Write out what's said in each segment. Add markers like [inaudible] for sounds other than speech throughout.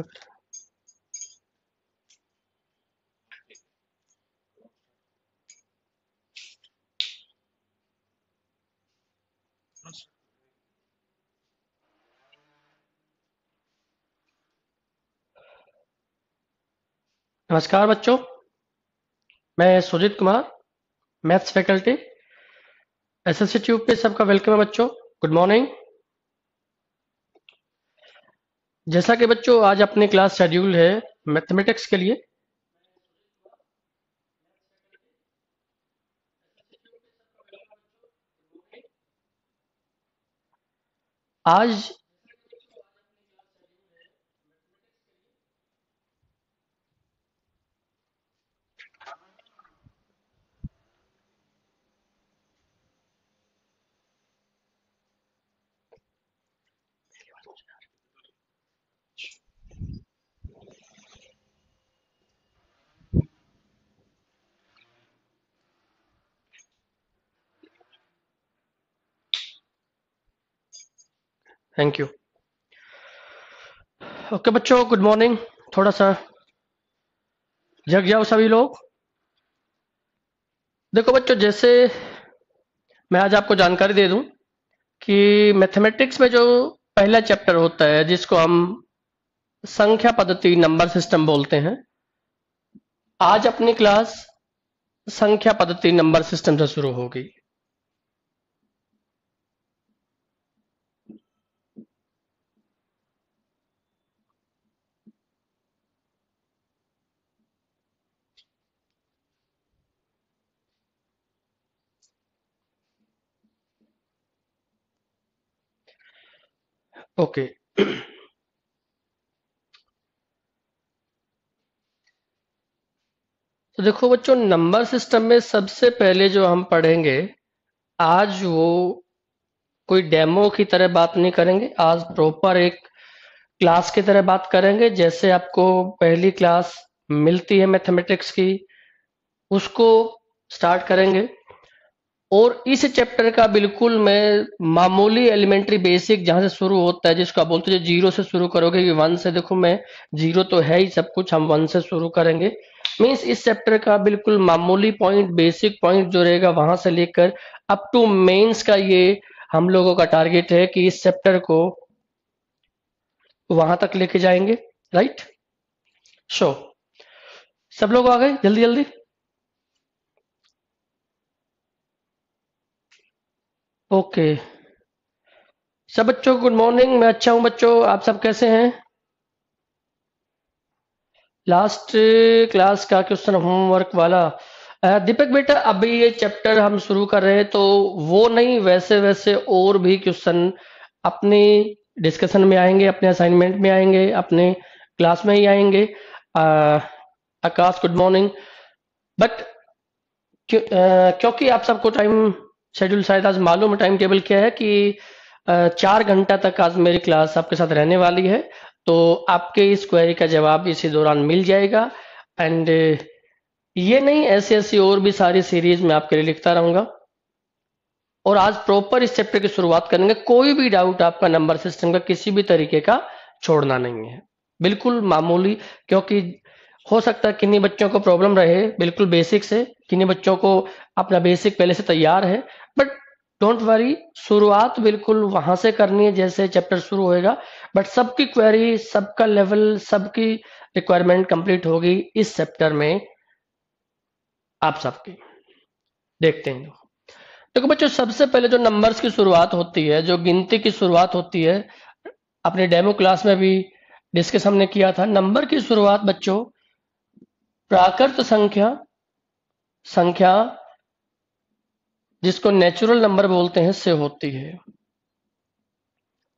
नमस्कार बच्चों मैं Sujit Kumar maths faculty C tube पे सबका वेलकम है बच्चों गुड मॉर्निंग जैसा कि बच्चों आज अपने क्लास शेड्यूल है मैथमेटिक्स के लिए आज थैंक यू ओके बच्चों गुड मॉर्निंग थोड़ा सा जग जाओ सभी लोग देखो बच्चों जैसे मैं आज आपको जानकारी दे दूं कि मैथमेटिक्स में जो पहला चैप्टर होता है जिसको हम संख्या पद्धति नंबर सिस्टम बोलते हैं आज अपनी क्लास संख्या पद्धति नंबर सिस्टम से शुरू होगी Okay. [clears throat] तो देखो बच्चों नंबर सिस्टम में सबसे पहले जो हम पढ़ेंगे आज वो कोई डेमो की तरह बात नहीं करेंगे आज प्रॉपर एक क्लास की तरह बात करेंगे जैसे आपको पहली क्लास मिलती है मैथमेटिक्स की उसको स्टार्ट करेंगे और इस चैप्टर का बिल्कुल मैं मामूली एलिमेंट्री बेसिक जहां से शुरू होता है जिसको आप बोलते हो जीरो से शुरू करोगे कि वन से देखो मैं जीरो तो है ही सब कुछ हम वन से शुरू करेंगे मीन्स इस चैप्टर का बिल्कुल मामूली पॉइंट बेसिक पॉइंट जो रहेगा वहां से लेकर अप टू मेंस का ये हम लोगों का टारगेट है कि इस चैप्टर को वहां तक लेके जाएंगे राइट सो so, सब लोग आ गए जल्दी जल्दी ओके okay. सब बच्चों गुड मॉर्निंग मैं अच्छा हूं बच्चों आप सब कैसे हैं लास्ट क्लास का क्वेश्चन होमवर्क वाला दीपक बेटा अभी ये चैप्टर हम शुरू कर रहे हैं तो वो नहीं वैसे वैसे और भी क्वेश्चन अपने डिस्कशन में आएंगे अपने असाइनमेंट में आएंगे अपने क्लास में ही आएंगे आकाश गुड मॉर्निंग बट क्योंकि आप सबको टाइम शेड्यूल शायद आज मालूम टाइम टेबल क्या है कि चार घंटा तक आज मेरी क्लास आपके साथ रहने वाली है तो आपके इस क्वेरी का जवाब इसी दौरान मिल जाएगा एंड ये नहीं ऐसे ऐसे और भी सारी सीरीज में आपके लिए लिखता रहूंगा और आज प्रॉपर इस चैप्टर की शुरुआत करेंगे कोई भी डाउट आपका नंबर सिस्टम का किसी भी तरीके का छोड़ना नहीं है बिल्कुल मामूली क्योंकि हो सकता है किन्हीं बच्चों को प्रॉब्लम रहे बिल्कुल बेसिक से किन्हीं बच्चों को अपना बेसिक पहले से तैयार है बट डोंट वरी शुरुआत बिल्कुल वहां से करनी है जैसे चैप्टर शुरू होएगा बट सबकी क्वेरी सबका लेवल सबकी रिक्वायरमेंट कंप्लीट होगी इस चैप्टर में आप सबकी देखते हैं देखो तो बच्चों सबसे पहले जो नंबर्स की शुरुआत होती है जो गिनती की शुरुआत होती है अपने डेमो क्लास में भी डिस्कस हमने किया था नंबर की शुरुआत बच्चों प्राकृत संख्या संख्या जिसको नेचुरल नंबर बोलते हैं से होती है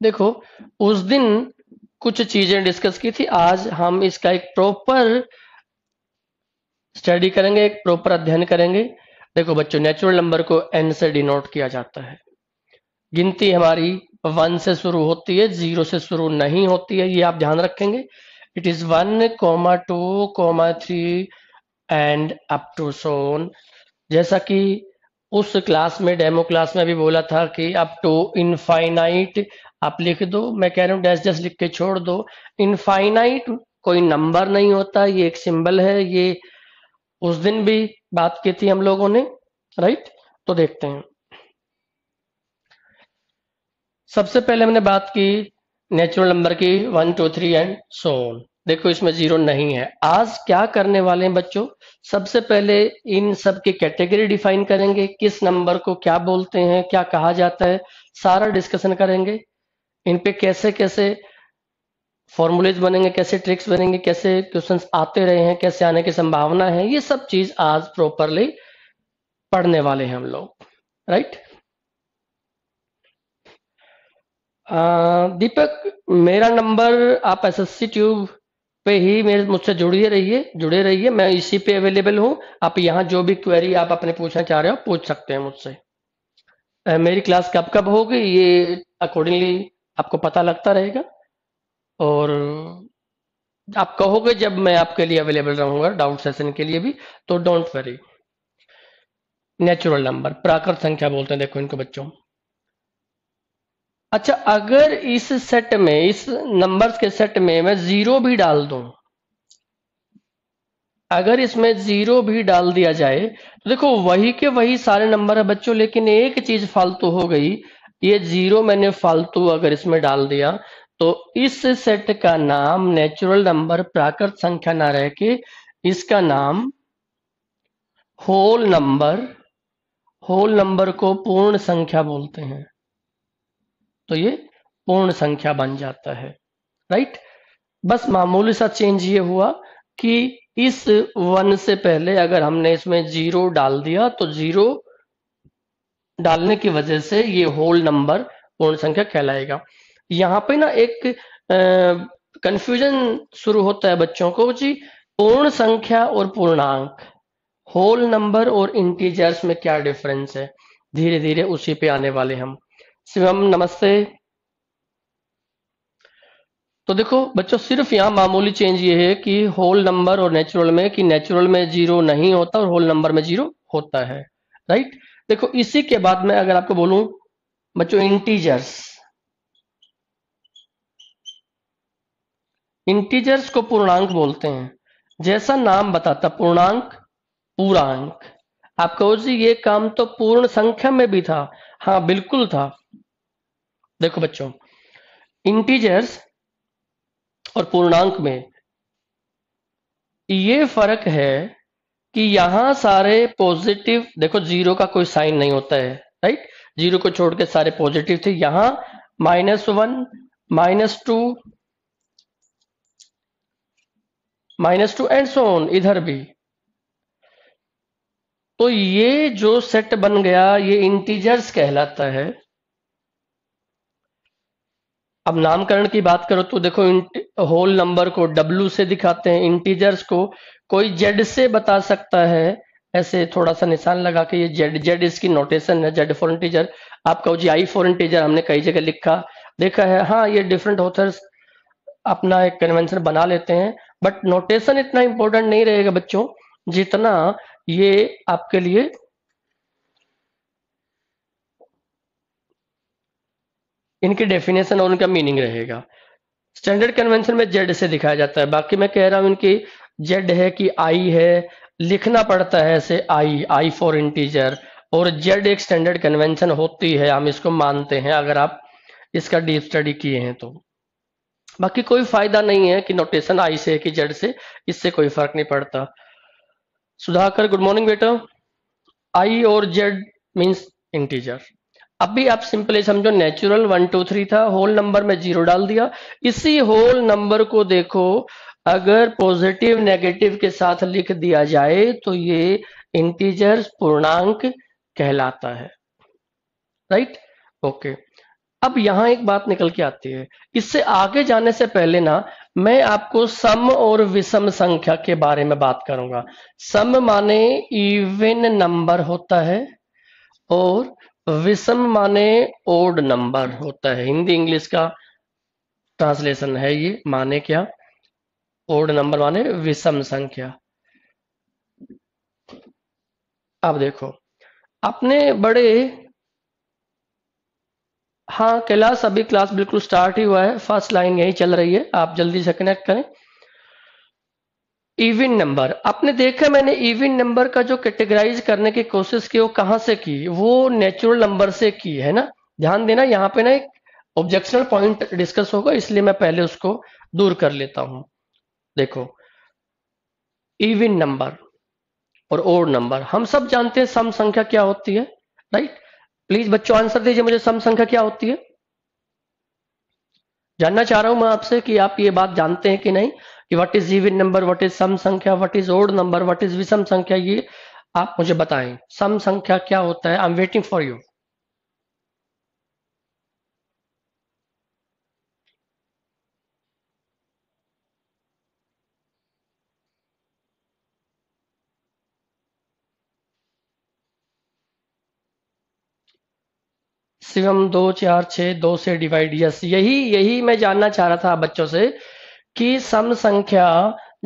देखो उस दिन कुछ चीजें डिस्कस की थी आज हम इसका एक प्रॉपर स्टडी करेंगे एक प्रॉपर अध्ययन करेंगे देखो बच्चों नेचुरल नंबर को एन से डिनोट किया जाता है गिनती हमारी वन से शुरू होती है जीरो से शुरू नहीं होती है ये आप ध्यान रखेंगे it is one comma two comma three and up to so on जैसा कि उस क्लास में डेमो क्लास में अभी बोला था कि आप टू इनफाइनाइट आप लिख दो मैं कह रहा हूँ डैश डैश लिख के छोड़ दो इनफाइनाइट कोई नंबर नहीं होता ये एक सिंबल है ये उस दिन भी बात की थी हम लोगों ने राइट तो देखते हैं सबसे पहले हमने बात की नेचुरल नंबर की one two three and so on देखो इसमें जीरो नहीं है आज क्या करने वाले हैं बच्चों सबसे पहले इन सब की कैटेगरी डिफाइन करेंगे किस नंबर को क्या बोलते हैं क्या कहा जाता है सारा डिस्कशन करेंगे इन पे कैसे कैसे फॉर्मूलेज बनेंगे कैसे ट्रिक्स बनेंगे कैसे क्वेश्चंस आते रहे हैं कैसे आने की संभावना है ये सब चीज आज प्रॉपरली पढ़ने वाले हैं हम लोग राइट दीपक मेरा नंबर आप एसएससी ट्यूब पे ही मेरे मुझसे जुड़िए रहिए जुड़े रहिए मैं इसी पे अवेलेबल हूँ आप यहाँ जो भी क्वेरी आप अपने पूछना चाह रहे हो पूछ सकते हैं मुझसे मेरी क्लास कब कब होगी ये अकॉर्डिंगली आपको पता लगता रहेगा और आप कहोगे जब मैं आपके लिए अवेलेबल रहूंगा डाउट सेशन के लिए भी तो डोंट वरी नेचुरल नंबर प्राकृत संख्या बोलते हैं देखो इनको बच्चों अच्छा अगर इस सेट में इस नंबर्स के सेट में मैं जीरो भी डाल दूं अगर इसमें जीरो भी डाल दिया जाए तो देखो वही के वही सारे नंबर है बच्चों लेकिन एक चीज फालतू हो गई ये जीरो मैंने फालतू अगर इसमें डाल दिया तो इस सेट का नाम नेचुरल नंबर प्राकृत संख्या ना रह के इसका नाम होल नंबर होल नंबर को पूर्ण संख्या बोलते हैं तो ये पूर्ण संख्या बन जाता है राइट बस मामूली सा चेंज ये हुआ कि इस वन से पहले अगर हमने इसमें जीरो डाल दिया तो जीरो डालने की वजह से ये होल नंबर पूर्ण संख्या कहलाएगा यहाँ पे ना एक कंफ्यूजन शुरू होता है बच्चों को जी पूर्ण संख्या और पूर्णांक होल नंबर और इंटीजर्स में क्या डिफरेंस है धीरे धीरे उसी पे आने वाले हम शिवम नमस्ते तो देखो बच्चों सिर्फ यहाँ मामूली चेंज ये है कि होल नंबर और नेचुरल में कि नेचुरल में जीरो नहीं होता और होल नंबर में जीरो होता है राइट देखो इसी के बाद में अगर आपको बोलूं बच्चों इंटीजर्स इंटीजर्स को पूर्णांक बोलते हैं जैसा नाम बताता पूर्णांक पूरांक आप कहो जी ये काम तो पूर्ण संख्या में भी था हाँ बिल्कुल था देखो बच्चों इंटीजर्स और पूर्णांक में ये फर्क है कि यहां सारे पॉजिटिव देखो जीरो का कोई साइन नहीं होता है राइट जीरो को छोड़ के सारे पॉजिटिव थे यहां minus one minus two minus two and so on इधर भी तो ये जो सेट बन गया ये इंटीजर्स कहलाता है अब नामकरण की बात करो तो देखो होल नंबर को डब्लू से दिखाते हैं इंटीजर्स को कोई जेड से बता सकता है ऐसे थोड़ा सा निशान लगा के ये Z Z इसकी नोटेशन है जेड फॉर इंटीजर आप कहो जी आई फॉर इंटीजर हमने कई जगह लिखा देखा है हाँ ये डिफरेंट ऑथर्स अपना एक कन्वेंशन बना लेते हैं बट नोटेशन इतना इंपॉर्टेंट नहीं रहेगा बच्चों जितना ये आपके लिए इनकी डेफिनेशन और उनका मीनिंग रहेगा स्टैंडर्ड कन्वेंशन में जेड से दिखाया जाता है बाकी मैं कह रहा हूं इनकी जेड है कि आई है लिखना पड़ता है ऐसे आई आई फॉर इंटीजर और जेड एक स्टैंडर्ड कन्वेंशन होती है हम इसको मानते हैं अगर आप इसका डीप स्टडी किए हैं तो बाकी कोई फायदा नहीं है कि नोटेशन आई से है कि जेड से इससे कोई फर्क नहीं पड़ता सुधाकर गुड मॉर्निंग बेटा आई और जेड मीन्स इंटीजर अब भी आप सिंपली समझो नेचुरल वन टू थ्री था होल नंबर में जीरो डाल दिया इसी होल नंबर को देखो अगर पॉजिटिव नेगेटिव के साथ लिख दिया जाए तो ये इंटीजर पूर्णांक कहलाता है राइट ओके अब यहां एक बात निकल के आती है इससे आगे जाने से पहले ना मैं आपको सम और विषम संख्या के बारे में बात करूंगा सम माने इवन नंबर होता है और विषम माने ओड नंबर होता है हिंदी इंग्लिश का ट्रांसलेशन है ये माने क्या ओड नंबर माने विषम संख्या अब देखो अपने बड़े हाँ कैलाश अभी क्लास बिल्कुल स्टार्ट ही हुआ है फर्स्ट लाइन यही चल रही है आप जल्दी से कनेक्ट करें इवन नंबर आपने देखा मैंने इवन नंबर का जो कैटेगराइज करने की कोशिश की वो कहां से की वो नेचुरल नंबर से की है ना ध्यान देना यहाँ पे ना एक ऑब्जेक्शनल पॉइंट डिस्कस होगा इसलिए मैं पहले उसको दूर कर लेता हूं देखो इवन नंबर और ओड नंबर हम सब जानते हैं सम संख्या क्या होती है राइट प्लीज बच्चों आंसर दीजिए मुझे सम संख्या क्या होती है जानना चाह रहा हूं मैं आपसे कि आप ये बात जानते हैं कि नहीं कि what is even number what is सम संख्या what is odd number what is विषम संख्या ये आप मुझे बताएं सम संख्या क्या होता है I am waiting for you Shivam दो चार छ दो से डिवाइड यस यही यही मैं जानना चाह रहा था बच्चों से की सम संख्या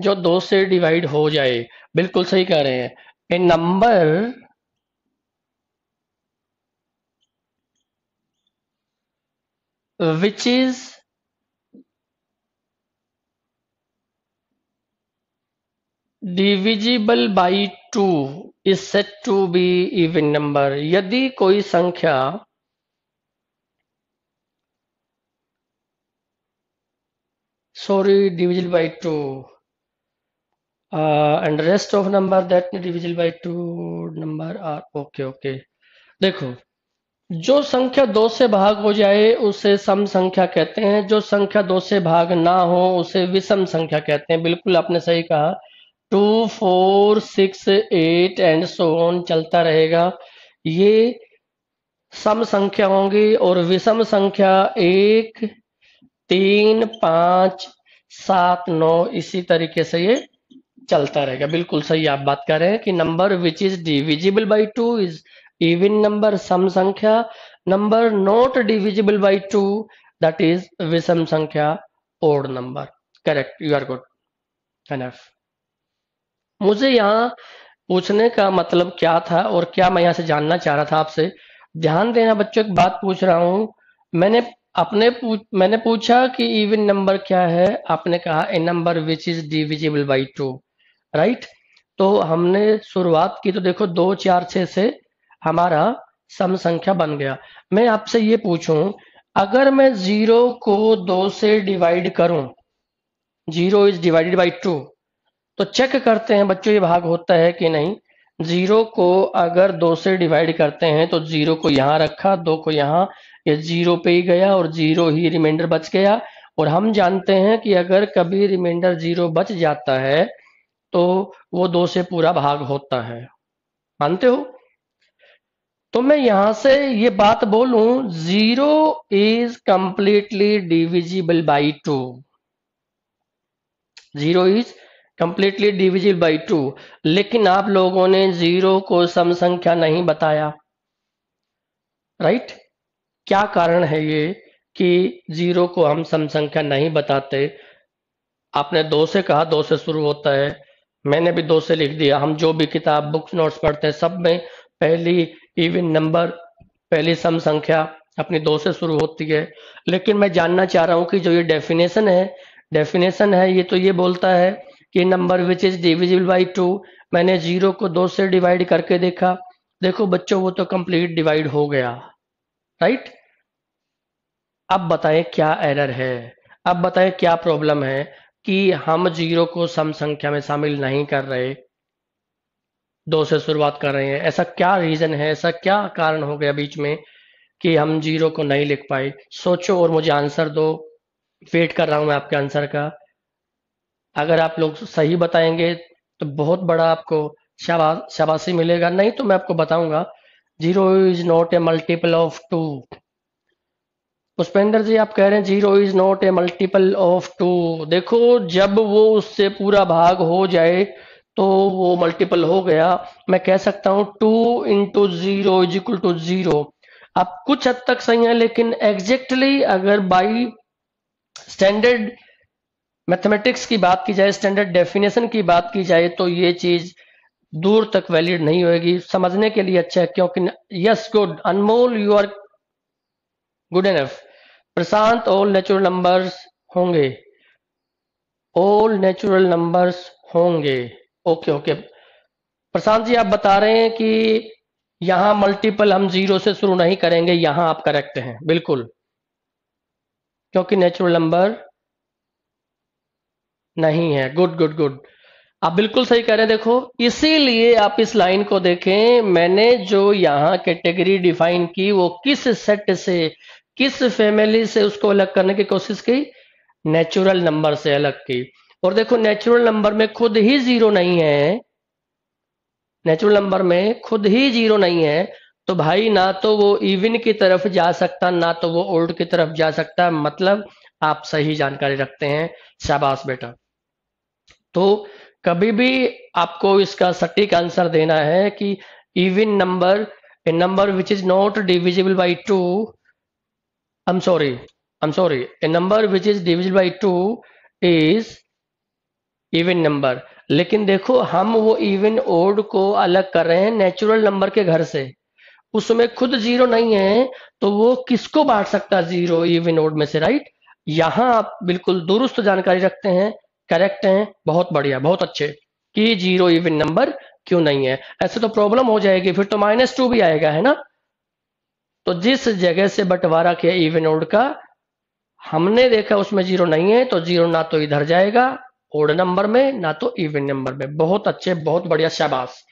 जो दो से डिवाइड हो जाए बिल्कुल सही कह रहे हैं a number which is divisible by two is said to be even number यदि कोई संख्या sorry divisible by 2 uh, and rest of number that divisible by 2 number are okay okay देखो जो संख्या दो से भाग हो जाए उसे सम संख्या कहते हैं जो संख्या दो से भाग ना हो उसे विषम संख्या कहते हैं बिल्कुल आपने सही कहा two four six eight and so on चलता रहेगा ये सम संख्या होंगी और विषम संख्या एक तीन पांच सात नौ इसी तरीके से ये चलता रहेगा बिल्कुल सही आप बात कर रहे हैं कि number which is divisible by two is even number सम संख्या number not divisible by two that is विषम संख्या odd number correct you are good enough मुझे यहां पूछने का मतलब क्या था और क्या मैं यहां से जानना चाह रहा था आपसे ध्यान देना बच्चों एक बात पूछ रहा हूं मैंने आपने पूछ मैंने पूछा कि इवन नंबर क्या है आपने कहा a number which is divisible by two right तो हमने शुरुआत की तो देखो दो चार छ से हमारा सम संख्या बन गया मैं आपसे ये पूछूं अगर मैं जीरो को दो से डिवाइड करूं zero is divided by two तो चेक करते हैं बच्चों ये भाग होता है कि नहीं जीरो को अगर दो से डिवाइड करते हैं तो जीरो को यहां रखा दो को यहां ये जीरो पे ही गया और जीरो ही रिमाइंडर बच गया और हम जानते हैं कि अगर कभी रिमाइंडर जीरो बच जाता है तो वो दो से पूरा भाग होता है मानते हो तो मैं यहां से ये बात बोलूं zero is completely divisible by two zero is completely divisible by two लेकिन आप लोगों ने जीरो को सम संख्या नहीं बताया राइट right? क्या कारण है ये कि जीरो को हम सम संख्या नहीं बताते आपने दो से कहा दो से शुरू होता है मैंने भी दो से लिख दिया हम जो भी किताब बुक्स नोट्स पढ़ते हैं सब में पहली इवन नंबर पहली सम संख्या अपनी दो से शुरू होती है लेकिन मैं जानना चाह रहा हूं कि जो ये डेफिनेशन है डेफिनेशन है ये तो ये बोलता है कि number which is divisible by two मैंने जीरो को दो से डिवाइड करके देखा देखो बच्चों वो तो कंप्लीट डिवाइड हो गया राइट अब बताएं क्या एरर है अब बताए क्या प्रॉब्लम है कि हम जीरो को सम संख्या में शामिल नहीं कर रहे दो से शुरुआत कर रहे हैं ऐसा क्या रीजन है ऐसा क्या कारण हो गया बीच में कि हम जीरो को नहीं लिख पाए सोचो और मुझे आंसर दो वेट कर रहा हूं मैं आपके आंसर का अगर आप लोग सही बताएंगे तो बहुत बड़ा आपको शाबाशी मिलेगा नहीं तो मैं आपको बताऊंगा zero is not a multiple of two Pushpendra ji आप कह रहे हैं zero is not a multiple of two देखो जब वो उससे पूरा भाग हो जाए तो वो मल्टीपल हो गया मैं कह सकता हूं two into zero is equal to zero आप कुछ हद तक सही है लेकिन एग्जैक्टली अगर बाई स्टैंडर्ड मैथमेटिक्स की बात की जाए स्टैंडर्ड डेफिनेशन की बात की जाए तो ये चीज दूर तक वैलिड नहीं होगी समझने के लिए अच्छा है क्योंकि yes good Anmol you are good enough Prashant all natural numbers होंगे ऑल नेचुरल नंबर्स होंगे ओके ओके प्रशांत जी आप बता रहे हैं कि यहां मल्टीपल हम जीरो से शुरू नहीं करेंगे यहां आप करेक्ट हैं बिल्कुल क्योंकि नेचुरल नंबर नहीं है गुड गुड गुड आप बिल्कुल सही कह रहे हैं देखो इसीलिए आप इस लाइन को देखें मैंने जो यहां कैटेगरी डिफाइन की वो किस सेट से किस फैमिली से उसको अलग करने की कोशिश की नेचुरल नंबर से अलग की और देखो नेचुरल नंबर में खुद ही जीरो नहीं है नेचुरल नंबर में खुद ही जीरो नहीं है तो भाई ना तो वो इवन की तरफ जा सकता ना तो वो ओल्ड की तरफ जा सकता मतलब आप सही जानकारी रखते हैं शाबाश बेटा तो कभी भी आपको इसका सटीक आंसर देना है कि even number a number which is not divisible by two I am sorry I am sorry a number which is divisible by two is even number लेकिन देखो हम वो इवन ओड को अलग कर रहे हैं नेचुरल नंबर के घर से उसमें खुद जीरो नहीं है तो वो किसको बांट सकता जीरो इवन ओड में से राइट यहां आप बिल्कुल दुरुस्त जानकारी रखते हैं करेक्ट हैं बहुत बढ़िया बहुत अच्छे कि जीरो इवन नंबर क्यों नहीं है ऐसे तो प्रॉब्लम हो जाएगी फिर तो माइनस टू भी आएगा है ना तो जिस जगह से बंटवारा किया इवन ओड का हमने देखा उसमें जीरो नहीं है तो जीरो ना तो इधर जाएगा ओड नंबर में ना तो इवन नंबर में बहुत अच्छे बहुत बढ़िया शाबाश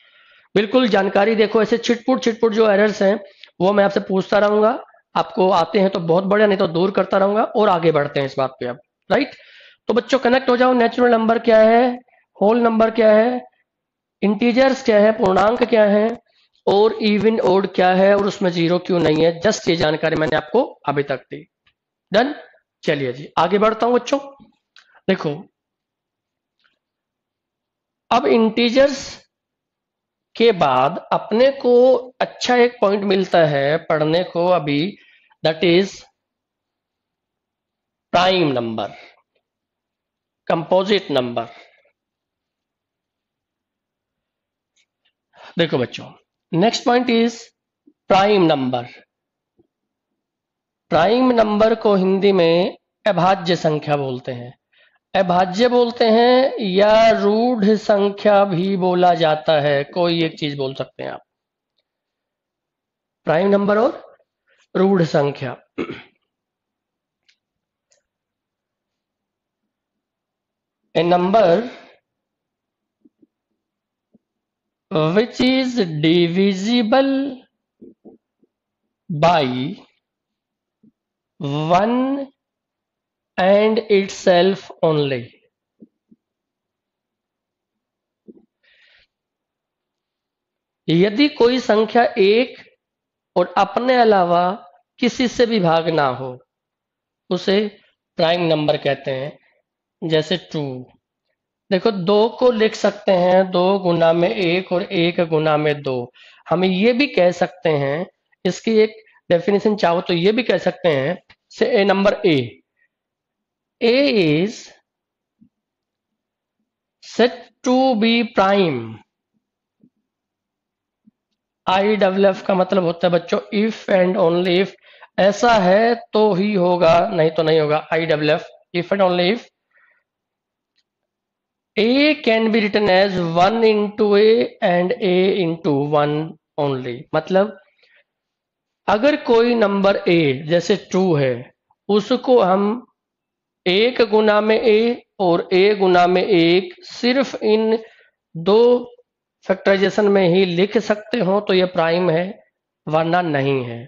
बिल्कुल जानकारी देखो ऐसे छिटपुट छिटपुट जो एरर्स हैं वो मैं आपसे पूछता रहूंगा आपको आते हैं तो बहुत बढ़िया नहीं तो दूर करता रहूंगा और आगे बढ़ते हैं इस बात पे अब राइट तो बच्चों कनेक्ट हो जाओ नेचुरल नंबर क्या है होल नंबर क्या है इंटीजर्स क्या है पूर्णांक क्या है और इवन ओड क्या है और उसमें जीरो क्यों नहीं है जस्ट ये जानकारी मैंने आपको अभी तक दी डन चलिए जी आगे बढ़ता हूं बच्चों देखो अब इंटीजर्स के बाद अपने को अच्छा एक पॉइंट मिलता है पढ़ने को अभी that is prime number composite number देखो बच्चों next point is prime number prime number को हिंदी में अभाज्य संख्या बोलते हैं अभाज्य बोलते हैं या रूढ़ संख्या भी बोला जाता है कोई एक चीज बोल सकते हैं आप प्राइम नंबर और रूढ़ संख्या A number which is divisible by 1 and itself only. यदि कोई संख्या एक और अपने अलावा किसी से भी भाग ना हो उसे प्राइम नंबर कहते हैं जैसे टू देखो दो को लिख सकते हैं दो गुना में एक और एक गुना में दो हम ये भी कह सकते हैं इसकी एक डेफिनेशन चाहो तो ये भी कह सकते हैं से a number a a is said to be prime I W F का मतलब होता है बच्चों इफ एंड ओनली इफ ऐसा है तो ही होगा नहीं तो नहीं होगा I W F if and only if A can be written as 1 into A and A into one only मतलब अगर कोई नंबर ए जैसे टू है उसको हम एक गुना में ए और ए गुना में एक सिर्फ इन दो फैक्टराइजेशन में ही लिख सकते हो तो ये प्राइम है वरना नहीं है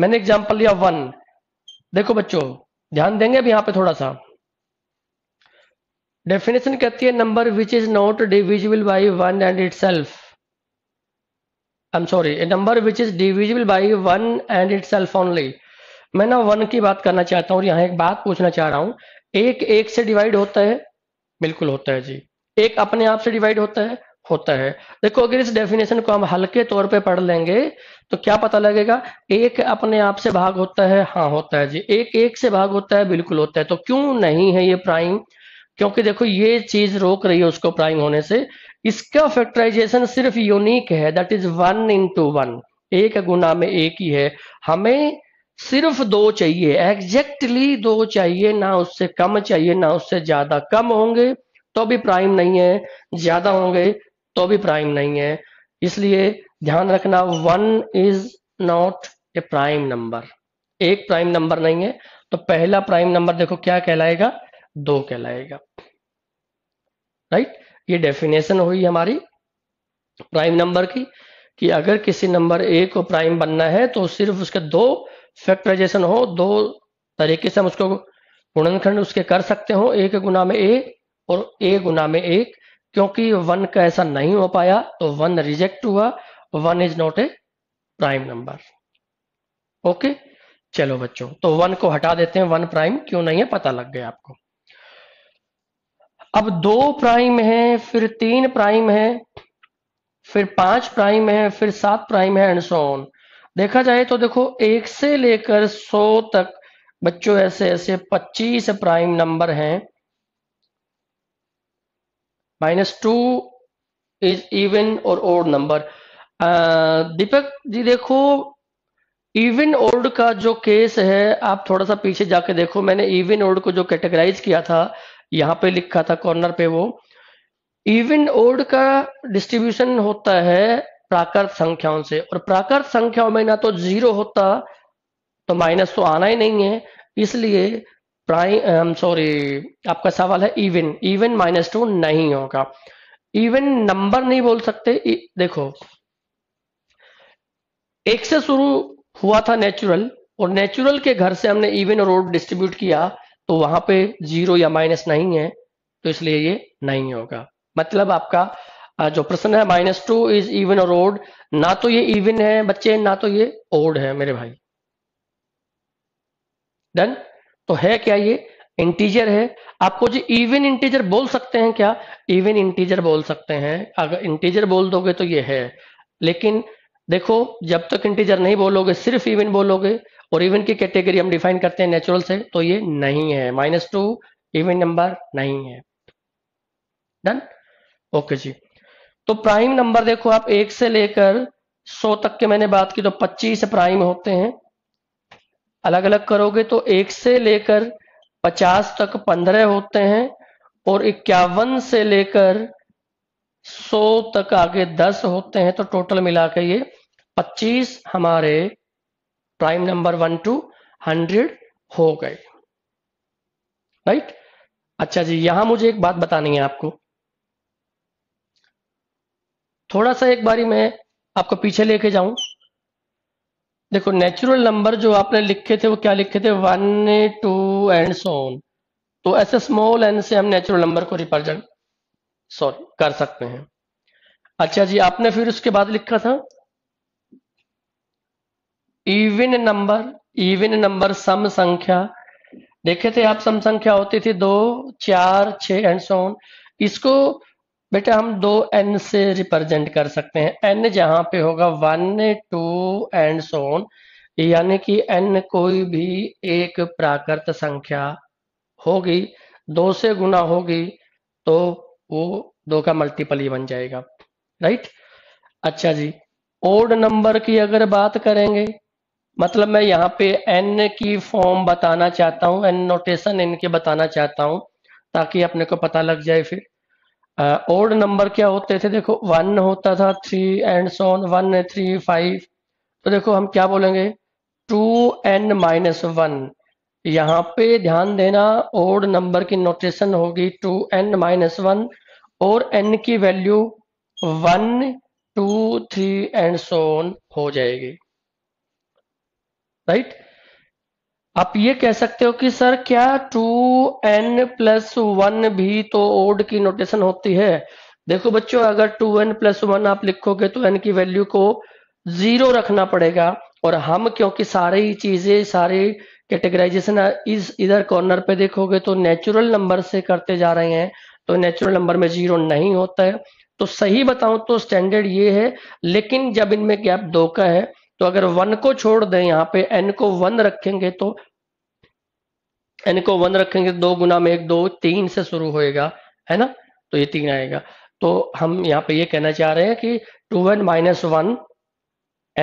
मैंने एग्जांपल लिया वन देखो बच्चों ध्यान देंगे अभी यहां पे थोड़ा सा डेफिनेशन कहती है number which is not divisible by one and itself I am sorry number which is divisible by one and itself only मैं ना वन की बात करना चाहता हूँ और यहां एक बात पूछना चाह रहा हूं एक एक से डिवाइड होता है बिल्कुल होता है जी एक अपने आप से डिवाइड होता है होता है देखो अगर इस डेफिनेशन को हम हल्के तौर पे पढ़ लेंगे तो क्या पता लगेगा एक अपने आप से भाग होता है हाँ होता है जी एक एक से भाग होता है बिल्कुल होता है तो क्यों नहीं है ये प्राइम क्योंकि देखो ये चीज रोक रही है उसको प्राइम होने से इसका फैक्टराइजेशन सिर्फ यूनिक है that is one into one एक गुना में एक ही है हमें सिर्फ दो चाहिए एग्जैक्टली दो चाहिए ना उससे कम चाहिए ना उससे ज्यादा कम होंगे तो भी प्राइम नहीं है ज्यादा होंगे तो भी प्राइम नहीं है इसलिए ध्यान रखना one is not a prime number एक प्राइम नंबर नहीं है तो पहला प्राइम नंबर देखो क्या कहलाएगा दो कहलाएगा राइट ये डेफिनेशन हुई हमारी प्राइम नंबर की कि अगर किसी नंबर ए को प्राइम बनना है तो सिर्फ उसके दो फैक्टराइजेशन हो दो तरीके से हम उसको गुणनखंड उसके कर सकते हो एक गुना में एक और ए गुना में एक क्योंकि वन का ऐसा नहीं हो पाया तो वन रिजेक्ट हुआ one is not a prime number okay चलो बच्चों तो वन को हटा देते हैं वन प्राइम क्यों नहीं है पता लग गया आपको अब दो प्राइम है फिर तीन प्राइम है फिर पांच प्राइम है फिर सात प्राइम है एंड सोन देखा जाए तो देखो एक से लेकर सौ तक बच्चों ऐसे ऐसे पच्चीस प्राइम नंबर हैं माइनस टू इज इवन और ओड नंबर दीपक जी देखो इवन ओल्ड का जो केस है आप थोड़ा सा पीछे जाके देखो मैंने इवन ओल्ड को जो कैटेगराइज किया था यहाँ पे लिखा था कॉर्नर पे वो इवन ओड का डिस्ट्रीब्यूशन होता है प्राकृत संख्याओं से और प्राकृत संख्याओं में ना तो जीरो होता तो माइनस तो आना ही नहीं है इसलिए प्राइम सॉरी आपका सवाल है इवन इवन माइनस टू नहीं होगा इवन नंबर नहीं बोल सकते देखो एक से शुरू हुआ था नेचुरल और नेचुरल के घर से हमने इवन और ओड डिस्ट्रीब्यूट किया तो वहां पे जीरो या माइनस नहीं है तो इसलिए ये नहीं होगा मतलब आपका जो प्रश्न है माइनस टू इज इवन और ओड ना तो ये इवन है बच्चे ना तो ये ओड है मेरे भाई डन तो है क्या ये इंटीजर है आपको जो इवन इंटीजर बोल सकते हैं क्या इवन इंटीजर बोल सकते हैं अगर इंटीजर बोल दोगे तो ये है लेकिन देखो जब तक इंटीजर नहीं बोलोगे सिर्फ इवन बोलोगे और इवेंट की कैटेगरी हम डिफाइन करते हैं नेचुरल से तो ये नहीं है माइनस टू इवेंट नंबर नहीं है डन ओके जी तो प्राइम नंबर देखो आप एक से लेकर सौ तक के मैंने बात की तो पच्चीस प्राइम होते हैं अलग अलग करोगे तो एक से लेकर पचास तक पंद्रह होते हैं और इक्यावन से लेकर सौ तक आगे दस होते हैं तो टोटल मिला के ये पच्चीस हमारे prime number one to hundred हो गए राइट अच्छा जी यहां मुझे एक बात बतानी है आपको थोड़ा सा एक बारी मैं आपको पीछे लेके जाऊं देखो नेचुरल नंबर जो आपने लिखे थे वो क्या लिखे थे वन टू एंड सोन तो ऐसे स्मॉल एन से हम नेचुरल नंबर को रिप्रेजेंट सॉरी कर सकते हैं अच्छा जी आपने फिर उसके बाद लिखा था इवन नंबर इवन नंबर सम संख्या देखे थे आप सम संख्या होती थी दो चार छ एंड सोन इसको बेटा हम दो एन से रिप्रेजेंट कर सकते हैं एन जहां पे होगा वन टू एंड सोन यानी कि एन कोई भी एक प्राकृत संख्या होगी दो से गुना होगी तो वो दो का मल्टीपल ही बन जाएगा राइट अच्छा जी ओड नंबर की अगर बात करेंगे मतलब मैं यहाँ पे एन की फॉर्म बताना चाहता हूँ एन नोटेशन एन के बताना चाहता हूँ ताकि अपने को पता लग जाए फिर ओड नंबर क्या होते थे देखो वन होता था three and so on one three five तो देखो हम क्या बोलेंगे टू एन माइनस वन यहाँ पे ध्यान देना ओड नंबर की नोटेशन होगी टू एन माइनस वन और एन की value one two three and so on हो जाएगी राइट आप ये कह सकते हो कि सर क्या टू एन प्लस वन भी तो ओड की नोटेशन होती है देखो बच्चों अगर टू एन प्लस वन आप लिखोगे तो एन की वैल्यू को जीरो रखना पड़ेगा और हम क्योंकि सारी चीजें सारी कैटेगराइजेशन इस इधर कॉर्नर पे देखोगे तो नेचुरल नंबर से करते जा रहे हैं तो नेचुरल नंबर में जीरो नहीं होता है तो सही बताऊं तो स्टैंडर्ड ये है लेकिन जब इनमें गैप दो का है तो अगर वन को छोड़ दें यहां पे एन को वन रखेंगे तो एन को वन रखेंगे दो गुना में एक दो तीन से शुरू होएगा है ना तो ये तीन आएगा तो हम यहाँ पे ये कहना चाह रहे हैं कि two n minus one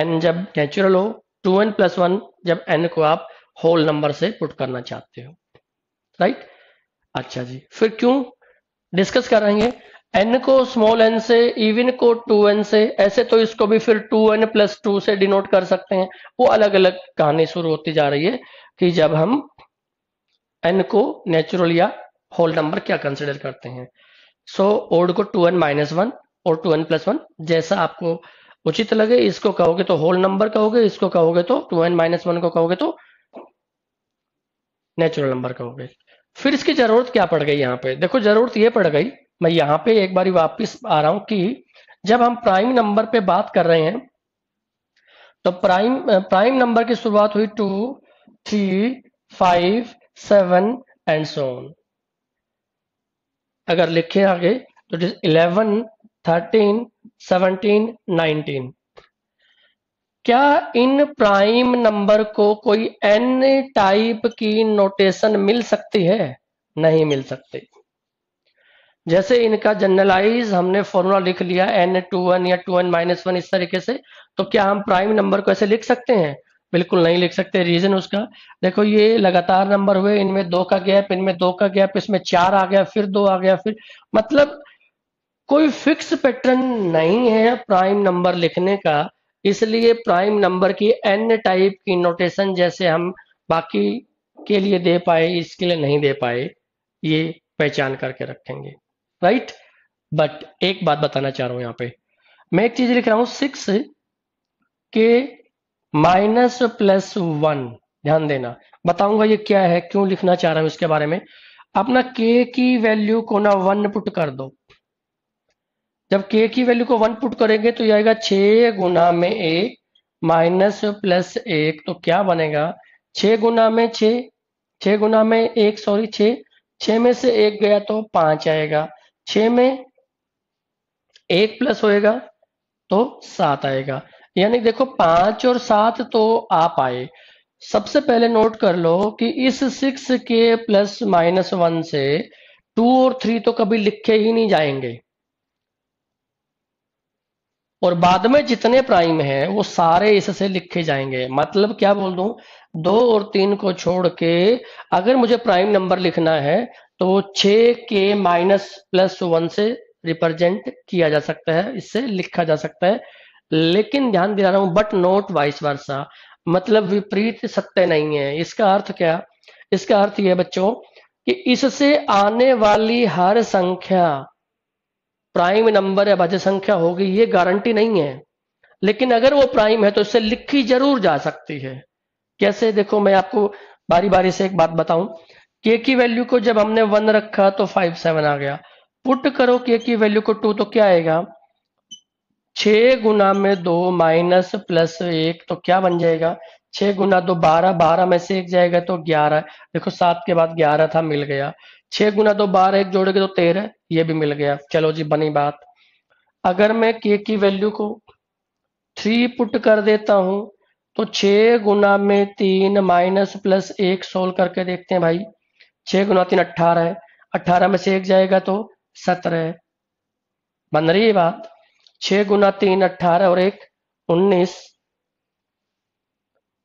n जब नेचुरल हो टू एन प्लस वन जब एन को आप होल नंबर से पुट करना चाहते हो राइट अच्छा जी फिर क्यों डिस्कस कर रहे हैं एन को स्मॉल एन से इवन को टू एन से ऐसे तो इसको भी फिर टू एन प्लस टू से डिनोट कर सकते हैं वो अलग अलग कहानी शुरू होती जा रही है कि जब हम एन को नेचुरल या होल नंबर क्या कंसिडर करते हैं सो so, ओड को टू एन माइनस वन और टू एन प्लस वन जैसा आपको उचित लगे इसको कहोगे तो होल नंबर कहोगे इसको कहोगे तो टू एन माइनस वन को कहोगे तो नेचुरल नंबर कहोगे फिर इसकी जरूरत क्या पड़ गई यहाँ पे देखो जरूरत ये पड़ गई मैं यहां पे एक बारी वापस आ रहा हूं कि जब हम प्राइम नंबर पे बात कर रहे हैं तो प्राइम प्राइम नंबर की शुरुआत हुई two three five seven and so on अगर लिखे आगे तो it is eleven thirteen seventeen nineteen क्या इन प्राइम नंबर को कोई एन टाइप की नोटेशन मिल सकती है नहीं मिल सकती जैसे इनका जनरलाइज हमने फॉर्मूला लिख लिया एन टू वन या टू एन माइनस वन इस तरीके से तो क्या हम प्राइम नंबर को ऐसे लिख सकते हैं बिल्कुल नहीं लिख सकते रीजन उसका देखो ये लगातार नंबर हुए इनमें दो का गैप इनमें दो का गैप इसमें चार आ गया फिर दो आ गया फिर मतलब कोई फिक्स पैटर्न नहीं है प्राइम नंबर लिखने का इसलिए प्राइम नंबर की एन टाइप की नोटेशन जैसे हम बाकी के लिए दे पाए इसके लिए नहीं दे पाए ये पहचान करके रखेंगे राइट बट एक बात बताना चाह रहा हूं यहां पे मैं एक चीज लिख रहा हूं सिक्स के माइनस प्लस वन ध्यान देना बताऊंगा ये क्या है क्यों लिखना चाह रहा हूं इसके बारे में अपना k की वैल्यू को ना वन पुट कर दो जब k की वैल्यू को वन पुट करेंगे तो यह आएगा छ गुना में एक माइनस प्लस एक तो क्या बनेगा छ गुना में छ गुना में एक सॉरी छ में से एक गया तो पांच आएगा छ में एक प्लस होएगा तो सात आएगा यानी देखो पांच और सात तो आप आए सबसे पहले नोट कर लो कि इस सिक्स के प्लस माइनस वन से टू और थ्री तो कभी लिखे ही नहीं जाएंगे और बाद में जितने प्राइम हैं वो सारे इससे लिखे जाएंगे मतलब क्या बोल दूं दो और तीन को छोड़ के अगर मुझे प्राइम नंबर लिखना है तो छ के माइनस प्लस वन से रिप्रेजेंट किया जा सकता है इससे लिखा जा सकता है लेकिन ध्यान दिला रहा हूं बट नोट वाइस वर्षा मतलब विपरीत सत्य नहीं है इसका अर्थ क्या इसका अर्थ यह बच्चों कि इससे आने वाली हर संख्या प्राइम नंबर या भाज्य संख्या होगी ये गारंटी नहीं है लेकिन अगर वो प्राइम है तो इससे लिखी जरूर जा सकती है कैसे देखो मैं आपको बारी बारी से एक बात बताऊं के की वैल्यू को जब हमने वन रखा तो फाइव सेवन आ गया पुट करो के की वैल्यू को टू तो क्या आएगा छ गुना में दो माइनस प्लस एक तो क्या बन जाएगा छह गुना दो बारह बारह में से एक जाएगा तो ग्यारह देखो सात के बाद ग्यारह था मिल गया छह गुना दो बारह एक जोड़ेगा तो तेरह ये भी मिल गया चलो जी बनी बात अगर मैं के की वैल्यू को थ्री पुट कर देता हूं तो छह गुना में तीन माइनस प्लस एक सोल्व करके देखते हैं भाई छह गुना तीन अट्ठारह है अट्ठारह में से एक जाएगा तो सत्रह बन रही है बात छह गुना तीन अट्ठारह और एक उन्नीस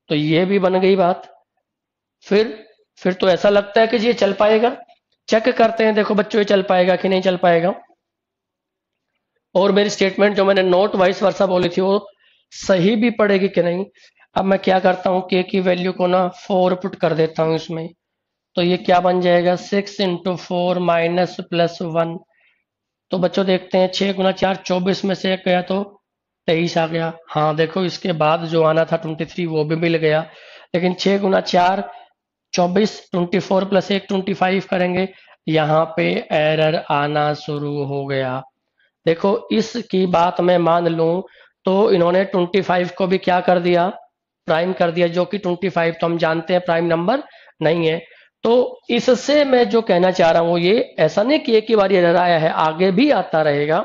तो ये भी बन गई बात फिर फिर तो ऐसा लगता है कि ये चल पाएगा चेक करते हैं देखो बच्चों ये चल पाएगा कि नहीं चल पाएगा और मेरी स्टेटमेंट जो मैंने नोट वाइस वर्षा बोली थी वो सही भी पड़ेगी कि नहीं अब मैं क्या करता हूं के की वैल्यू को ना फोर पुट कर देता हूं इसमें तो ये क्या बन जाएगा six into four minus plus one तो बच्चों देखते हैं छः गुना चार चौबीस में से एक गया तो तेईस आ गया हाँ देखो इसके बाद जो आना था ट्वेंटी थ्री वो भी मिल गया लेकिन छः गुना चार चौबीस ट्वेंटी फोर प्लस एक ट्वेंटी फाइव करेंगे यहाँ पे एरर आना शुरू हो गया देखो इसकी बात मैं मान लू तो इन्होंने ट्वेंटी फाइव को भी क्या कर दिया प्राइम कर दिया जो कि ट्वेंटी फाइव तो हम जानते हैं प्राइम नंबर नहीं है तो इससे मैं जो कहना चाह रहा हूं ये ऐसा नहीं कि एक ही बार एरर आया है आगे भी आता रहेगा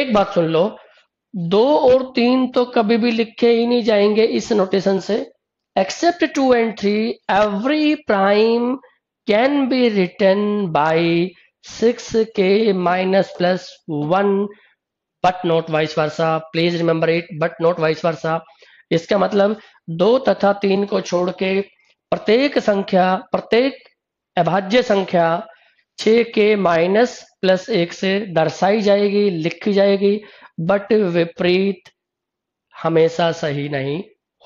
एक बात सुन लो दो और तीन तो कभी भी लिखे ही नहीं जाएंगे इस नोटेशन से except two and three every prime can be written by six के minus plus one but not vice versa please remember it but not vice versa इसका मतलब दो तथा तीन को छोड़ के प्रत्येक संख्या प्रत्येक अभाज्य संख्या छ के माइनस प्लस एक से दर्शाई जाएगी लिखी जाएगी बट विपरीत हमेशा सही नहीं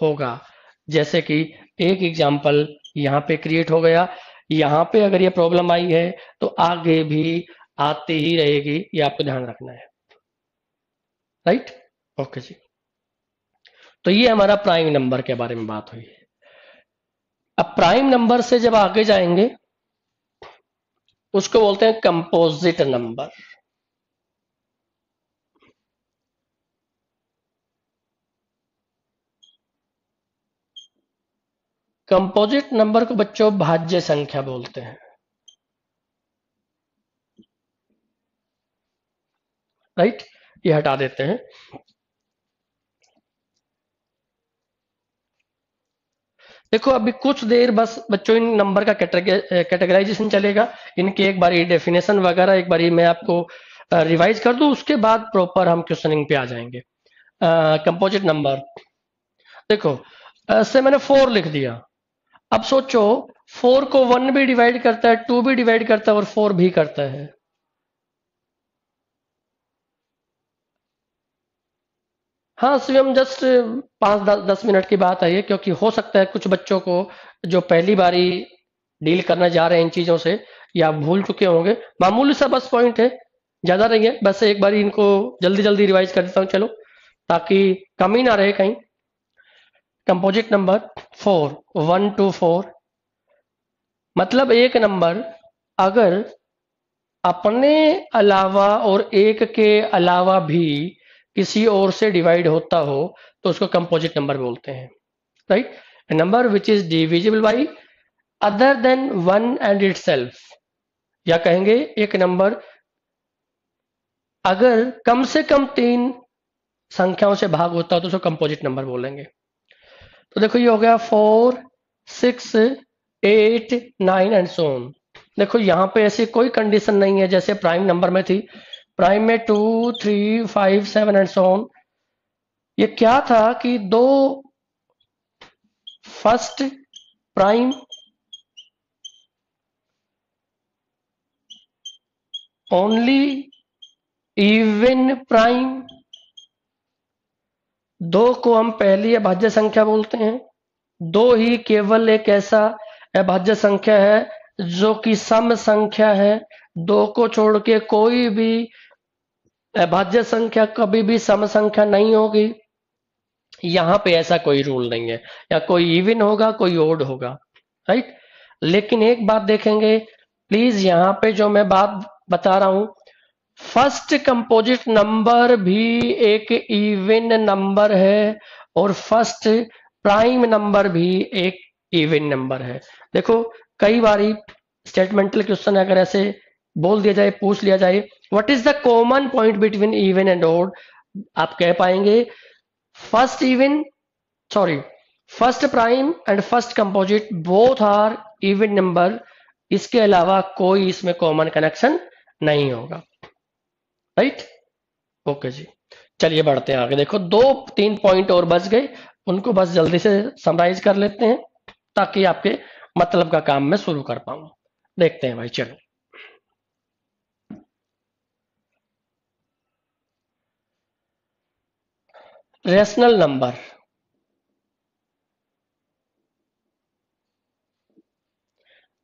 होगा जैसे कि एक एग्जाम्पल यहाँ पे क्रिएट हो गया यहाँ पे अगर ये प्रॉब्लम आई है तो आगे भी आती ही रहेगी ये आपको ध्यान रखना है राइट ओके जी तो ये हमारा प्राइम नंबर के बारे में बात हुई अब प्राइम नंबर से जब आगे जाएंगे उसको बोलते हैं कंपोजिट नंबर कंपोजिट नंबर को बच्चों भाज्य संख्या बोलते हैं राइट ये हटा देते हैं देखो अभी कुछ देर बस बच्चों इन नंबर का कैटेगराइजेशन चलेगा इनके एक बार ये डेफिनेशन वगैरह एक बार ये मैं आपको रिवाइज कर दू उसके बाद प्रॉपर हम क्वेश्चनिंग पे आ जाएंगे कंपोजिट नंबर देखो से मैंने फोर लिख दिया अब सोचो फोर को वन भी डिवाइड करता है टू भी डिवाइड करता है और फोर भी करता है हाँ स्वयं जस्ट पाँच दस दस मिनट की बात आई है क्योंकि हो सकता है कुछ बच्चों को जो पहली बारी डील करने जा रहे हैं इन चीज़ों से या भूल चुके होंगे मामूली सा बस पॉइंट है ज़्यादा नहीं है बस एक बार इनको जल्दी जल्दी रिवाइज कर देता हूँ चलो ताकि कमी ना रहे कहीं composite number four one two four मतलब एक नंबर अगर अपने अलावा और एक के अलावा भी किसी और से डिवाइड होता हो तो उसको कंपोजिट नंबर बोलते हैं right number which is divisible by other than one and it या कहेंगे एक नंबर अगर कम से कम तीन संख्याओं से भाग होता हो तो उसको कंपोजिट नंबर बोलेंगे तो देखो ये हो गया four six eight nine and so on देखो यहां पे ऐसी कोई कंडीशन नहीं है जैसे प्राइम नंबर में थी प्राइम में two three five seven and so on ये क्या था कि दो first prime only even prime दो को हम पहली अभाज्य संख्या बोलते हैं दो ही केवल एक ऐसा अभाज्य संख्या है जो कि सम संख्या है दो को छोड़ के कोई भी अभाज्य संख्या कभी भी सम संख्या नहीं होगी यहां पे ऐसा कोई रूल नहीं है या कोई इविन होगा कोई ओड होगा राइट लेकिन एक बात देखेंगे प्लीज यहां पे जो मैं बात बता रहा हूं फर्स्ट कंपोजिट नंबर भी एक इविन नंबर है और फर्स्ट प्राइम नंबर भी एक इविन नंबर है देखो कई बारी स्टेटमेंटल क्वेश्चन अगर ऐसे बोल दिया जाए पूछ लिया जाए what is the common point between even and odd आप कह पाएंगे first even sorry first prime and first composite both are even number इसके अलावा कोई इसमें कॉमन कनेक्शन नहीं होगा राइट ओके जी चलिए बढ़ते हैं आगे देखो दो तीन पॉइंट और बच गए उनको बस जल्दी से समराइज कर लेते हैं ताकि आपके मतलब का काम मैं शुरू कर पाऊं देखते हैं भाई चलो रेशनल नंबर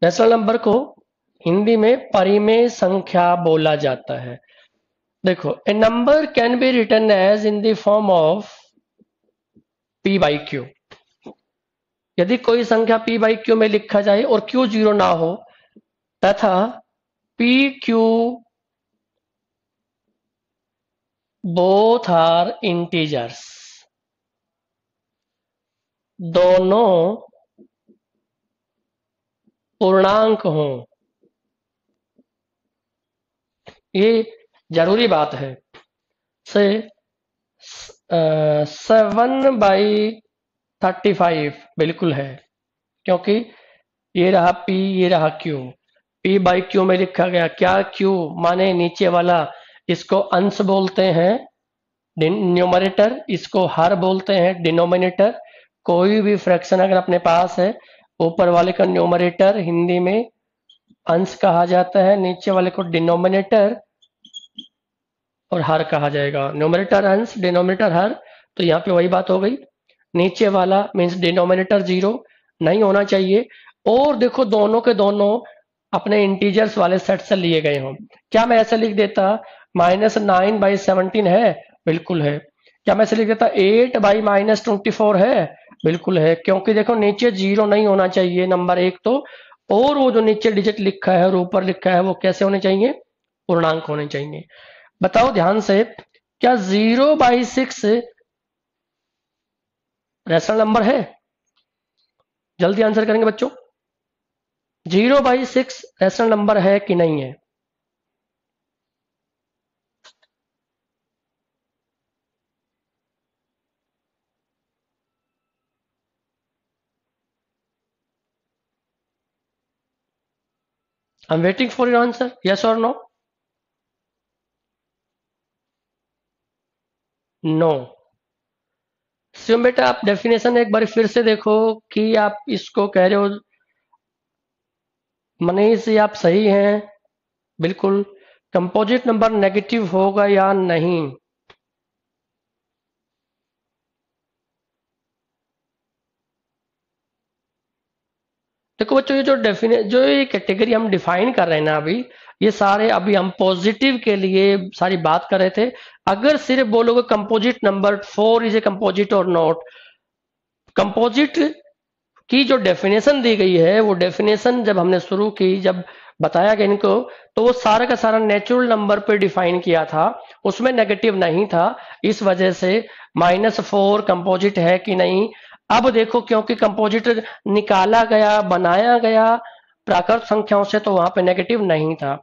रेशनल नंबर को हिंदी में परिमेय संख्या बोला जाता है देखो a number can be written as in form of p by q यदि कोई संख्या पी बाई क्यू में लिखा जाए और क्यू जीरो ना हो तथा p q both are integers दोनों पूर्णांक हों ये जरूरी बात है से सेवन बाई थर्टी फाइव बिल्कुल है क्योंकि ये रहा पी ये रहा क्यू पी बाई क्यू में लिखा गया क्या क्यू माने नीचे वाला इसको अंश बोलते हैं न्यूमरेटर इसको हर बोलते हैं डिनोमिनेटर कोई भी फ्रैक्शन अगर अपने पास है ऊपर वाले का न्यूमरेटर हिंदी में अंश कहा जाता है नीचे वाले को डिनोमिनेटर और हर कहा जाएगा न्यूमरेटर अंश डिनोमिनेटर हर तो यहाँ पे वही बात हो गई नीचे वाला मीन्स डिनोमिनेटर जीरो नहीं होना चाहिए और देखो दोनों के दोनों अपने इंटीजर्स वाले सेट से लिए गए हों क्या मैं ऐसे लिख देता माइनस नाइन बाई सेवनटीन है बिल्कुल है क्या मैं ऐसे लिख देता eight by minus twenty four है बिल्कुल है क्योंकि देखो नीचे जीरो नहीं होना चाहिए नंबर एक तो और वो जो नीचे डिजिट लिखा है और ऊपर लिखा है वो कैसे होने चाहिए पूर्णांक होने चाहिए बताओ ध्यान से क्या zero by six rational number है जल्दी आंसर करेंगे बच्चों zero by six rational number है कि नहीं है I'm waiting for your answer. Yes or no? No no. सिम बेटा आप डेफिनेशन एक बार फिर से देखो कि आप इसको कह रहे हो मनीष आप सही हैं बिल्कुल कंपोजिट नंबर नेगेटिव होगा या नहीं देखो बच्चों ये जो डेफिने जो ये कैटेगरी हम डिफाइन कर रहे हैं ना अभी ये सारे अभी हम पॉजिटिव के लिए सारी बात कर रहे थे अगर सिर्फ बोलोगे composite number four is a composite और नॉट कंपोजिट की जो डेफिनेशन दी गई है वो डेफिनेशन जब हमने शुरू की जब बताया गया इनको तो वो सारा का सारा नेचुरल नंबर पे डिफाइन किया था उसमें नेगेटिव नहीं था इस वजह से माइनस फोर कंपोजिट है कि नहीं अब देखो क्योंकि कंपोजिट निकाला गया बनाया गया प्राकृत संख्याओं से तो वहां पे नेगेटिव नहीं था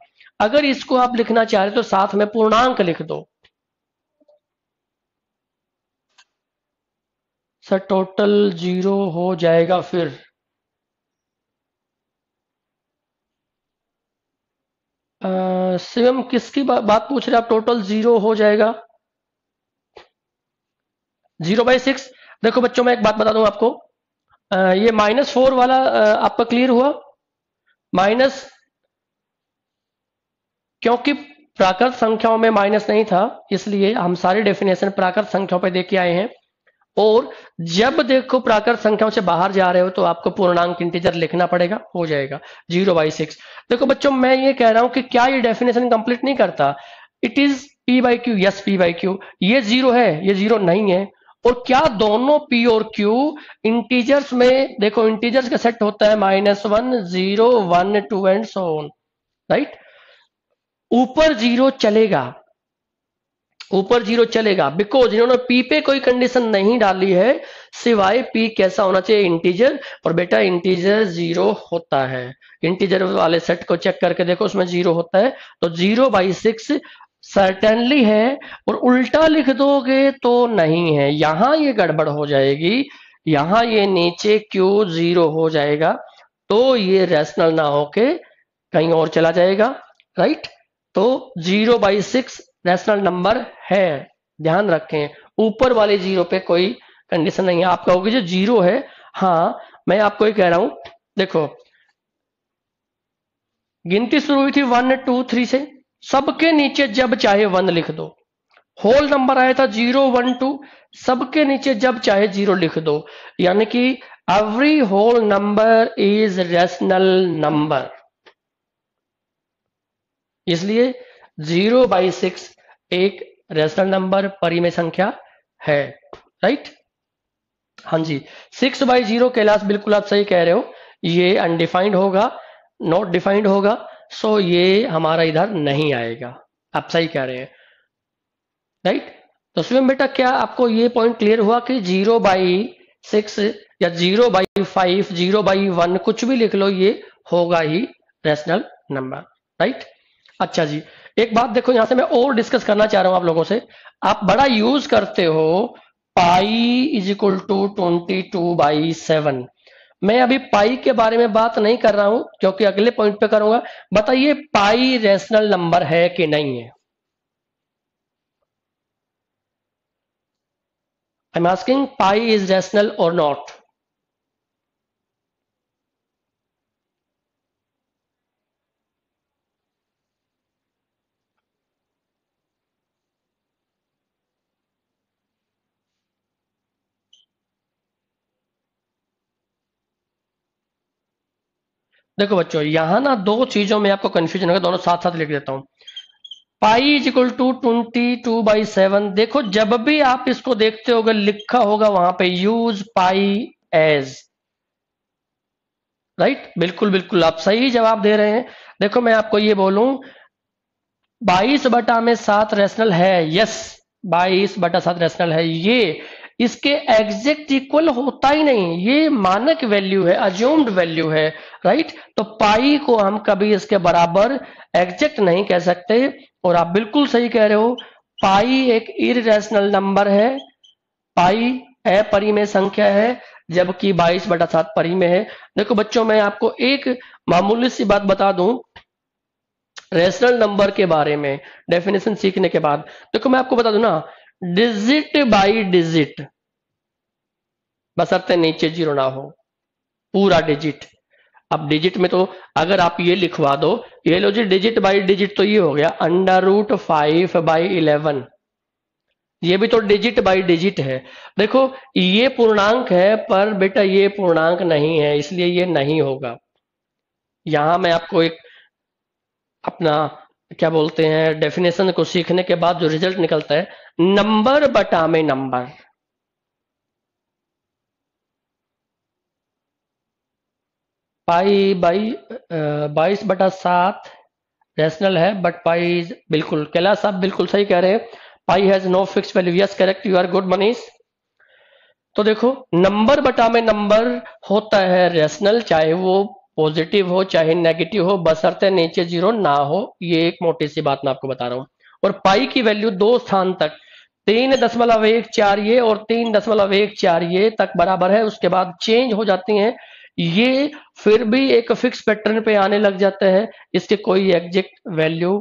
अगर इसको आप लिखना चाह रहे तो साथ में पूर्णांक लिख दो सर टोटल जीरो हो जाएगा फिर शिवम किसकी बा, बात पूछ रहे आप टोटल जीरो हो जाएगा जीरो बाई सिक्स देखो बच्चों मैं एक बात बता दूं आपको आ, ये माइनस फोर वाला आ, आपका क्लियर हुआ माइनस क्योंकि प्राकृत संख्याओं में माइनस नहीं था इसलिए हम सारे डेफिनेशन प्राकृत संख्याओं पे देके आए हैं और जब देखो प्राकृत संख्याओं से बाहर जा रहे हो तो आपको पूर्णांक इंटीजर लिखना पड़ेगा हो जाएगा जीरो बाई सिक्स देखो बच्चों मैं ये कह रहा हूं कि क्या ये डेफिनेशन कंप्लीट नहीं करता it is p by q yes p by q ये जीरो है ये जीरो नहीं है और क्या दोनों पी और क्यू इंटीजर्स में देखो इंटीजर्स का सेट होता है minus one zero one two and so on right ऊपर जीरो चलेगा ऊपर जीरो चलेगा बिकॉज इन्होंने पी पे कोई कंडीशन नहीं डाली है सिवाय पी कैसा होना चाहिए इंटीजर और बेटा इंटीजर जीरो होता है इंटीजर वाले सेट को चेक करके देखो उसमें जीरो होता है तो जीरो बाई सिक्स सर्टेनली है और उल्टा लिख दोगे तो नहीं है यहां ये गड़बड़ हो जाएगी यहां ये नीचे क्यू जीरो हो जाएगा तो ये रेशनल ना होके कहीं और चला जाएगा राइट तो zero by six rational number है ध्यान रखें ऊपर वाले जीरो पे कोई कंडीशन नहीं है आप कहोगे जो जीरो है हाँ मैं आपको ये कह रहा हूं देखो गिनती शुरू हुई थी वन टू थ्री से सबके नीचे जब चाहे वन लिख दो होल नंबर आया था जीरो वन टू सबके नीचे जब चाहे जीरो लिख दो यानी कि every whole number is rational number इसलिए जीरो बाई सिक्स एक रेशनल नंबर परिमेय संख्या है राइट हां जी सिक्स बाई जीरो कैलाश बिल्कुल आप सही कह रहे हो ये अनडिफाइंड होगा नॉट डिफाइंड होगा सो ये हमारा इधर नहीं आएगा आप सही कह रहे हैं राइट तो स्वयं बेटा क्या आपको ये पॉइंट क्लियर हुआ कि जीरो बाई सिक्स या zero by five zero by one कुछ भी लिख लो ये होगा ही रेशनल नंबर राइट अच्छा जी एक बात देखो यहां से मैं और डिस्कस करना चाह रहा हूं आप लोगों से आप बड़ा यूज करते हो pi is equal to twenty two by seven मैं अभी पाई के बारे में बात नहीं कर रहा हूं क्योंकि अगले पॉइंट पे करूंगा बताइए पाई रेशनल नंबर है कि नहीं है I am asking pi is rational और नॉट देखो बच्चों यहां ना दो चीजों में आपको कंफ्यूजन होगा दोनों साथ साथ लिख देता हूं pi is equal to twenty two by seven देखो जब भी आप इसको देखते होगे लिखा होगा वहां पे यूज पाई एज राइट बिल्कुल बिल्कुल आप सही जवाब दे रहे हैं देखो मैं आपको ये बोलूं बाईस बटा में सात रेशनल है यस बाईस बटा सात रेशनल है ये इसके एग्जेक्ट इक्वल होता ही नहीं ये मानक वैल्यू है अज्यूम्ड वैल्यू है राइट तो पाई को हम कभी इसके बराबर एग्जेक्ट नहीं कह सकते और आप बिल्कुल सही कह रहे हो पाई एक इरेशनल नंबर है पाई ए परी में संख्या है जबकि 22 बटा सात परी में है देखो बच्चों मैं आपको एक मामूली सी बात बता दूं रेशनल नंबर के बारे में डेफिनेशन सीखने के बाद देखो मैं आपको बता दू ना डिजिट बाई डिजिट बस बसरते नीचे जीरो ना हो पूरा डिजिट अब डिजिट में तो अगर आप ये लिखवा दो ये लो जी डिजिट बाई डिजिट तो ये हो गया under root five by eleven ये भी तो डिजिट बाई डिजिट है देखो ये पूर्णांक है पर बेटा ये पूर्णांक नहीं है इसलिए ये नहीं होगा यहां मैं आपको एक अपना क्या बोलते हैं डेफिनेशन को सीखने के बाद जो रिजल्ट निकलता है नंबर बटा में नंबर पाई बाई बाईस बटा सात रेशनल है बट पाई बिल्कुल कैलाश आप बिल्कुल सही कह रहे हैं pi has no fix value yes correct you are good Manish तो देखो नंबर बटा में नंबर होता है रेशनल चाहे वो पॉजिटिव हो चाहे नेगेटिव हो बसरते नीचे जीरो ना हो ये एक मोटी सी बात मैं आपको बता रहा हूं और पाई की वैल्यू दो स्थान तक तीन दशमलव एक चार ये और तीन दशमलव एक चार ये तक बराबर है उसके बाद चेंज हो जाती हैं ये फिर भी एक फिक्स पैटर्न पे आने लग जाते हैं इसके कोई एग्जेक्ट वैल्यू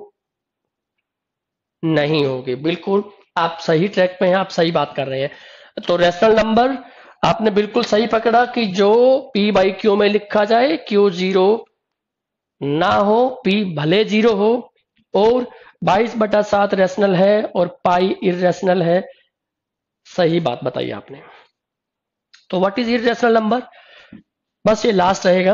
नहीं होगी बिल्कुल आप सही ट्रैक पे हैं आप सही बात कर रहे हैं तो रेशनल नंबर आपने बिल्कुल सही पकड़ा कि जो पी बाई क्यू में लिखा जाए क्यू जीरो ना हो पी भले जीरो हो और बाईस बटा सात रेशनल है और पाई इेशनल है सही बात बताई आपने तो व्हाट इज इेशनल नंबर बस ये लास्ट रहेगा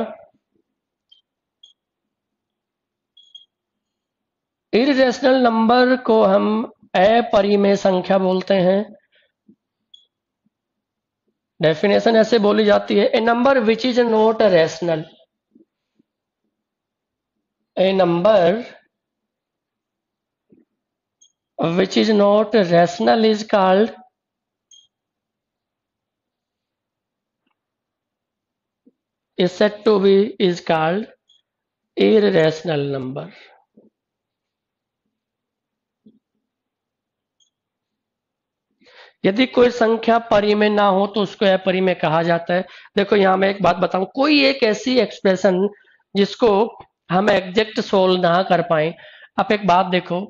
इेशनल नंबर को हम अपरि में संख्या बोलते हैं डेफिनेशन ऐसे बोली जाती है a number which is not rational a number which is not rational is called is said to be is called irrational number यदि कोई संख्या परी में ना हो तो उसको अपरी में कहा जाता है देखो यहां मैं एक बात बताऊं कोई एक ऐसी एक्सप्रेशन जिसको हम एग्जेक्ट सोल्व ना कर पाए आप एक बात देखो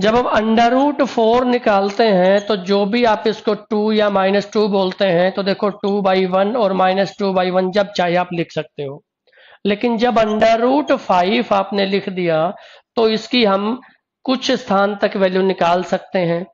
जब हम अंडर रूट फोर निकालते हैं तो जो भी आप इसको टू या माइनस टू बोलते हैं तो देखो टू बाई वन और माइनस टू बाई वन जब चाहे आप लिख सकते हो लेकिन जब अंडर रूट फाइव आपने लिख दिया तो इसकी हम कुछ स्थान तक वैल्यू निकाल सकते हैं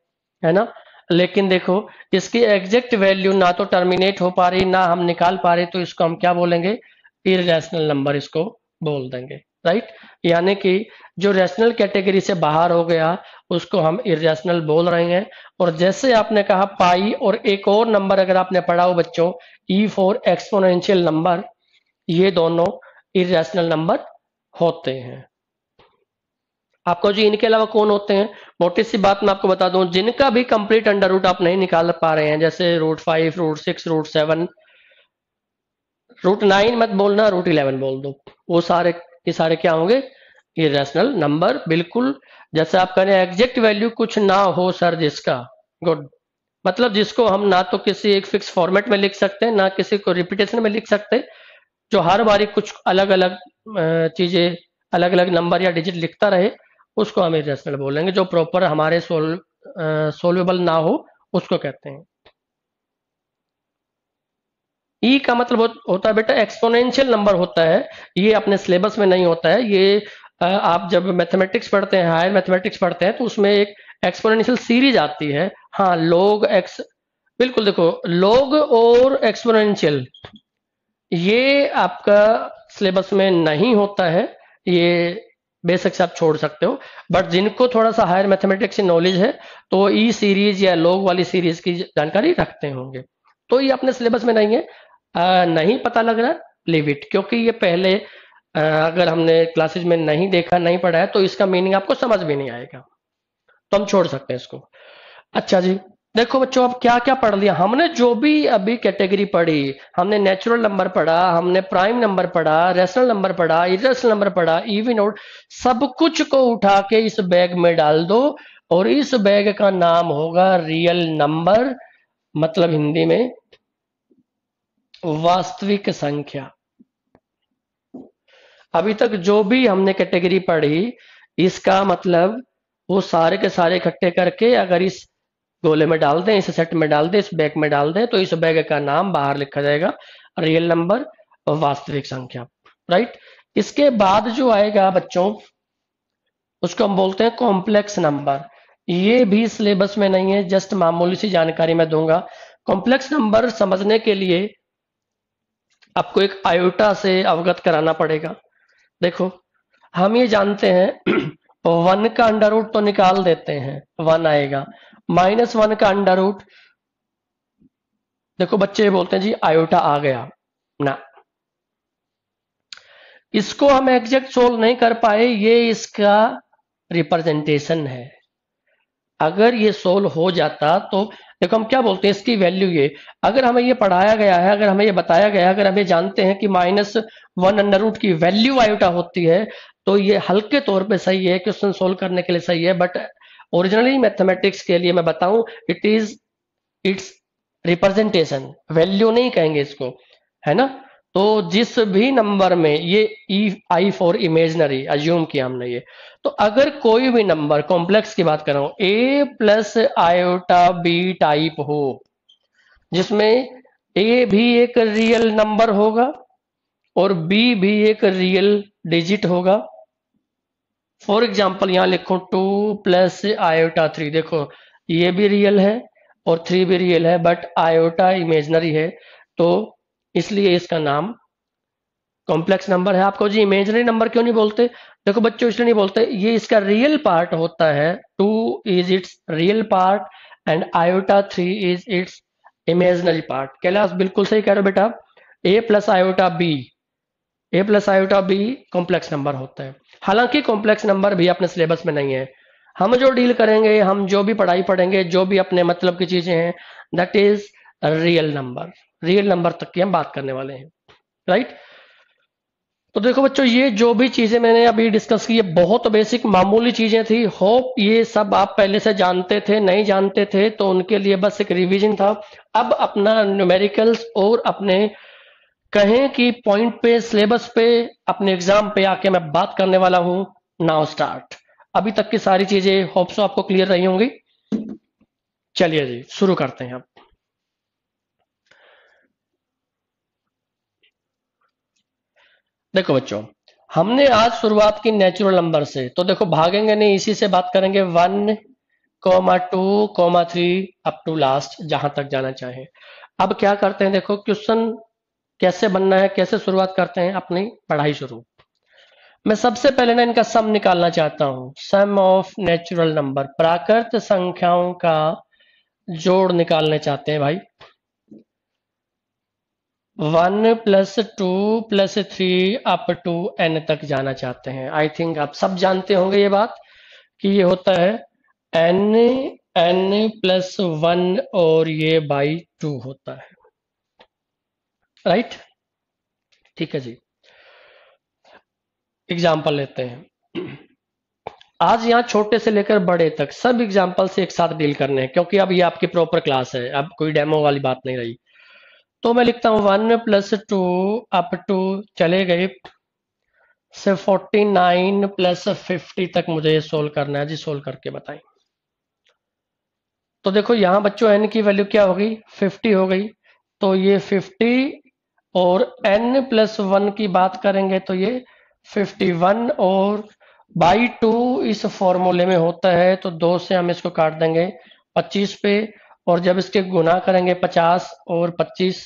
है ना लेकिन देखो इसकी एग्जैक्ट वैल्यू ना तो टर्मिनेट हो पा रही ना हम निकाल पा रहे तो इसको हम क्या बोलेंगे इरेशनल नंबर इसको बोल देंगे राइट यानी कि जो रैशनल कैटेगरी से बाहर हो गया उसको हम इेशनल बोल रहे हैं और जैसे आपने कहा पाई और एक और नंबर अगर आपने पढ़ा हो बच्चों ई फोर एक्सपोनशियल नंबर ये दोनों इेशनल नंबर होते हैं आपको जी इनके अलावा कौन होते हैं मोटी सी बात मैं आपको बता दूं जिनका भी कंप्लीट अंडर रूट आप नहीं निकाल पा रहे हैं जैसे root five root six root seven root nine मत बोलना रूट इलेवन बोल दो वो सारे ये सारे क्या होंगे इेशनल नंबर बिल्कुल जैसे आप कह रहे हैं एग्जैक्ट वैल्यू कुछ ना हो सर जिसका गुड मतलब जिसको हम ना तो किसी एक फिक्स फॉर्मेट में लिख सकते हैं ना किसी को रिपीटेशन में लिख सकते जो हर बारी कुछ अलग अलग चीजें अलग अलग नंबर या डिजिट लिखता रहे उसको हम इरेशनल बोलेंगे जो प्रॉपर हमारे सोल सोल्वेबल ना हो उसको कहते हैं ई e का मतलब होता है बेटा एक्सपोनेंशियल नंबर होता है ये अपने सिलेबस में नहीं होता है ये आप जब मैथमेटिक्स पढ़ते हैं हायर मैथमेटिक्स पढ़ते हैं तो उसमें एक एक्सपोनेंशियल सीरीज आती है हाँ लोग एक्स बिल्कुल देखो लोग और एक्सपोनेंशियल ये आपका सिलेबस में नहीं होता है ये बेसिक से आप छोड़ सकते हो बट जिनको थोड़ा सा हायर मैथमेटिक्स की नॉलेज है तो ई e सीरीज या लोग वाली सीरीज की जानकारी रखते होंगे तो ये अपने सिलेबस में नहीं है आ, नहीं पता लग रहा लिव इट क्योंकि ये पहले आ, अगर हमने क्लासेज में नहीं देखा नहीं पढ़ा है तो इसका मीनिंग आपको समझ भी नहीं आएगा तो हम छोड़ सकते हैं इसको अच्छा जी देखो बच्चों अब क्या क्या पढ़ लिया हमने जो भी अभी कैटेगरी पढ़ी हमने नेचुरल नंबर पढ़ा हमने प्राइम नंबर पढ़ा रेशनल नंबर पढ़ा इरेशनल नंबर पढ़ा ईवी नोट सब कुछ को उठा के इस बैग में डाल दो और इस बैग का नाम होगा रियल नंबर मतलब हिंदी में वास्तविक संख्या अभी तक जो भी हमने कैटेगरी पढ़ी इसका मतलब वो सारे के सारे इकट्ठे करके अगर इस गोले में डाल दें इस सेट में डाल दें इस बैग में डाल दें तो इस बैग का नाम बाहर लिखा जाएगा रियल नंबर वास्तविक संख्या राइट इसके बाद जो आएगा बच्चों उसको हम बोलते हैं कॉम्प्लेक्स नंबर ये भी सिलेबस में नहीं है जस्ट मामूली सी जानकारी मैं दूंगा कॉम्प्लेक्स नंबर समझने के लिए आपको एक आयोटा से अवगत कराना पड़ेगा देखो हम ये जानते हैं [clears throat] वन का अंडर रूट तो निकाल देते हैं वन आएगा माइनस वन का अंडर रूट देखो बच्चे बोलते हैं जी आयोटा आ गया ना इसको हम एग्जैक्ट सोल्व नहीं कर पाए ये इसका रिप्रेजेंटेशन है अगर ये सोल्व हो जाता तो देखो हम क्या बोलते हैं इसकी वैल्यू ये अगर हमें ये पढ़ाया गया है अगर हमें ये बताया गया है अगर हमें जानते हैं कि माइनस वन अंडर रूट की वैल्यू आयोटा होती है तो ये हल्के तौर पे सही है क्वेश्चन सोल्व करने के लिए सही है बट ओरिजिनली मैथमेटिक्स के लिए मैं बताऊं it is its representation value नहीं कहेंगे इसको है ना तो जिस भी नंबर में ये ई आई फॉर इमेजनरी अज्यूम किया हमने ये तो अगर कोई भी नंबर कॉम्प्लेक्स की बात कर रहा हूं a plus iota b type हो जिसमें ए भी एक रियल नंबर होगा और बी भी एक रियल डिजिट होगा फॉर एग्जाम्पल यहां लिखो टू प्लस आयोटा थ्री देखो ये भी रियल है और थ्री भी रियल है बट आयोटा इमेजनरी है तो इसलिए इसका नाम कॉम्प्लेक्स नंबर है आपको जी इमेजनरी नंबर क्यों नहीं बोलते देखो बच्चों इसलिए नहीं बोलते ये इसका रियल पार्ट होता है two is its real part and iota three is its imaginary part Kailash बिल्कुल सही कह रहे हो बेटा a plus iota b a plus iota b complex number होता है हालांकि कॉम्प्लेक्स नंबर भी अपने सिलेबस में नहीं है हम जो डील करेंगे हम जो भी पढ़ाई पढ़ेंगे जो भी अपने मतलब की चीजें हैं that is real number real number तक की हम बात करने वाले हैं राइट तो देखो बच्चों ये जो भी चीजें मैंने अभी डिस्कस की है बहुत बेसिक मामूली चीजें थी होप ये सब आप पहले से जानते थे नहीं जानते थे तो उनके लिए बस एक रिवीजन था अब अपना न्यूमेरिकल्स और अपने कहें कि पॉइंट पे सिलेबस पे अपने एग्जाम पे आके मैं बात करने वाला हूं नाउ स्टार्ट अभी तक की सारी चीजें होप्स तो आपको क्लियर रही होंगी चलिए जी शुरू करते हैं अब देखो बच्चों हमने आज शुरुआत की नेचुरल नंबर से तो देखो भागेंगे नहीं इसी से बात करेंगे one comma two comma three up to last जहां तक जाना चाहे अब क्या करते हैं देखो क्वेश्चन कैसे बनना है कैसे शुरुआत करते हैं अपनी पढ़ाई शुरू मैं सबसे पहले ना इनका सम निकालना चाहता हूं सम ऑफ नेचुरल नंबर प्राकृत संख्याओं का जोड़ निकालने चाहते हैं भाई one plus two plus three up to n तक जाना चाहते हैं आई थिंक आप सब जानते होंगे ये बात कि ये होता है एन एन प्लस वन और ये बाई टू होता है राइट right? ठीक है जी एग्जाम्पल लेते हैं आज यहाँ छोटे से लेकर बड़े तक सब एग्जाम्पल से एक साथ डील करने हैं क्योंकि अब ये आपकी प्रॉपर क्लास है अब कोई डेमो वाली बात नहीं रही तो मैं लिखता हूं one plus two up to चले गए से फोर्टी नाइन प्लस फिफ्टी तक मुझे ये सोल्व करना है जी सोल्व करके बताएं तो देखो यहां बच्चों एन की वैल्यू क्या होगी फिफ्टी हो गई तो ये फिफ्टी और एन प्लस वन की बात करेंगे तो ये फिफ्टी वन और बाई टू इस फॉर्मूले में होता है तो दो से हम इसको काट देंगे पच्चीस पे और जब इसके गुना करेंगे पचास और पच्चीस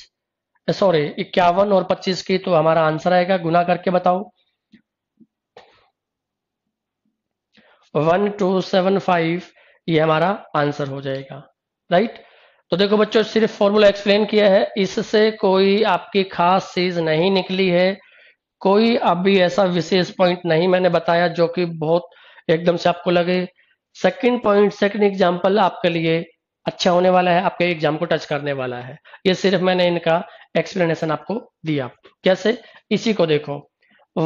सॉरी इक्यावन और पच्चीस की तो हमारा आंसर आएगा गुना करके बताओ वन टू सेवन फाइव ये हमारा आंसर हो जाएगा राइट तो देखो बच्चों सिर्फ फॉर्मूला एक्सप्लेन किया है इससे कोई आपकी खास चीज नहीं निकली है कोई अभी ऐसा विशेष पॉइंट नहीं मैंने बताया जो कि बहुत एकदम से आपको लगे सेकंड पॉइंट सेकंड एग्जांपल आपके लिए अच्छा होने वाला है आपके एग्जाम को टच करने वाला है ये सिर्फ मैंने इनका एक्सप्लेनेशन आपको दिया कैसे इसी को देखो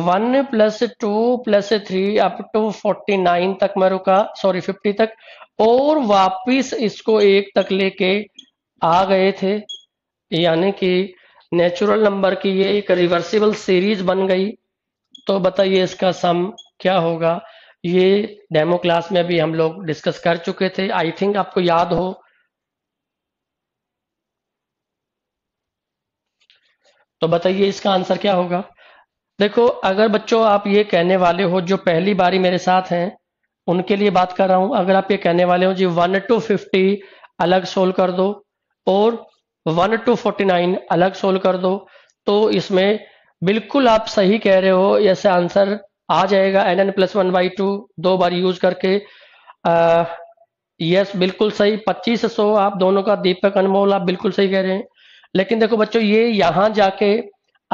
one plus two plus three up to forty nine तक मैं रुका सॉरी फिफ्टी तक और वापिस इसको एक तक लेके आ गए थे यानी कि नेचुरल नंबर की ये एक रिवर्सिबल सीरीज बन गई तो बताइए इसका सम क्या होगा ये डेमो क्लास में भी हम लोग डिस्कस कर चुके थे आई थिंक आपको याद हो तो बताइए इसका आंसर क्या होगा देखो अगर बच्चों आप ये कहने वाले हो जो पहली बारी मेरे साथ हैं उनके लिए बात कर रहा हूं अगर आप ये कहने वाले हो जी वन टू फिफ्टी अलग सोल्व कर दो और वन टू फोर्टी नाइन अलग सोल्व कर दो तो इसमें बिल्कुल आप सही कह रहे हो ऐसे आंसर आ जाएगा n n plus one by two दो बार यूज करके अः यस बिल्कुल सही पच्चीस सौ आप दोनों का दीपक अनमोल आप बिल्कुल सही कह रहे हैं लेकिन देखो बच्चों ये यहां जाके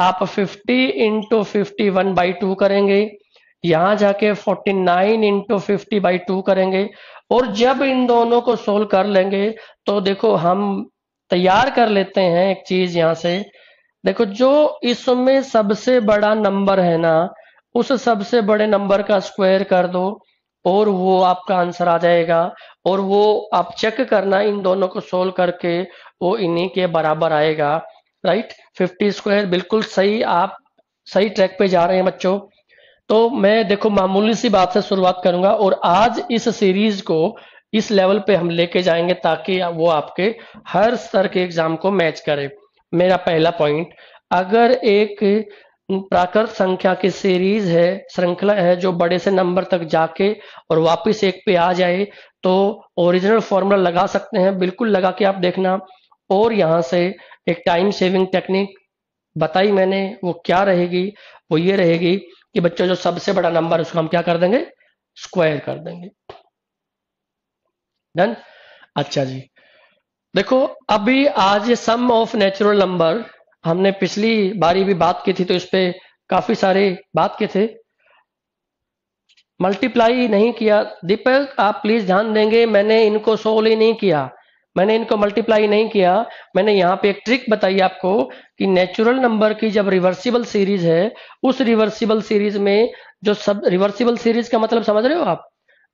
आप 50 into fifty one by two करेंगे यहां जाके 49 nine into fifty by two करेंगे और जब इन दोनों को सोल्व कर लेंगे तो देखो हम तैयार कर लेते हैं एक चीज यहां से देखो जो इसमें सबसे बड़ा नंबर है ना उस सबसे बड़े नंबर का स्क्वायर कर दो और वो आपका आंसर आ जाएगा और वो आप चेक करना इन दोनों को सोल्व करके वो इन्हीं के बराबर आएगा राइट फिफ्टी स्क्वायर बिल्कुल सही आप सही ट्रैक पे जा रहे हैं बच्चों तो मैं देखो मामूली सी बात से शुरुआत करूंगा और आज इस सीरीज को इस लेवल पे हम लेके जाएंगे ताकि वो आपके हर स्तर के एग्जाम को मैच करे मेरा पहला पॉइंट अगर एक प्राकृत संख्या की सीरीज है श्रृंखला है जो बड़े से नंबर तक जाके और वापस एक पे आ जाए तो ओरिजिनल फॉर्मूला लगा सकते हैं बिल्कुल लगा के आप देखना और यहाँ से एक टाइम सेविंग टेक्निक बताई मैंने वो क्या रहेगी वो ये रहेगी कि बच्चों जो सबसे बड़ा नंबर उसको हम क्या कर देंगे स्क्वायर कर देंगे डन अच्छा जी देखो अभी आज सम ऑफ नेचुरल नंबर हमने पिछली बारी भी बात की थी तो इस पर काफी सारे बात के थे मल्टीप्लाई नहीं किया दीपक आप प्लीज ध्यान देंगे मैंने इनको सोल ही नहीं किया मैंने इनको मल्टीप्लाई नहीं किया मैंने यहाँ पे एक ट्रिक बताई आपको कि नेचुरल नंबर की जब रिवर्सिबल सीरीज है उस रिवर्सिबल सीरीज में जो सब रिवर्सिबल सीरीज का मतलब समझ रहे हो आप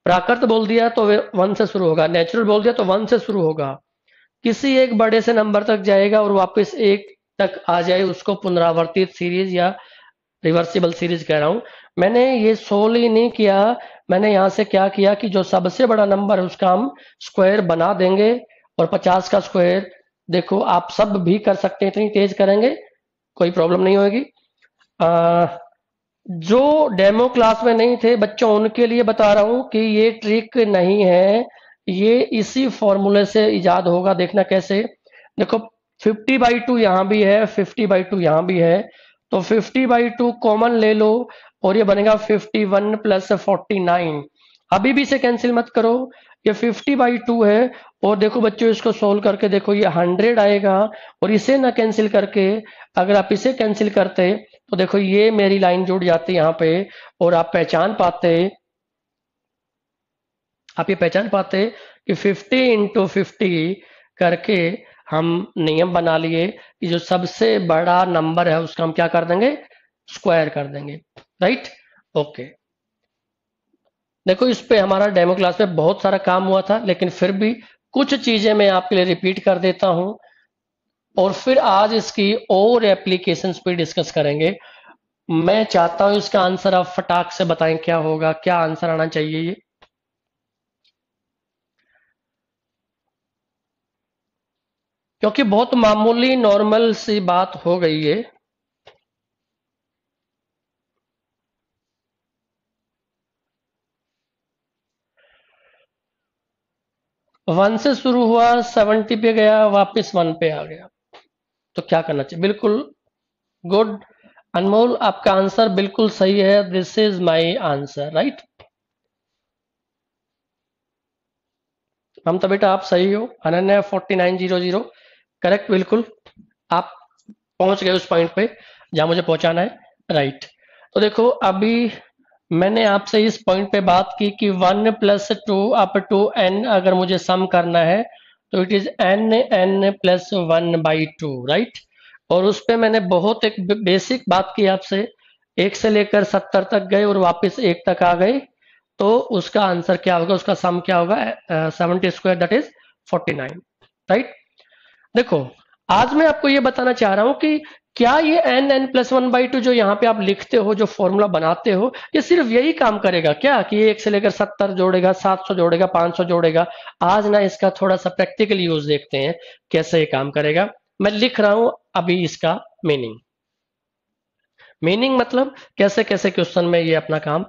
प्राकृत बोल दिया तो वन से शुरू होगा नेचुरल बोल दिया तो वन से शुरू होगा किसी एक बड़े से नंबर तक जाएगा और वापस एक तक आ जाए उसको पुनरावर्तित सीरीज या रिवर्सिबल सीरीज कह रहा हूं मैंने ये ही नहीं किया मैंने यहां से क्या किया कि जो सबसे बड़ा नंबर है उसका हम स्क्वायर बना देंगे और 50 का स्क्वायर देखो आप सब भी कर सकते हैं इतनी तेज करेंगे कोई प्रॉब्लम नहीं होगी जो डेमो क्लास में नहीं थे बच्चों उनके लिए बता रहा हूं कि ये ट्रिक नहीं है ये इसी फॉर्मूले से ईजाद होगा देखना कैसे देखो फिफ्टी बाई टू यहां भी है फिफ्टी बाई टू यहां भी है तो फिफ्टी बाई टू कॉमन ले लो और ये बनेगा fifty one plus forty nine अभी भी इसे कैंसिल मत करो ये 50 बाई टू है और देखो बच्चों इसको सोल्व करके देखो ये 100 आएगा और इसे ना कैंसिल करके अगर आप इसे कैंसिल करते तो देखो ये मेरी लाइन जुड़ जाती यहाँ पे और आप पहचान पाते आप ये पहचान पाते कि 50 इंटू फिफ्टी करके हम नियम बना लिए कि जो सबसे बड़ा नंबर है उसका हम क्या कर देंगे स्क्वायर कर देंगे राइट ओके देखो इस पे हमारा डेमो क्लास में बहुत सारा काम हुआ था लेकिन फिर भी कुछ चीजें मैं आपके लिए रिपीट कर देता हूं और फिर आज इसकी और एप्लीकेशन पे डिस्कस करेंगे मैं चाहता हूं इसका आंसर आप फटाक से बताएं क्या होगा क्या आंसर आना चाहिए ये क्योंकि बहुत मामूली नॉर्मल सी बात हो गई है वन से शुरू हुआ सेवेंटी पे गया वापस वन पे आ गया तो क्या करना चाहिए बिल्कुल गुड अनमोल आपका आंसर बिल्कुल सही है this is my answer right हम तो बेटा आप सही हो Ananya forty nine zero zero correct बिल्कुल आप पहुंच गए उस पॉइंट पे जहां मुझे पहुंचाना है राइट तो देखो अभी मैंने आपसे इस पॉइंट पे बात की कि one plus two up to n अगर मुझे सम करना है तो it is n n plus one by two right और उस पर मैंने बहुत एक बेसिक बात की आपसे एक से लेकर सत्तर तक गए और वापस एक तक आ गए तो उसका आंसर क्या होगा उसका सम क्या होगा seventy square that is forty nine right देखो आज मैं आपको यह बताना चाह रहा हूं कि क्या ये n n plus one by two जो यहाँ पे आप लिखते हो जो फॉर्मूला बनाते हो ये सिर्फ यही काम करेगा क्या कि ये एक से लेकर सत्तर जोड़ेगा सात सौ जोड़ेगा पांच सौ जोड़ेगा आज ना इसका थोड़ा सा प्रैक्टिकल यूज देखते हैं कैसे ये काम करेगा मैं लिख रहा हूं अभी इसका मीनिंग मीनिंग मतलब कैसे कैसे क्वेश्चन में ये अपना काम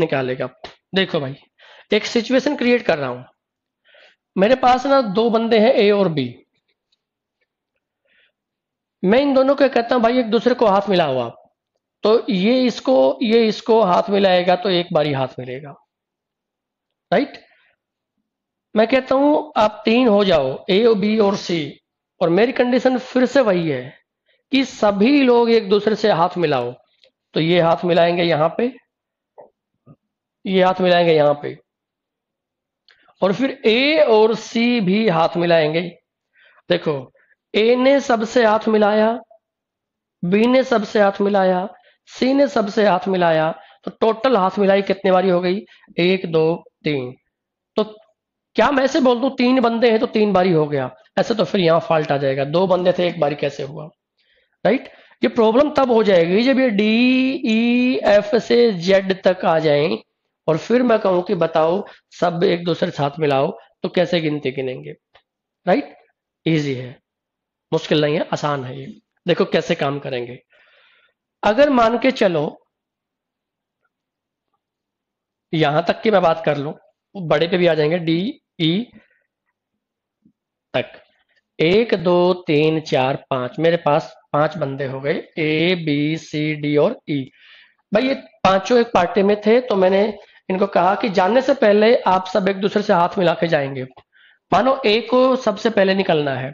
निकालेगा देखो भाई एक सिचुएशन क्रिएट कर रहा हूं मेरे पास ना दो बंदे हैं ए और बी मैं इन दोनों को कहता हूं भाई एक दूसरे को हाथ मिला हुआ तो ये इसको ये इसको हाथ मिलाएगा तो एक बार ही हाथ मिलेगा राइट मैं कहता हूं आप तीन हो जाओ ए बी और सी और मेरी कंडीशन फिर से वही है कि सभी लोग एक दूसरे से हाथ मिलाओ तो ये हाथ मिलाएंगे यहां पे ये हाथ मिलाएंगे यहां पे और फिर ए और सी भी हाथ मिलाएंगे देखो ए ने सबसे हाथ मिलाया बी ने सबसे हाथ मिलाया सी ने सबसे हाथ मिलाया तो टोटल हाथ मिलाई कितने बारी हो गई एक दो तीन तो क्या मैं ऐसे बोल दू तीन बंदे हैं तो तीन बारी हो गया ऐसे तो फिर यहां फॉल्ट आ जाएगा दो बंदे थे एक बारी कैसे हुआ राइट ये प्रॉब्लम तब हो जाएगी जब ये डी ई एफ से जेड तक आ जाए और फिर मैं कहूं कि बताओ सब एक दूसरे साथ मिलाओ तो कैसे गिनती गिनेंगे राइट इजी है मुश्किल नहीं है आसान है ये देखो कैसे काम करेंगे अगर मान के चलो यहां तक की मैं बात कर लू बड़े पे भी आ जाएंगे डी ई e, तक एक दो तीन चार पांच मेरे पास पांच बंदे हो गए ए बी सी डी और ई e। भाई ये पांचों एक पार्टी में थे तो मैंने इनको कहा कि जानने से पहले आप सब एक दूसरे से हाथ मिला के जाएंगे मानो ए को सबसे पहले निकलना है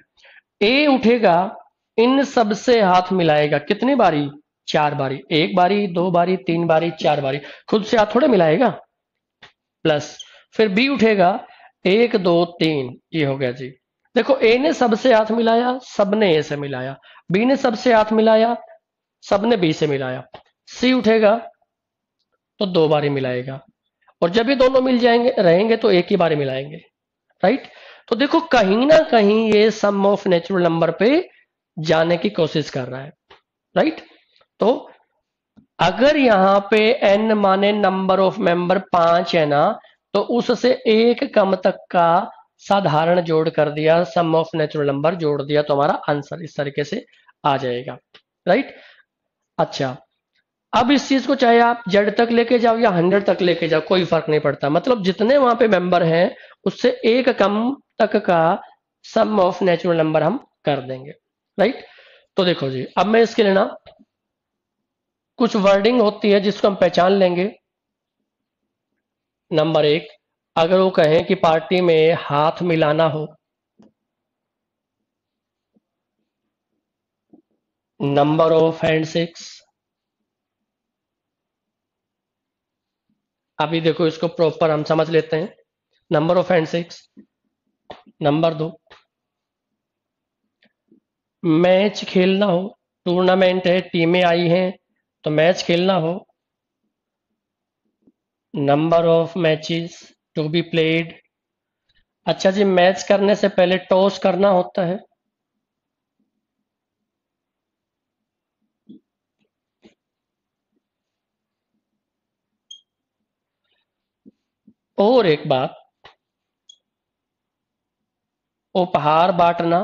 ए उठेगा इन सबसे हाथ मिलाएगा कितनी बारी चार बारी एक बारी दो बारी तीन बारी चार बारी खुद से हाथ थोड़े मिलाएगा प्लस फिर बी उठेगा एक दो तीन ये हो गया जी देखो ए ने सबसे हाथ मिलाया सबने ए से मिलाया बी ने सबसे हाथ मिलाया सबने बी से मिलाया सी उठेगा तो दो बारी मिलाएगा और जब ये दोनों मिल जाएंगे रहेंगे तो एक ही बारी मिलाएंगे राइट तो देखो कहीं ना कहीं ये सम ऑफ नेचुरल नंबर पे जाने की कोशिश कर रहा है राइट तो अगर यहां पे n माने नंबर ऑफ मेंबर पांच है ना तो उससे एक कम तक का साधारण जोड़ कर दिया सम ऑफ नेचुरल नंबर जोड़ दिया तो हमारा आंसर इस तरीके से आ जाएगा राइट अच्छा अब इस चीज को चाहे आप जेड तक लेके जाओ या हंड्रेड तक लेके जाओ कोई फर्क नहीं पड़ता मतलब जितने वहां पे मेंबर हैं उससे एक कम तक का सम ऑफ नेचुरल नंबर हम कर देंगे राइट तो देखो जी अब मैं इसके लिए ना कुछ वर्डिंग होती है जिसको हम पहचान लेंगे नंबर एक अगर वो कहें कि पार्टी में हाथ मिलाना हो नंबर ऑफ हैंड सिक्स अभी देखो इसको प्रॉपर हम समझ लेते हैं number of and six number दो मैच खेलना हो टूर्नामेंट है टीमें आई हैं तो मैच खेलना हो number of matches to be played अच्छा जी मैच करने से पहले टॉस करना होता है और एक बात उपहार बांटना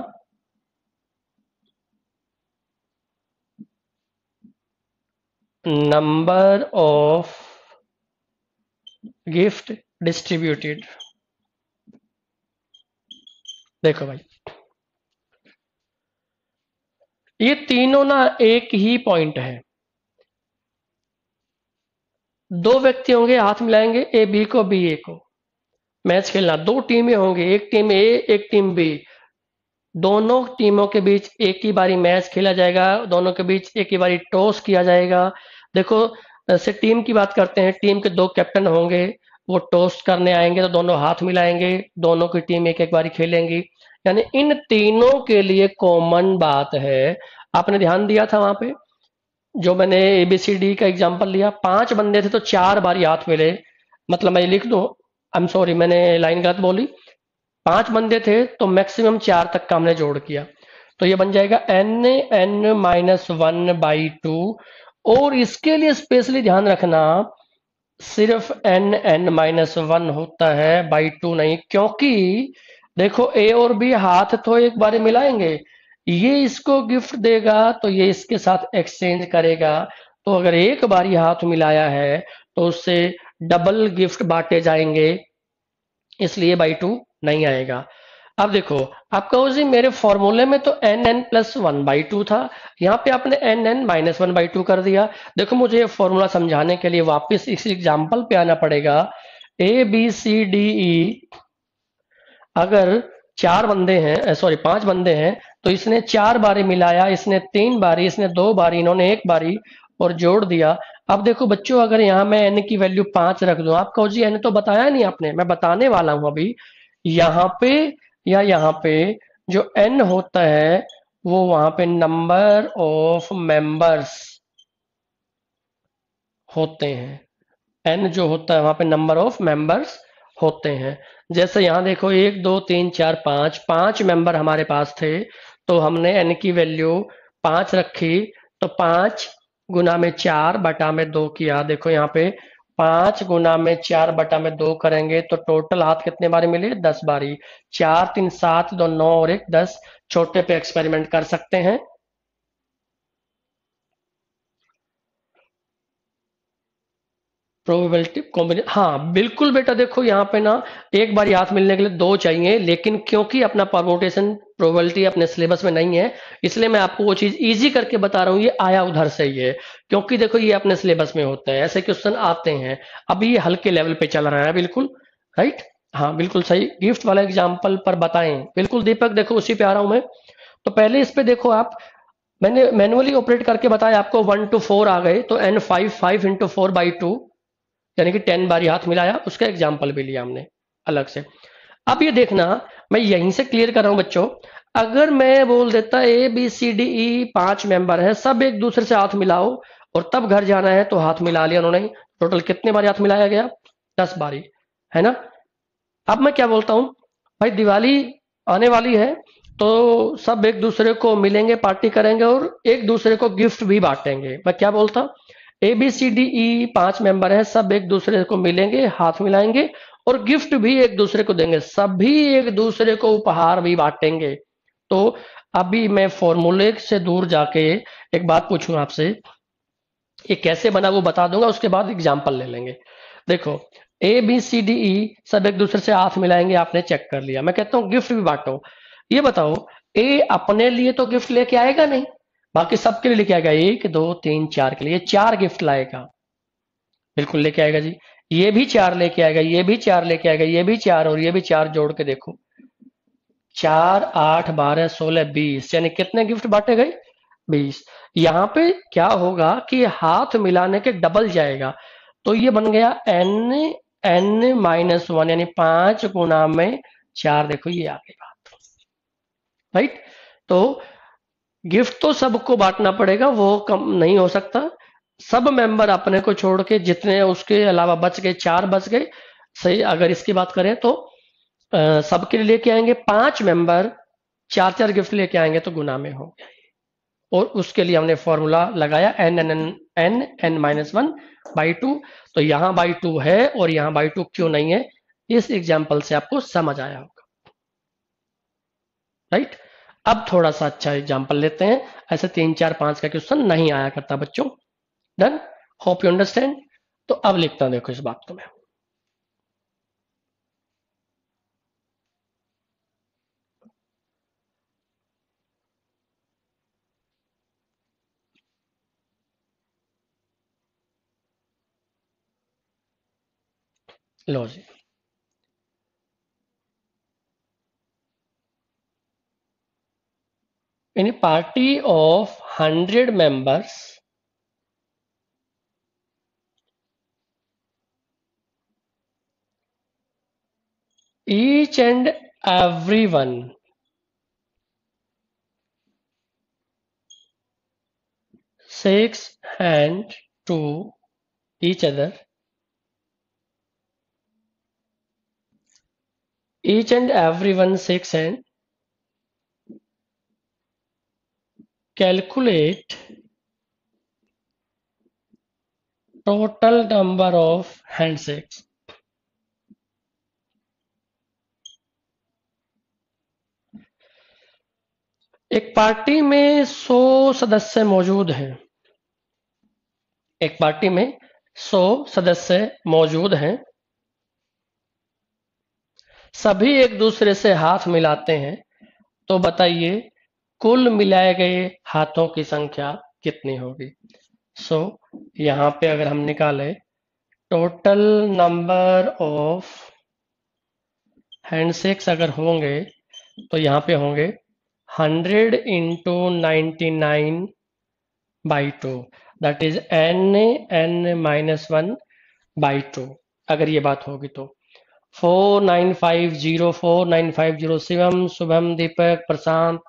नंबर ऑफ गिफ्ट डिस्ट्रीब्यूटेड देखो भाई ये तीनों ना एक ही पॉइंट है दो व्यक्ति होंगे हाथ मिलाएंगे ए बी को बी ए को मैच खेलना दो टीमें होंगी एक टीम ए एक टीम बी दोनों टीमों के बीच एक ही बारी मैच खेला जाएगा दोनों के बीच एक ही बारी टॉस किया जाएगा देखो से टीम की बात करते हैं टीम के दो कैप्टन होंगे वो टॉस करने आएंगे तो दोनों हाथ मिलाएंगे दोनों की टीम एक एक बारी खेलेंगी यानी इन तीनों के लिए कॉमन बात है आपने ध्यान दिया था वहां पे जो मैंने एबीसीडी का एग्जाम्पल लिया पांच बंदे थे तो चार बार हाथ मिले मतलब मैं लिख दो आई एम सॉरी मैंने लाइन गलत बोली पांच बंदे थे तो मैक्सिमम चार तक का हमने जोड़ किया तो ये बन जाएगा n n minus one by two और इसके लिए स्पेशली ध्यान रखना सिर्फ एन एन माइनस वन होता है बाई टू नहीं क्योंकि देखो ए और बी हाथ तो एक बार मिलाएंगे ये इसको गिफ्ट देगा तो ये इसके साथ एक्सचेंज करेगा तो अगर एक बार ये हाथ मिलाया है तो उससे डबल गिफ्ट बांटे जाएंगे इसलिए बाई टू नहीं आएगा अब देखो आप कहो जी मेरे फॉर्मूले में तो n n plus one by two था यहाँ पे आपने n n minus one by two कर दिया देखो मुझे ये फॉर्मूला समझाने के लिए वापस इस एग्जाम्पल पे आना पड़ेगा A B C D E अगर चार बंदे हैं सॉरी पांच बंदे हैं तो इसने चार बारी मिलाया इसने तीन बारी इसने दो बारी इन्होंने एक बारी और जोड़ दिया अब देखो बच्चों अगर यहां मैं एन की वैल्यू पांच रख दू आप कहो जी एन तो बताया नहीं आपने मैं बताने वाला हूं अभी यहां पे या यहां पे जो एन होता है वो वहां पे नंबर ऑफ मेंबर्स होते हैं एन जो होता है वहां पे नंबर ऑफ मेंबर्स होते हैं जैसे यहां देखो एक दो तीन चार पांच पांच मेंबर हमारे पास थे तो हमने एन की वैल्यू पांच रखी तो पांच गुना में चार बटा में दो किया देखो यहाँ पे पांच गुना में चार बटा में दो करेंगे तो टोटल हाथ कितने बारी मिले दस बारी चार तीन सात दो नौ और एक दस छोटे पे एक्सपेरिमेंट कर सकते हैं प्रोबेबिलिटी कॉम्बिनेशन हाँ बिल्कुल बेटा देखो यहाँ पे ना एक बार हाथ मिलने के लिए दो चाहिए लेकिन क्योंकि अपना परमोटेशन प्रोबेबिलिटी अपने सिलेबस में नहीं है इसलिए मैं आपको वो चीज इजी करके बता रहा हूँ ये आया उधर से ये क्योंकि देखो ये अपने सिलेबस में होता है ऐसे क्वेश्चन आते हैं अभी ये हल्के लेवल पे चल रहा है बिल्कुल राइट हाँ बिल्कुल सही गिफ्ट वाला एग्जाम्पल पर बताएं बिल्कुल दीपक देखो उसी पे आ रहा हूं मैं तो पहले इस पे देखो आप मैंने मैनुअली ऑपरेट करके बताया आपको वन टू फोर आ गए तो n five five into four by two यानी कि टेन बार हाथ मिलाया उसका एग्जाम्पल भी लिया हमने अलग से अब ये देखना मैं यहीं से क्लियर कर रहा हूं बच्चों अगर मैं बोल देता A B C D E पांच मेंबर है सब एक दूसरे से हाथ मिलाओ और तब घर जाना है तो हाथ मिला लिया उन्होंने टोटल कितने बार हाथ मिलाया गया दस बारी है ना अब मैं क्या बोलता हूं भाई दिवाली आने वाली है तो सब एक दूसरे को मिलेंगे पार्टी करेंगे और एक दूसरे को गिफ्ट भी बांटेंगे मैं क्या बोलता A B C D E पांच मेंबर है सब एक दूसरे को मिलेंगे हाथ मिलाएंगे और गिफ्ट भी एक दूसरे को देंगे सभी एक दूसरे को उपहार भी बांटेंगे तो अभी मैं फॉर्मूले से दूर जाके एक बात पूछू आपसे ये कैसे बना वो बता दूंगा उसके बाद एग्जाम्पल ले लेंगे देखो A B C D E सब एक दूसरे से हाथ मिलाएंगे आपने चेक कर लिया मैं कहता हूँ गिफ्ट भी बांटो ये बताओ ए अपने लिए तो गिफ्ट लेके आएगा नहीं बाकी सबके लिए लेके आएगा एक दो तीन चार के लिए चार गिफ्ट लाएगा बिल्कुल लेके आएगा जी ये भी चार लेके आएगा ये भी चार लेके आएगा ये भी चार और ये भी चार जोड़ के देखो चार आठ बारह सोलह बीस यानी कितने गिफ्ट बांटे गए बीस यहां पे क्या होगा कि हाथ मिलाने के डबल जाएगा तो ये बन गया एन एन माइनस वन यानी पांच गुना में चार देखो ये आगे बात राइट तो गिफ्ट तो सबको बांटना पड़ेगा वो कम नहीं हो सकता सब मेंबर अपने को छोड़ के जितने उसके अलावा बच गए चार बच गए सही अगर इसकी बात करें तो सबके लिए लेके आएंगे पांच मेंबर चार चार गिफ्ट लेके आएंगे तो गुना में हो और उसके लिए हमने फॉर्मूला लगाया n n n n n minus one by two तो यहां बाई टू है और यहां बाई टू क्यों नहीं है इस एग्जाम्पल से आपको समझ आया होगा राइट अब थोड़ा सा अच्छा एग्जाम्पल लेते हैं ऐसे तीन चार पांच का क्वेश्चन नहीं आया करता बच्चों डन होप यू अंडरस्टैंड तो अब लिखता हूं देखो इस बात को मैं लो जी in party of hundred members Each and every one. Shakes hand to each other. Each and everyone shakes hand. Calculate total number of handshakes. एक पार्टी में 100 सदस्य मौजूद हैं एक पार्टी में 100 सदस्य मौजूद हैं सभी एक दूसरे से हाथ मिलाते हैं तो बताइए कुल मिलाए गए हाथों की संख्या कितनी होगी सो so, यहां पे अगर हम निकाले टोटल नंबर ऑफ हैंडशेक्स अगर होंगे तो यहां पे होंगे hundred into ninety that is n n minus one by two अगर ये बात होगी तो four nine five zero four nine five zero Shivam Shubham Deepak Prashant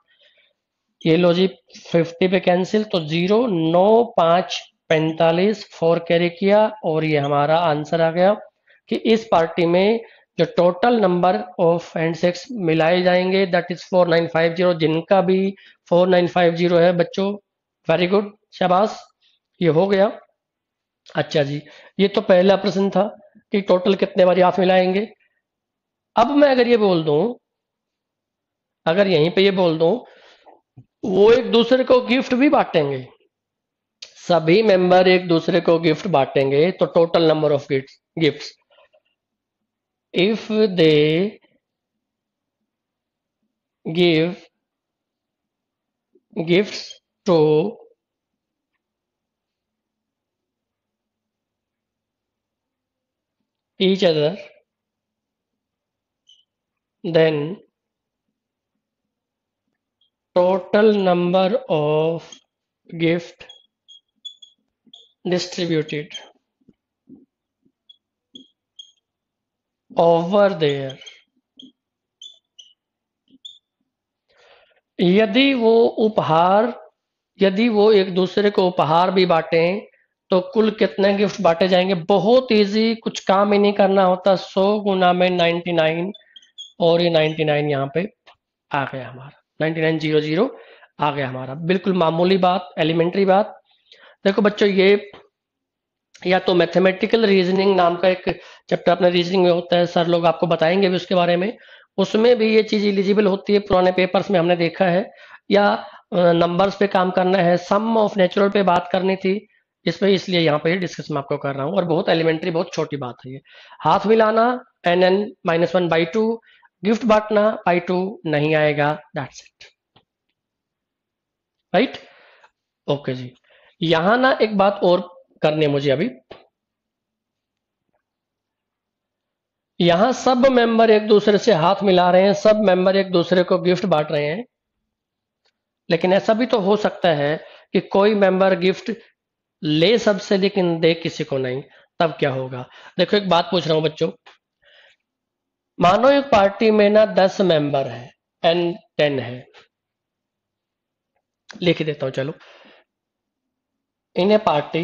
ये लो जी फिफ्टी पे कैंसिल तो जीरो नौ पांच पैंतालीस फोर कैरी किया और ये हमारा आंसर आ गया कि इस पार्टी में जो टोटल नंबर ऑफ हैंडसेट्स मिलाए जाएंगे दैट इज 4950 जिनका भी 4950 है बच्चों वेरी गुड शाबाश ये हो गया अच्छा जी ये तो पहला प्रश्न था कि टोटल कितने बार आप मिलाएंगे अब मैं अगर ये बोल दूं अगर यहीं पे ये बोल दूं वो एक दूसरे को गिफ्ट भी बांटेंगे सभी मेंबर एक दूसरे को गिफ्ट बांटेंगे तो total number of gift if they give gifts to each other then total number of gift distributed over there यदि वो उपहार यदि वो एक दूसरे को उपहार भी बांटे तो कुल कितने गिफ्ट बांटे जाएंगे बहुत इजी कुछ काम ही नहीं करना होता सौ गुना में नाइन्टी नाइन और ये नाइन्टी नाइन यहाँ पे आ गया हमारा नाइन्टी नाइन जीरो जीरो आ गया हमारा बिल्कुल मामूली बात एलिमेंट्री बात देखो बच्चों ये या तो मैथमेटिकल रीजनिंग नाम का एक चैप्टर अपने रीजनिंग में होता है सर लोग आपको बताएंगे भी उसके बारे में उसमें भी ये चीज इलिजिबल होती है पुराने पेपर्स में हमने देखा है या नंबर्स पे काम करना है सम ऑफ नेचुरल पे बात करनी थी इसमें इसलिए यहाँ पर डिस्कस मैं आपको कर रहा हूँ और बहुत एलिमेंट्री बहुत छोटी बात है ये हाथ मिलाना n n minus one by two gift बांटना बाई टू नहीं आएगा दैट्स इट राइट ओके जी यहां ना एक बात और करने मुझे अभी यहां सब मेंबर एक दूसरे से हाथ मिला रहे हैं सब मेंबर एक दूसरे को गिफ्ट बांट रहे हैं लेकिन ऐसा भी तो हो सकता है कि कोई मेंबर गिफ्ट ले सबसे लेकिन दे किसी को नहीं तब क्या होगा देखो एक बात पूछ रहा हूं बच्चों मानो एक पार्टी में ना दस मेंबर है एन टेन है लिख देता हूं चलो इन्हें party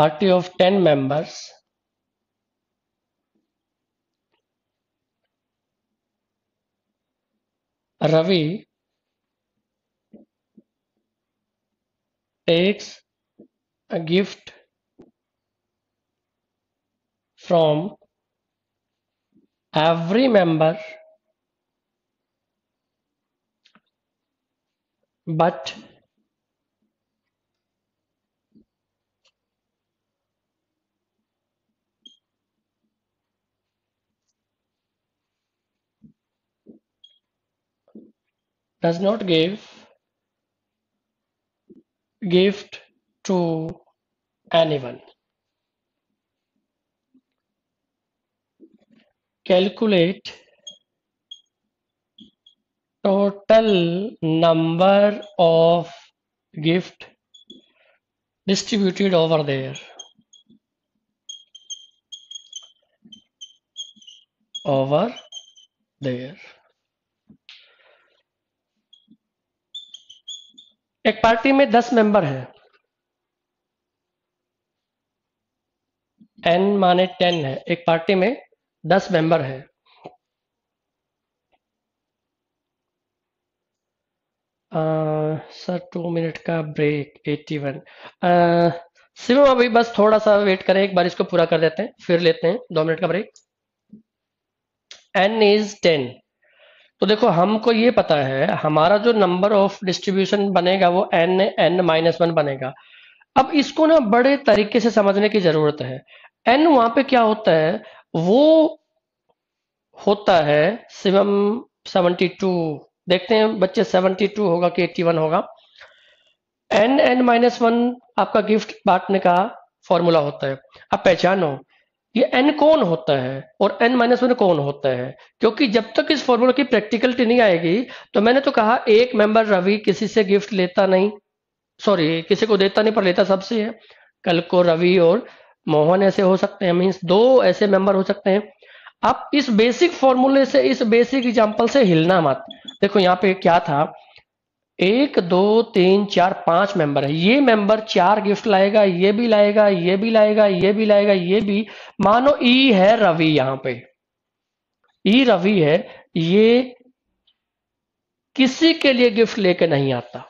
party of ten members Ravi takes a gift from every member but does not give gift to anyone. Calculate total number of gift distributed over there. Over there. एक party में दस member हैं N माने ten है एक party में दस member है सर टू मिनट का ब्रेक एटी वन सिम अभी बस थोड़ा सा वेट करें एक बार इसको पूरा कर देते हैं फिर लेते हैं दो मिनट का ब्रेक एन इज टेन तो देखो हमको ये पता है हमारा जो नंबर ऑफ डिस्ट्रीब्यूशन बनेगा वो एन एन माइनस वन बनेगा अब इसको ना बड़े तरीके से समझने की जरूरत है एन वहां पे क्या होता है वो होता है सेवनटी टू देखते हैं बच्चे टू होगा कि एट्टी वन होगा एन एन माइनस वन आपका गिफ्ट बांटने का फॉर्मूला होता है अब पहचानो ये एन कौन होता है और एन माइनस वन कौन होता है क्योंकि जब तक इस फॉर्मूला की प्रैक्टिकलिटी नहीं आएगी तो मैंने तो कहा एक मेंबर रवि किसी से गिफ्ट लेता नहीं सॉरी किसी को देता नहीं पर लेता सबसे है कल को रवि और मोहन ऐसे हो सकते हैं मीन्स दो ऐसे मेंबर हो सकते हैं अब इस बेसिक फॉर्मूले से इस बेसिक एग्जाम्पल से हिलना मत देखो यहाँ पे क्या था एक दो तीन चार पांच मेंबर है ये मेंबर चार गिफ्ट लाएगा ये भी लाएगा ये भी लाएगा ये भी लाएगा ये भी मानो ई है रवि यहां पे ई रवि है ये किसी के लिए गिफ्ट लेके नहीं आता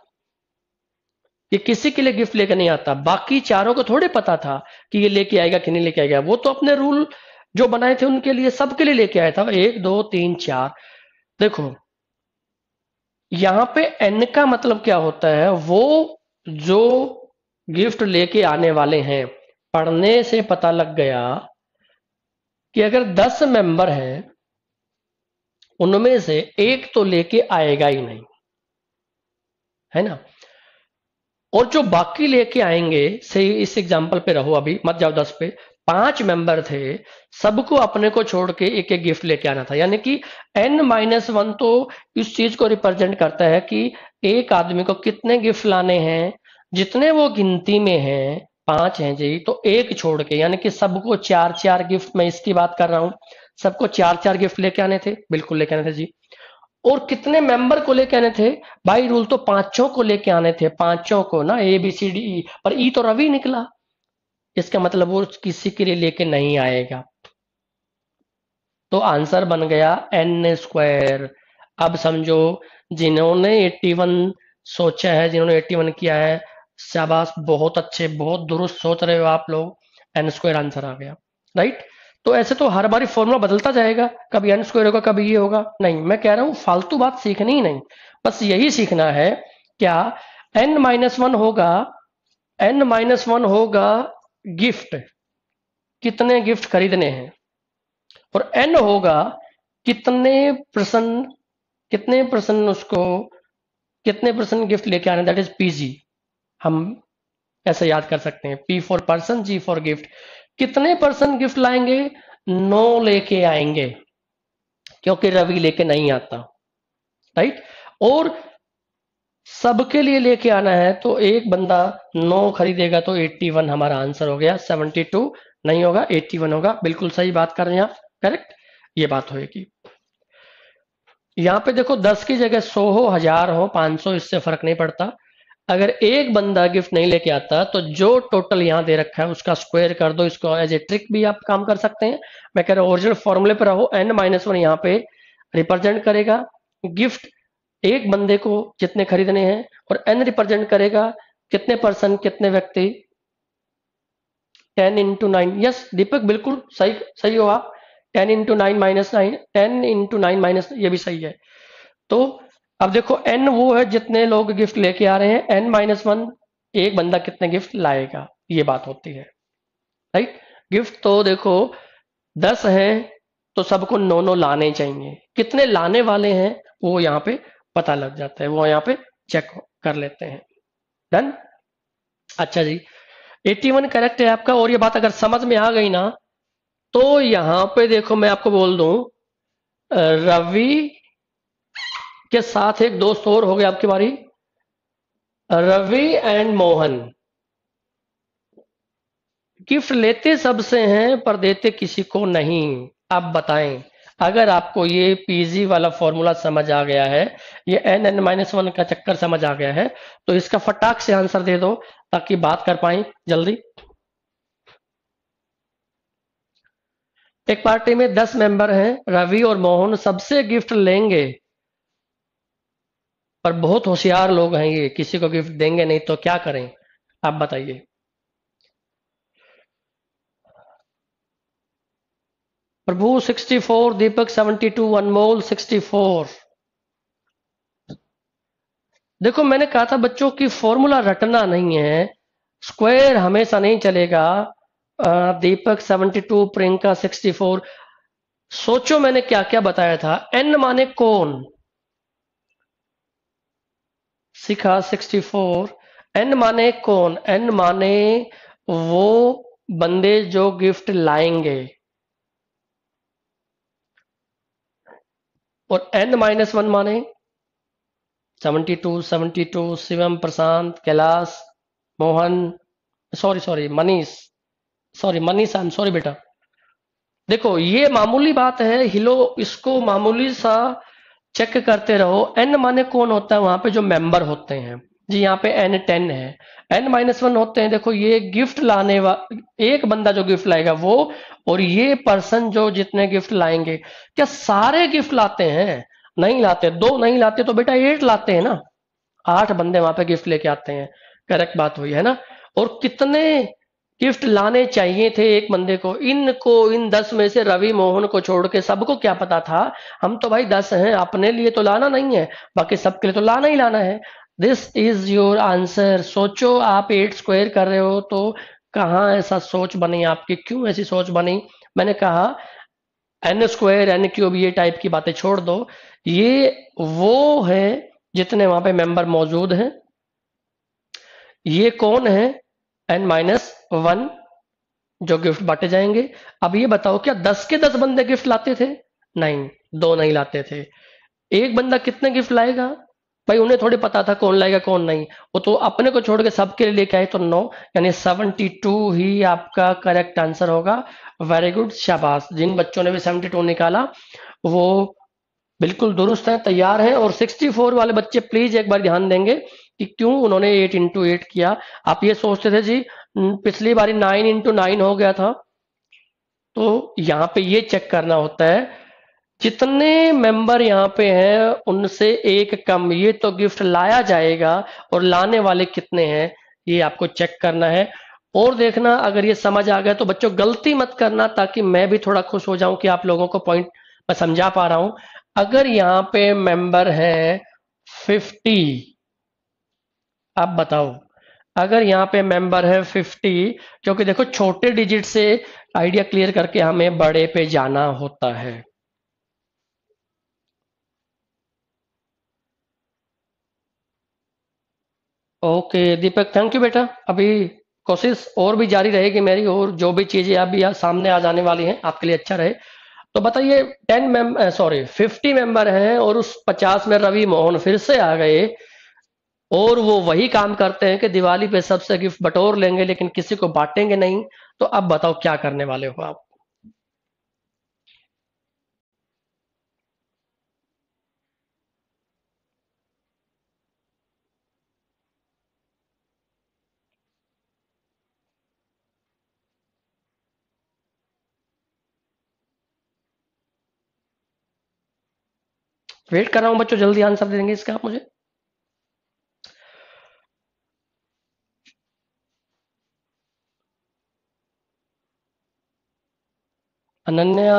ये किसी के लिए गिफ्ट लेके नहीं आता बाकी चारों को थोड़े पता था कि ये लेके आएगा कि नहीं लेके आएगा वो तो अपने रूल जो बनाए थे उनके लिए सबके लिए लेके आया था एक दो तीन चार देखो यहां पे एन का मतलब क्या होता है वो जो गिफ्ट लेके आने वाले हैं पढ़ने से पता लग गया कि अगर दस मेंबर हैं उनमें से एक तो लेके आएगा ही नहीं है ना और जो बाकी लेके आएंगे से इस एग्जाम्पल पे रहो अभी मत जाओ दस पे पांच मेंबर थे सबको अपने को छोड़ के एक एक गिफ्ट लेके आना था यानी कि एन माइनस वन तो इस चीज को रिप्रेजेंट करता है कि एक आदमी को कितने गिफ्ट लाने हैं जितने वो गिनती में हैं पांच हैं जी तो एक छोड़ के यानी कि सबको चार चार गिफ्ट मैं इसकी बात कर रहा हूं सबको चार चार गिफ्ट लेके आने थे बिल्कुल लेके आने थे जी और कितने मेंबर को लेके आने थे भाई रूल तो पांचों को लेके आने थे पांचों को ना A B C D E पर ई e तो रवि निकला इसका मतलब वो किसी के लिए लेके नहीं आएगा तो आंसर बन गया एन स्क्वायर अब समझो जिन्होंने 81 सोचा है जिन्होंने 81 किया है शाबाश बहुत अच्छे बहुत दुरुस्त सोच रहे हो आप लोग एन स्क्वायर आंसर आ गया राइट तो ऐसे तो हर बारी फॉर्मूला बदलता जाएगा कभी एन स्क्वायर होगा कभी ये होगा नहीं मैं कह रहा हूं फालतू बात सीखनी ही नहीं बस यही सीखना है क्या एन माइनस वन होगा एन माइनस वन होगा गिफ्ट कितने गिफ्ट खरीदने हैं और एन होगा कितने प्रसन्न कितने प्रसन्न उसको कितने प्रसन्न गिफ्ट लेके आना दैट इज पीजी हम ऐसे याद कर सकते हैं P for person G for gift कितने पर्सन गिफ्ट लाएंगे नो लेके आएंगे क्योंकि रवि लेके नहीं आता राइट और सबके लिए लेके आना है तो एक बंदा नो खरीदेगा तो 81 हमारा आंसर हो गया 72 नहीं होगा 81 होगा बिल्कुल सही बात कर रहे हैं आप करेक्ट ये बात होगी यहां पे देखो दस की जगह सौ हो हजार हो पांच सौ इससे फर्क नहीं पड़ता अगर एक बंदा गिफ्ट नहीं लेके आता तो जो टोटल यहां दे रखा है उसका स्क्वायर कर दो इसको एज ए ट्रिक भी आप काम कर सकते हैं मैं कह रहा हूं ओरिजिनल फॉर्मूले पर रहो एन माइनस वन यहां पे रिप्रेजेंट करेगा गिफ्ट एक बंदे को जितने खरीदने हैं और एन रिप्रेजेंट करेगा कितने पर्सन कितने व्यक्ति ten into nine yes Deepak बिल्कुल सही सही हो आप ten into nine minus nine ten into nine minus ये भी सही है तो अब देखो एन वो है जितने लोग गिफ्ट लेके आ रहे हैं एन माइनस वन एक बंदा कितने गिफ्ट लाएगा ये बात होती है राइट गिफ्ट तो देखो दस हैं तो सबको नौ नौ लाने चाहिए कितने लाने वाले हैं वो यहाँ पे पता लग जाता है वो यहाँ पे चेक कर लेते हैं डन अच्छा जी 81 करेक्ट है आपका और ये बात अगर समझ में आ गई ना तो यहां पे देखो मैं आपको बोल दू रवि के साथ एक दोस्त और हो गया आपकी बारी रवि एंड मोहन गिफ्ट लेते सबसे हैं पर देते किसी को नहीं आप बताएं अगर आपको ये पीजी वाला फॉर्मूला समझ आ गया है ये एन एन माइनस वन का चक्कर समझ आ गया है तो इसका फटाक से आंसर दे दो ताकि बात कर पाए जल्दी एक पार्टी में दस मेंबर हैं रवि और मोहन सबसे गिफ्ट लेंगे पर बहुत होशियार लोग हैं ये किसी को गिफ्ट देंगे नहीं तो क्या करें आप बताइए प्रभु 64 दीपक 72 अनमोल 64 देखो मैंने कहा था बच्चों की फॉर्मूला रटना नहीं है स्क्वायर हमेशा नहीं चलेगा दीपक 72 प्रियंका 64 सोचो मैंने क्या क्या बताया था एन माने कौन सिखा 64 एन माने कौन एन माने वो बंदे जो गिफ्ट लाएंगे और एन माइनस वन माने 72 72 Shivam Prashant Kailash Mohan sorry sorry Manish sorry Manisha I sorry बेटा देखो ये मामूली बात है हिलो इसको मामूली सा चेक करते रहो एन माने कौन होता है वहां पे जो मेंबर होते हैं जी यहाँ पे एन टेन है एन माइनस वन होते हैं देखो ये गिफ्ट लाने वा एक बंदा जो गिफ्ट लाएगा वो और ये पर्सन जो जितने गिफ्ट लाएंगे क्या सारे गिफ्ट लाते हैं नहीं लाते दो नहीं लाते तो बेटा एट लाते हैं ना आठ बंदे वहां पे गिफ्ट लेके आते हैं करेक्ट बात हुई है ना और कितने गिफ्ट लाने चाहिए थे एक बंदे को इनको इन दस में से रवि मोहन को छोड़ के सबको क्या पता था हम तो भाई दस हैं अपने लिए तो लाना नहीं है बाकी सबके लिए तो लाना ही लाना है दिस इज योर आंसर सोचो आप एट स्क्वायर कर रहे हो तो कहाँ ऐसा सोच बनी आपकी क्यों ऐसी सोच बनी मैंने कहा एन स्क्वायर एन क्यूब ये टाइप की बातें छोड़ दो ये वो है जितने वहां पे मेंबर मौजूद हैं ये कौन है एन माइनस वन जो गिफ्ट बांटे जाएंगे अब ये बताओ क्या दस के दस बंदे गिफ्ट लाते थे नहीं दो नहीं लाते थे एक बंदा कितने गिफ्ट लाएगा भाई उन्हें थोड़ी पता था कौन लाएगा कौन नहीं वो तो अपने को छोड़ के सबके लिए लेके आए तो नौ यानी सेवनटी टू ही आपका करेक्ट आंसर होगा वेरी गुड शाबाश जिन बच्चों ने भी सेवेंटी टू निकाला वो बिल्कुल दुरुस्त है तैयार है और सिक्सटी फोर वाले बच्चे प्लीज एक बार ध्यान देंगे कि क्यों उन्होंने एट इंटू एट किया आप ये सोचते थे जी पिछली बारी नाइन इंटू नाइन हो गया था तो यहाँ पे ये चेक करना होता है जितने मेंबर यहाँ पे हैं उनसे एक कम ये तो गिफ्ट लाया जाएगा और लाने वाले कितने हैं ये आपको चेक करना है और देखना अगर ये समझ आ गया तो बच्चों गलती मत करना ताकि मैं भी थोड़ा खुश हो जाऊं कि आप लोगों को पॉइंट मैं समझा पा रहा हूं अगर यहाँ पे मेंबर है फिफ्टी आप बताओ अगर यहाँ पे मेंबर है 50 क्योंकि देखो छोटे डिजिट से आइडिया क्लियर करके हमें बड़े पे जाना होता है ओके दीपक थैंक यू बेटा अभी कोशिश और भी जारी रहेगी मेरी और जो भी चीजें अभी सामने आ जाने वाली हैं आपके लिए अच्छा रहे तो बताइए ten ma'am sorry fifty member हैं और उस पचास में रवि मोहन फिर से आ गए और वो वही काम करते हैं कि दिवाली पे सबसे गिफ्ट बटोर लेंगे लेकिन किसी को बांटेंगे नहीं तो अब बताओ क्या करने वाले हो आप वेट कर रहा हूं बच्चों जल्दी आंसर दे देंगे इसका आप मुझे अनन्या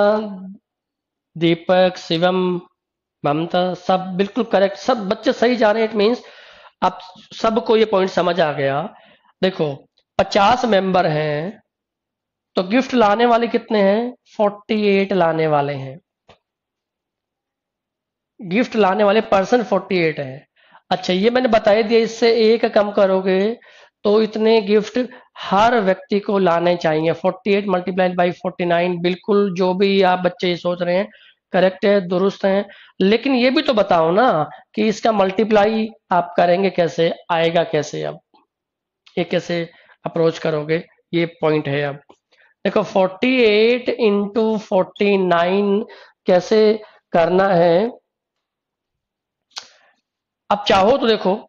दीपक शिवम ममता सब बिल्कुल करेक्ट सब बच्चे सही जा रहे हैं इट मीन्स अब सबको ये पॉइंट समझ आ गया देखो पचास मेंबर हैं तो गिफ्ट लाने वाले कितने हैं फोर्टी एट लाने वाले हैं गिफ्ट लाने वाले पर्सन फोर्टी एट है अच्छा ये मैंने बताया दिया इससे एक कम करोगे तो इतने गिफ्ट हर व्यक्ति को लाने चाहिए 48 एट मल्टीप्लाइड बाई फोर्टी बिल्कुल जो भी आप बच्चे सोच रहे हैं करेक्ट है दुरुस्त है लेकिन ये भी तो बताओ ना कि इसका मल्टीप्लाई आप करेंगे कैसे आएगा कैसे अब ये कैसे अप्रोच करोगे ये पॉइंट है अब देखो 48 एट इंटू फोर्टी कैसे करना है अब चाहो तो देखो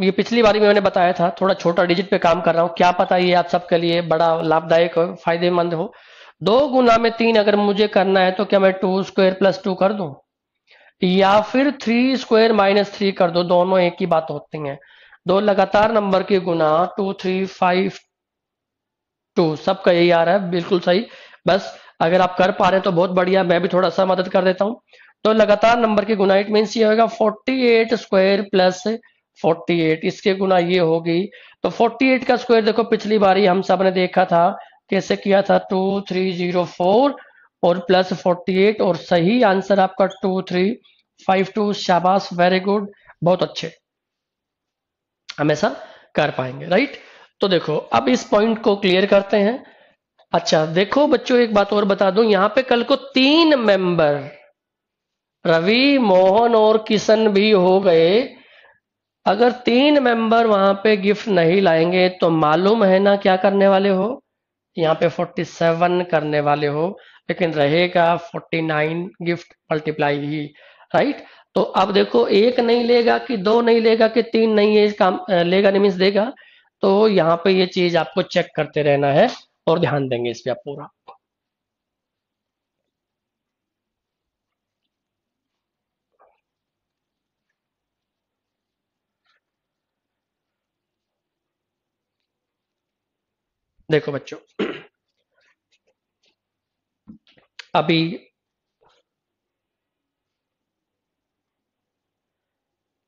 ये पिछली बार में मैंने बताया था थोड़ा छोटा डिजिट पे काम कर रहा हूँ क्या पता ये आप सबके लिए बड़ा लाभदायक और फायदेमंद हो दो गुना में तीन अगर मुझे करना है तो क्या मैं टू स्क्वायर प्लस टू कर दू या फिर थ्री स्क्वायर माइनस थ्री कर दो दोनों एक ही बात होती है दो लगातार नंबर के गुना टू थ्री फाइव टू सबका यही आ रहा है बिल्कुल सही बस अगर आप कर पा रहे हैं तो बहुत बढ़िया मैं भी थोड़ा सा मदद कर देता हूं तो लगातार नंबर के गुना इट मीन ये होगा फोर्टी एट स्क्वायर प्लस 48 इसके गुना ये होगी तो 48 का स्क्वायर देखो पिछली बार ही हम सब ने देखा था कैसे किया था 2304 और प्लस 48 और सही आंसर आपका 2352 शाबाश वेरी गुड बहुत अच्छे हमेशा कर पाएंगे राइट तो देखो अब इस पॉइंट को क्लियर करते हैं अच्छा देखो बच्चों एक बात और बता दूं यहां पे कल को तीन मेंबर रवि मोहन और किशन भी हो गए अगर तीन मेंबर वहां पे गिफ्ट नहीं लाएंगे तो मालूम है ना क्या करने वाले हो यहाँ पे 47 करने वाले हो लेकिन रहेगा 49 गिफ्ट मल्टीप्लाई ही राइट तो अब देखो एक नहीं लेगा कि दो नहीं लेगा कि तीन नहीं है काम लेगा नहीं मिस देगा तो यहाँ पे ये चीज आपको चेक करते रहना है और ध्यान देंगे इस पर आप पूरा देखो बच्चों अभी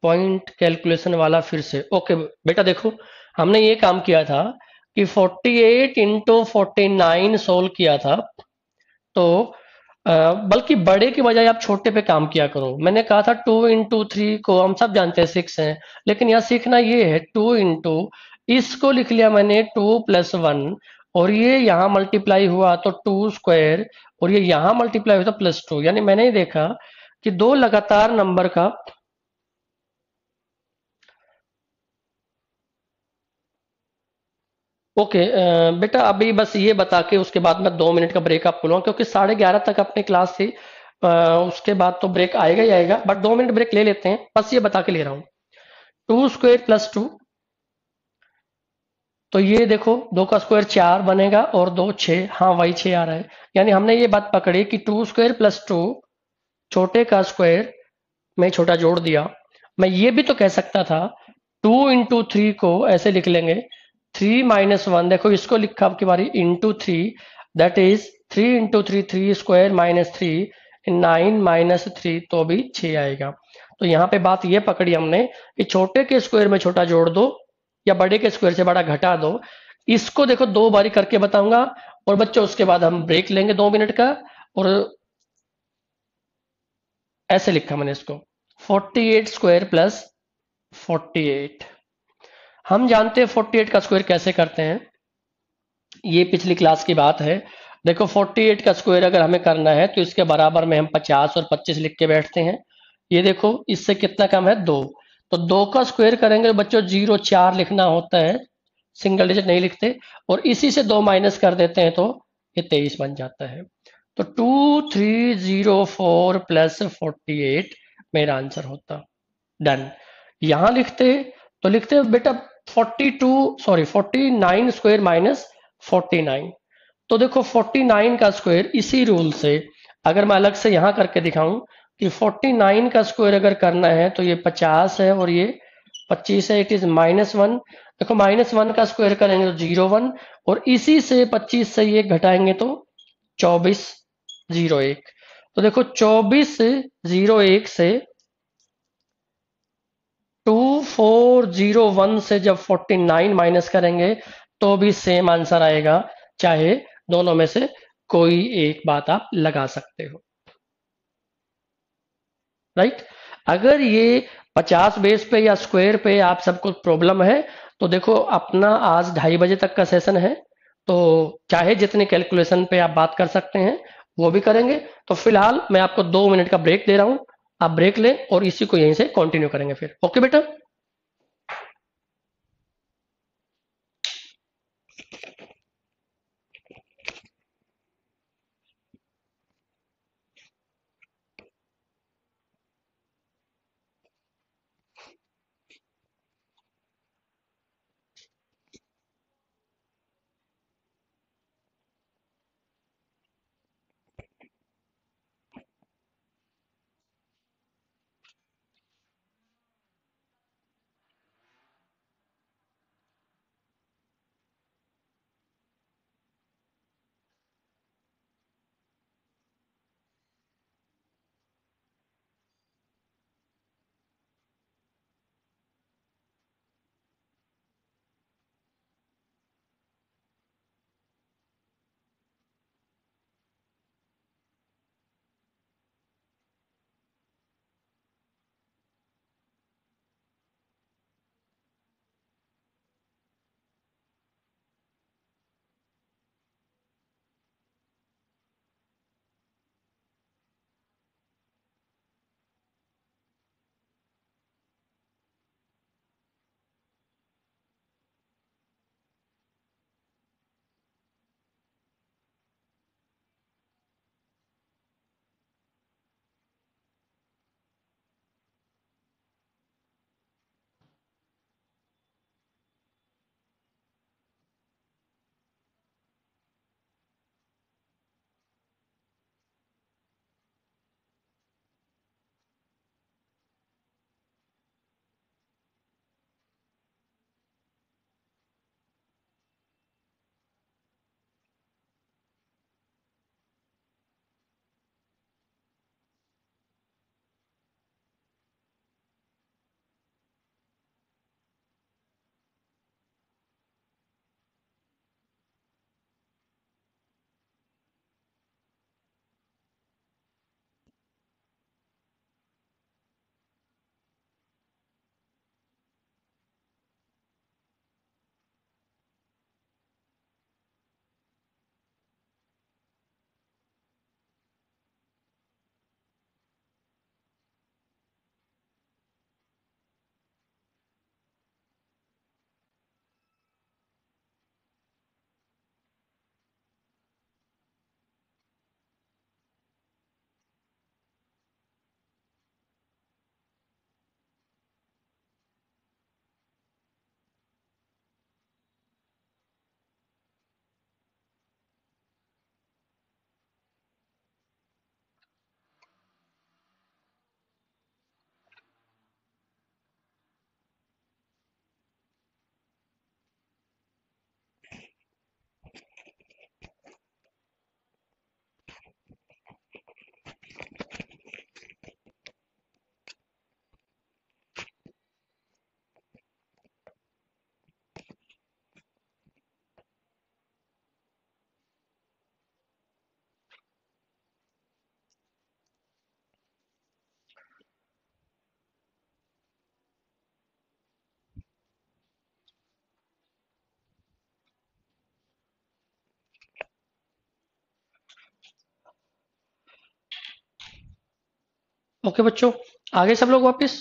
पॉइंट कैलकुलेशन वाला फिर से ओके बेटा देखो हमने ये काम किया था कि 48 एट इंटू फोर्टी सोल्व किया था तो बल्कि बड़े के बजाय आप छोटे पे काम किया करो मैंने कहा था टू इंटू थ्री को हम सब जानते हैं सिक्स है लेकिन यहाँ सीखना ये है टू इंटू इसको लिख लिया मैंने टू प्लस वन और ये यहां मल्टीप्लाई हुआ तो टू स्क्वायर और ये यहां मल्टीप्लाई हुआ तो प्लस टू यानी मैंने ही देखा कि दो लगातार नंबर का ओके okay, बेटा अभी बस ये बता के उसके बाद मैं दो मिनट का ब्रेक आप लूँगा क्योंकि साढ़े ग्यारह तक अपनी क्लास थी उसके बाद तो ब्रेक आएगा ही आएगा बट दो मिनट ब्रेक ले लेते हैं बस ये बता के ले रहा हूँ टू स्क्वेयर प्लस टू तो ये देखो दो का स्क्वायर चार बनेगा और दो छ हाँ वही छ आ रहा है यानी हमने ये बात पकड़ी कि टू स्क्वायर प्लस टू छोटे का स्क्वायर में छोटा जोड़ दिया मैं ये भी तो कह सकता था टू इंटू थ्री को ऐसे लिख लेंगे थ्री माइनस वन देखो इसको लिखा आपकी बारी into three that is three into three three square minus three nine minus three तो भी छ आएगा तो यहाँ पे बात ये पकड़ी हमने कि छोटे के स्क्वायर में छोटा जोड़ दो या बड़े के स्क्वायर से बड़ा घटा दो इसको देखो दो बारी करके बताऊंगा और बच्चों उसके बाद हम ब्रेक लेंगे दो मिनट का और ऐसे लिखा मैंने इसको 48 स्क्वायर प्लस 48 हम जानते हैं 48 का स्क्वायर कैसे करते हैं ये पिछली क्लास की बात है देखो 48 का स्क्वायर अगर हमें करना है तो इसके बराबर में हम 50 और 25 लिख के बैठते हैं ये देखो इससे कितना कम है दो तो दो का स्क्वायर करेंगे बच्चों जीरो चार लिखना होता है सिंगल डिजिट नहीं लिखते और इसी से दो माइनस कर देते हैं तो ये तेईस बन जाता है तो two three zero four plus forty eight मेरा आंसर होता डन यहां लिखते तो लिखते बेटा forty two sorry forty nine square minus forty nine तो देखो फोर्टी नाइन का स्क्वायर इसी रूल से अगर मैं अलग से यहां करके दिखाऊं कि 49 का स्क्वायर अगर करना है तो ये 50 है और ये 25 है इट इज माइनस वन देखो माइनस वन का स्क्वायर करेंगे तो जीरो वन और इसी से 25 से ये घटाएंगे तो 24 जीरो एक तो देखो 24 जीरो एक से 2401 से जब 49 माइनस करेंगे तो भी सेम आंसर आएगा चाहे दोनों में से कोई एक बात आप लगा सकते हो राइट अगर ये 50 बेस पे या स्क्वायर पे आप सबको प्रॉब्लम है तो देखो अपना आज ढाई बजे तक का सेशन है तो चाहे जितने कैलकुलेशन पे आप बात कर सकते हैं वो भी करेंगे तो फिलहाल मैं आपको दो मिनट का ब्रेक दे रहा हूं आप ब्रेक लें और इसी को यहीं से कंटिन्यू करेंगे फिर ओके बेटा ओके बच्चों आगे सब लोग वापस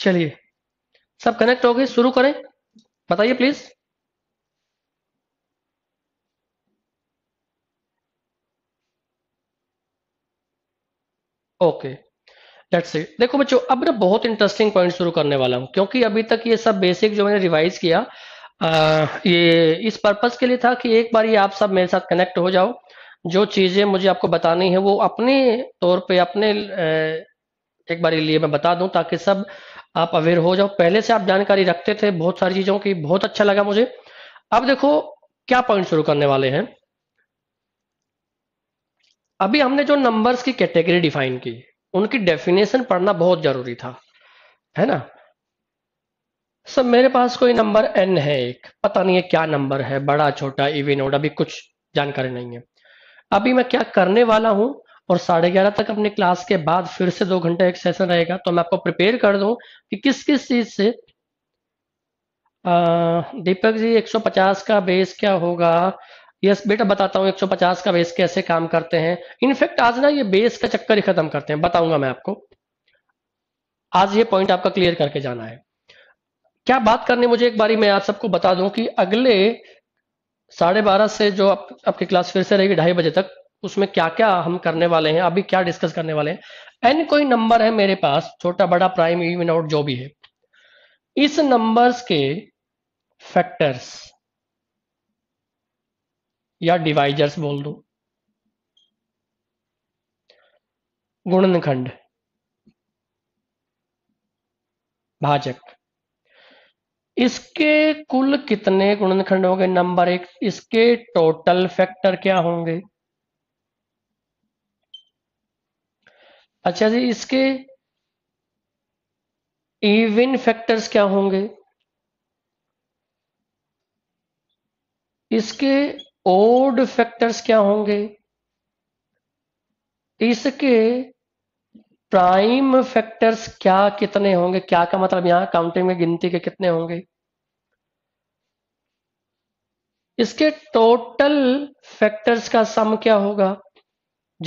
चलिए सब कनेक्ट हो गए शुरू करें बताइए प्लीज़ ओके दैट्स इट देखो बच्चों अब ना बहुत इंटरेस्टिंग पॉइंट शुरू करने वाला हूँ क्योंकि अभी तक ये सब बेसिक जो मैंने रिवाइज किया आ, ये इस पर्पज के लिए था कि एक बार ये आप सब मेरे साथ कनेक्ट हो जाओ जो चीज़ें मुझे आपको बतानी है वो अपने तौर पे अपने एक बार लिए मैं बता दूं ताकि सब आप अवेयर हो जाओ पहले से आप जानकारी रखते थे बहुत सारी चीज़ों की बहुत अच्छा लगा मुझे अब देखो क्या पॉइंट शुरू करने वाले हैं अभी हमने जो नंबर्स की कैटेगरी डिफाइन की उनकी डेफिनेशन पढ़ना बहुत जरूरी था है ना सर मेरे पास कोई नंबर एन है एक पता नहीं है क्या नंबर है बड़ा छोटा इवन ओड अभी कुछ जानकारी नहीं है अभी मैं क्या करने वाला हूं और साढ़े ग्यारह तक अपने क्लास के बाद फिर से दो घंटे एक सेशन रहेगा तो मैं आपको प्रिपेयर कर दूं कि किस किस चीज से आ, दीपक जी 150 का बेस क्या होगा यस बेटा बताता हूं 150 का बेस कैसे काम करते हैं इनफेक्ट आज ना ये बेस का चक्कर ही खत्म करते हैं बताऊंगा मैं आपको आज ये पॉइंट आपका क्लियर करके जाना है क्या बात करने मुझे एक बारी मैं आप सबको बता दूं कि अगले साढ़े बारह से जो आप, आपकी क्लास फिर से रहेगी ढाई बजे तक उसमें क्या क्या हम करने वाले हैं अभी क्या डिस्कस करने वाले हैं एन कोई नंबर है मेरे पास छोटा बड़ा प्राइम इवन आउट जो भी है इस नंबर्स के फैक्टर्स या डिवाइजर्स बोल दो गुणनखंड भाजक इसके कुल कितने गुणनखंड होंगे नंबर एक इसके टोटल फैक्टर क्या होंगे अच्छा जी इसके इवन फैक्टर्स क्या होंगे इसके ओड फैक्टर्स क्या होंगे इसके प्राइम फैक्टर्स क्या कितने होंगे क्या का मतलब यहां काउंटिंग में गिनती के कितने होंगे इसके टोटल फैक्टर्स का सम क्या होगा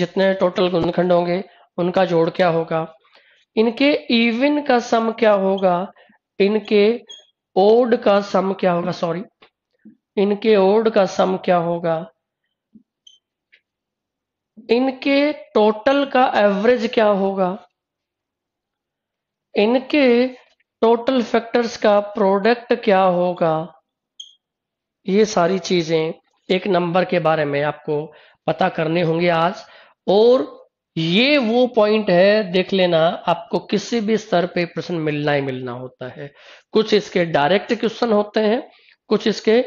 जितने टोटल गुणखंड होंगे उनका जोड़ क्या होगा इनके इवन का सम क्या होगा इनके ओड का सम क्या होगा सॉरी इनके ओड का सम क्या होगा इनके टोटल का एवरेज क्या होगा इनके टोटल फैक्टर्स का प्रोडक्ट क्या होगा ये सारी चीजें एक नंबर के बारे में आपको पता करने होंगे आज और ये वो पॉइंट है देख लेना आपको किसी भी स्तर पे प्रश्न मिलना ही मिलना होता है कुछ इसके डायरेक्ट क्वेश्चन होते हैं कुछ इसके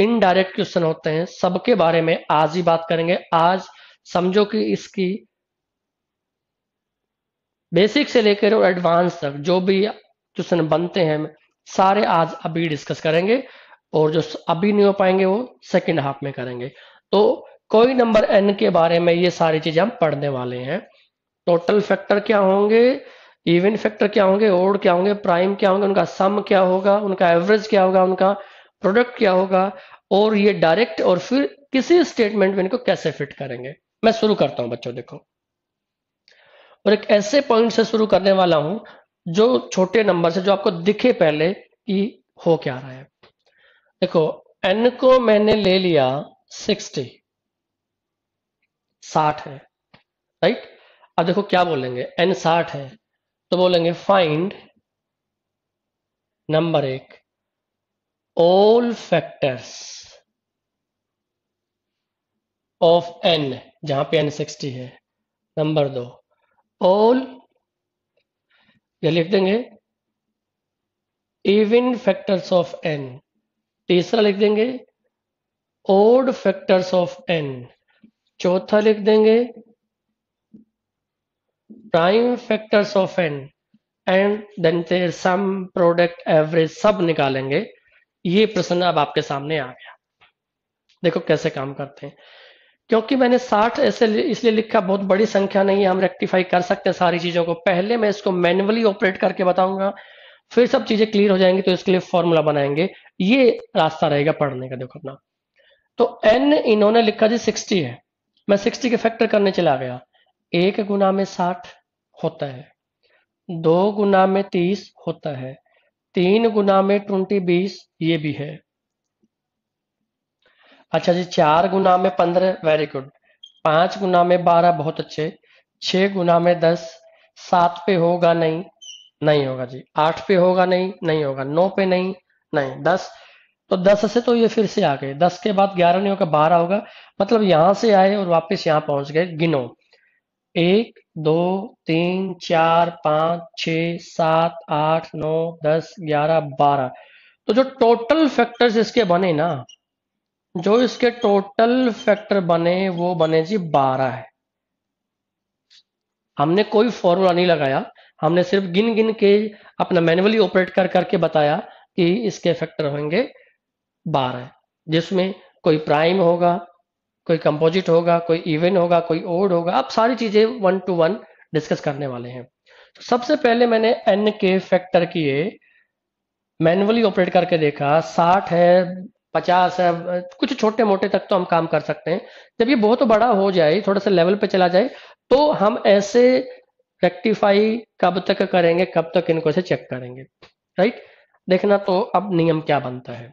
इनडायरेक्ट क्वेश्चन होते हैं सबके बारे में आज ही बात करेंगे आज समझो कि इसकी बेसिक से लेकर और एडवांस तक जो भी क्वेश्चन बनते हैं सारे आज अभी डिस्कस करेंगे और जो अभी नहीं हो पाएंगे वो सेकेंड हाफ में करेंगे तो कोई नंबर एन के बारे में ये सारी चीजें हम पढ़ने वाले हैं टोटल फैक्टर क्या होंगे इवन फैक्टर क्या होंगे ओड क्या होंगे प्राइम क्या होंगे उनका सम क्या होगा उनका एवरेज क्या होगा उनका प्रोडक्ट क्या होगा और ये डायरेक्ट और फिर किसी स्टेटमेंट में इनको कैसे फिट करेंगे मैं शुरू करता हूं बच्चों देखो और एक ऐसे पॉइंट से शुरू करने वाला हूं जो छोटे नंबर से जो आपको दिखे पहले कि हो क्या रहा है देखो एन को मैंने ले लिया सिक्सटी साठ है राइट अब देखो क्या बोलेंगे एन साठ है तो बोलेंगे फाइंड नंबर एक all factors ऑफ एन जहां पे एन सिक्सटी है नंबर दो ऑल ये लिख देंगे इवन फैक्टर्स ऑफ एन तीसरा लिख देंगे ओड फैक्टर्स ऑफ एन चौथा लिख देंगे prime factors of n and then sum product average सब निकालेंगे ये प्रश्न अब आपके सामने आ गया देखो कैसे काम करते हैं क्योंकि मैंने 60 ऐसे इसलिए लिखा बहुत बड़ी संख्या नहीं है हम रेक्टिफाई कर सकते हैं सारी चीजों को पहले मैं इसको मैनुअली ऑपरेट करके बताऊंगा फिर सब चीजें क्लियर हो जाएंगी तो इसके लिए फॉर्मूला बनाएंगे ये रास्ता रहेगा पढ़ने का देखो अपना तो एन इन्होंने लिखा जी सिक्सटी है मैं सिक्सटी के फैक्टर करने चला गया एक गुना में साठ होता है दो गुना में तीस होता है तीन गुना में ट्वेंटी बीस ये भी है अच्छा जी चार गुना में पंद्रह वेरी गुड पांच गुना में बारह बहुत अच्छे छह गुना में दस सात पे होगा नहीं नहीं होगा जी आठ पे होगा नहीं नहीं होगा नौ पे नहीं नहीं दस तो दस से तो ये फिर से आ गए दस के बाद ग्यारह नहीं होगा बारह होगा मतलब यहां से आए और वापस यहां पहुंच गए गिनो एक दो तीन चार पाँच छ सात आठ नौ दस ग्यारह बारह तो जो टोटल फैक्टर्स इसके बने ना जो इसके टोटल फैक्टर बने वो बने जी बारह है हमने कोई फॉर्मूला नहीं लगाया हमने सिर्फ गिन गिन के अपना मैन्युअली ऑपरेट कर करके बताया कि इसके फैक्टर होंगे बारह जिसमें कोई प्राइम होगा कोई कंपोजिट होगा कोई इवेंट होगा कोई ओड होगा आप सारी चीजें वन टू वन डिस्कस करने वाले हैं तो सबसे पहले मैंने एन के फैक्टर किए मैनुअली ऑपरेट करके देखा साठ है पचास है कुछ छोटे मोटे तक तो हम काम कर सकते हैं जब ये बहुत बड़ा हो जाए थोड़ा सा लेवल पे चला जाए तो हम ऐसे रेक्टिफाई कब तक करेंगे कब तक इनको से चेक करेंगे राइट देखना तो अब नियम क्या बनता है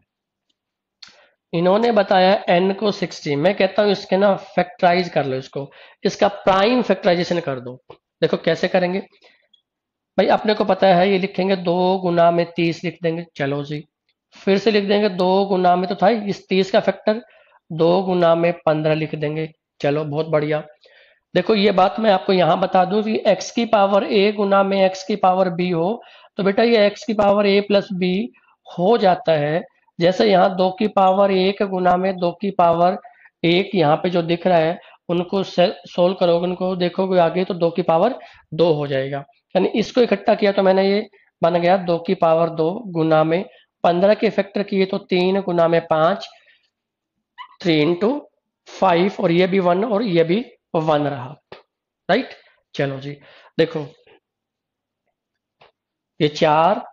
इन्होंने बताया एन को सिक्सटी मैं कहता हूं इसके ना फैक्टराइज कर लो इसको इसका प्राइम फैक्टराइजेशन कर दो देखो कैसे करेंगे भाई अपने को पता है ये लिखेंगे दो गुना में तीस लिख देंगे चलो जी फिर से लिख देंगे दो गुना में तो था इस तीस का फैक्टर दो गुना में पंद्रह लिख देंगे चलो बहुत बढ़िया देखो ये बात मैं आपको यहां बता दूं कि x की पावर a गुना में x की पावर b हो तो बेटा ये x की पावर a प्लस बी हो जाता है जैसे यहाँ दो की पावर एक गुना में दो की पावर एक यहाँ पे जो दिख रहा है उनको सोल्व करोगे उनको देखोगे आगे तो दो की पावर दो हो जाएगा यानी इसको इकट्ठा किया तो मैंने ये बन गया दो की पावर दो गुना में पंद्रह के फैक्टर किए तो तीन गुना में पांच थ्री इंटू फाइव और ये भी वन और ये भी वन रहा राइट चलो जी देखो ये चार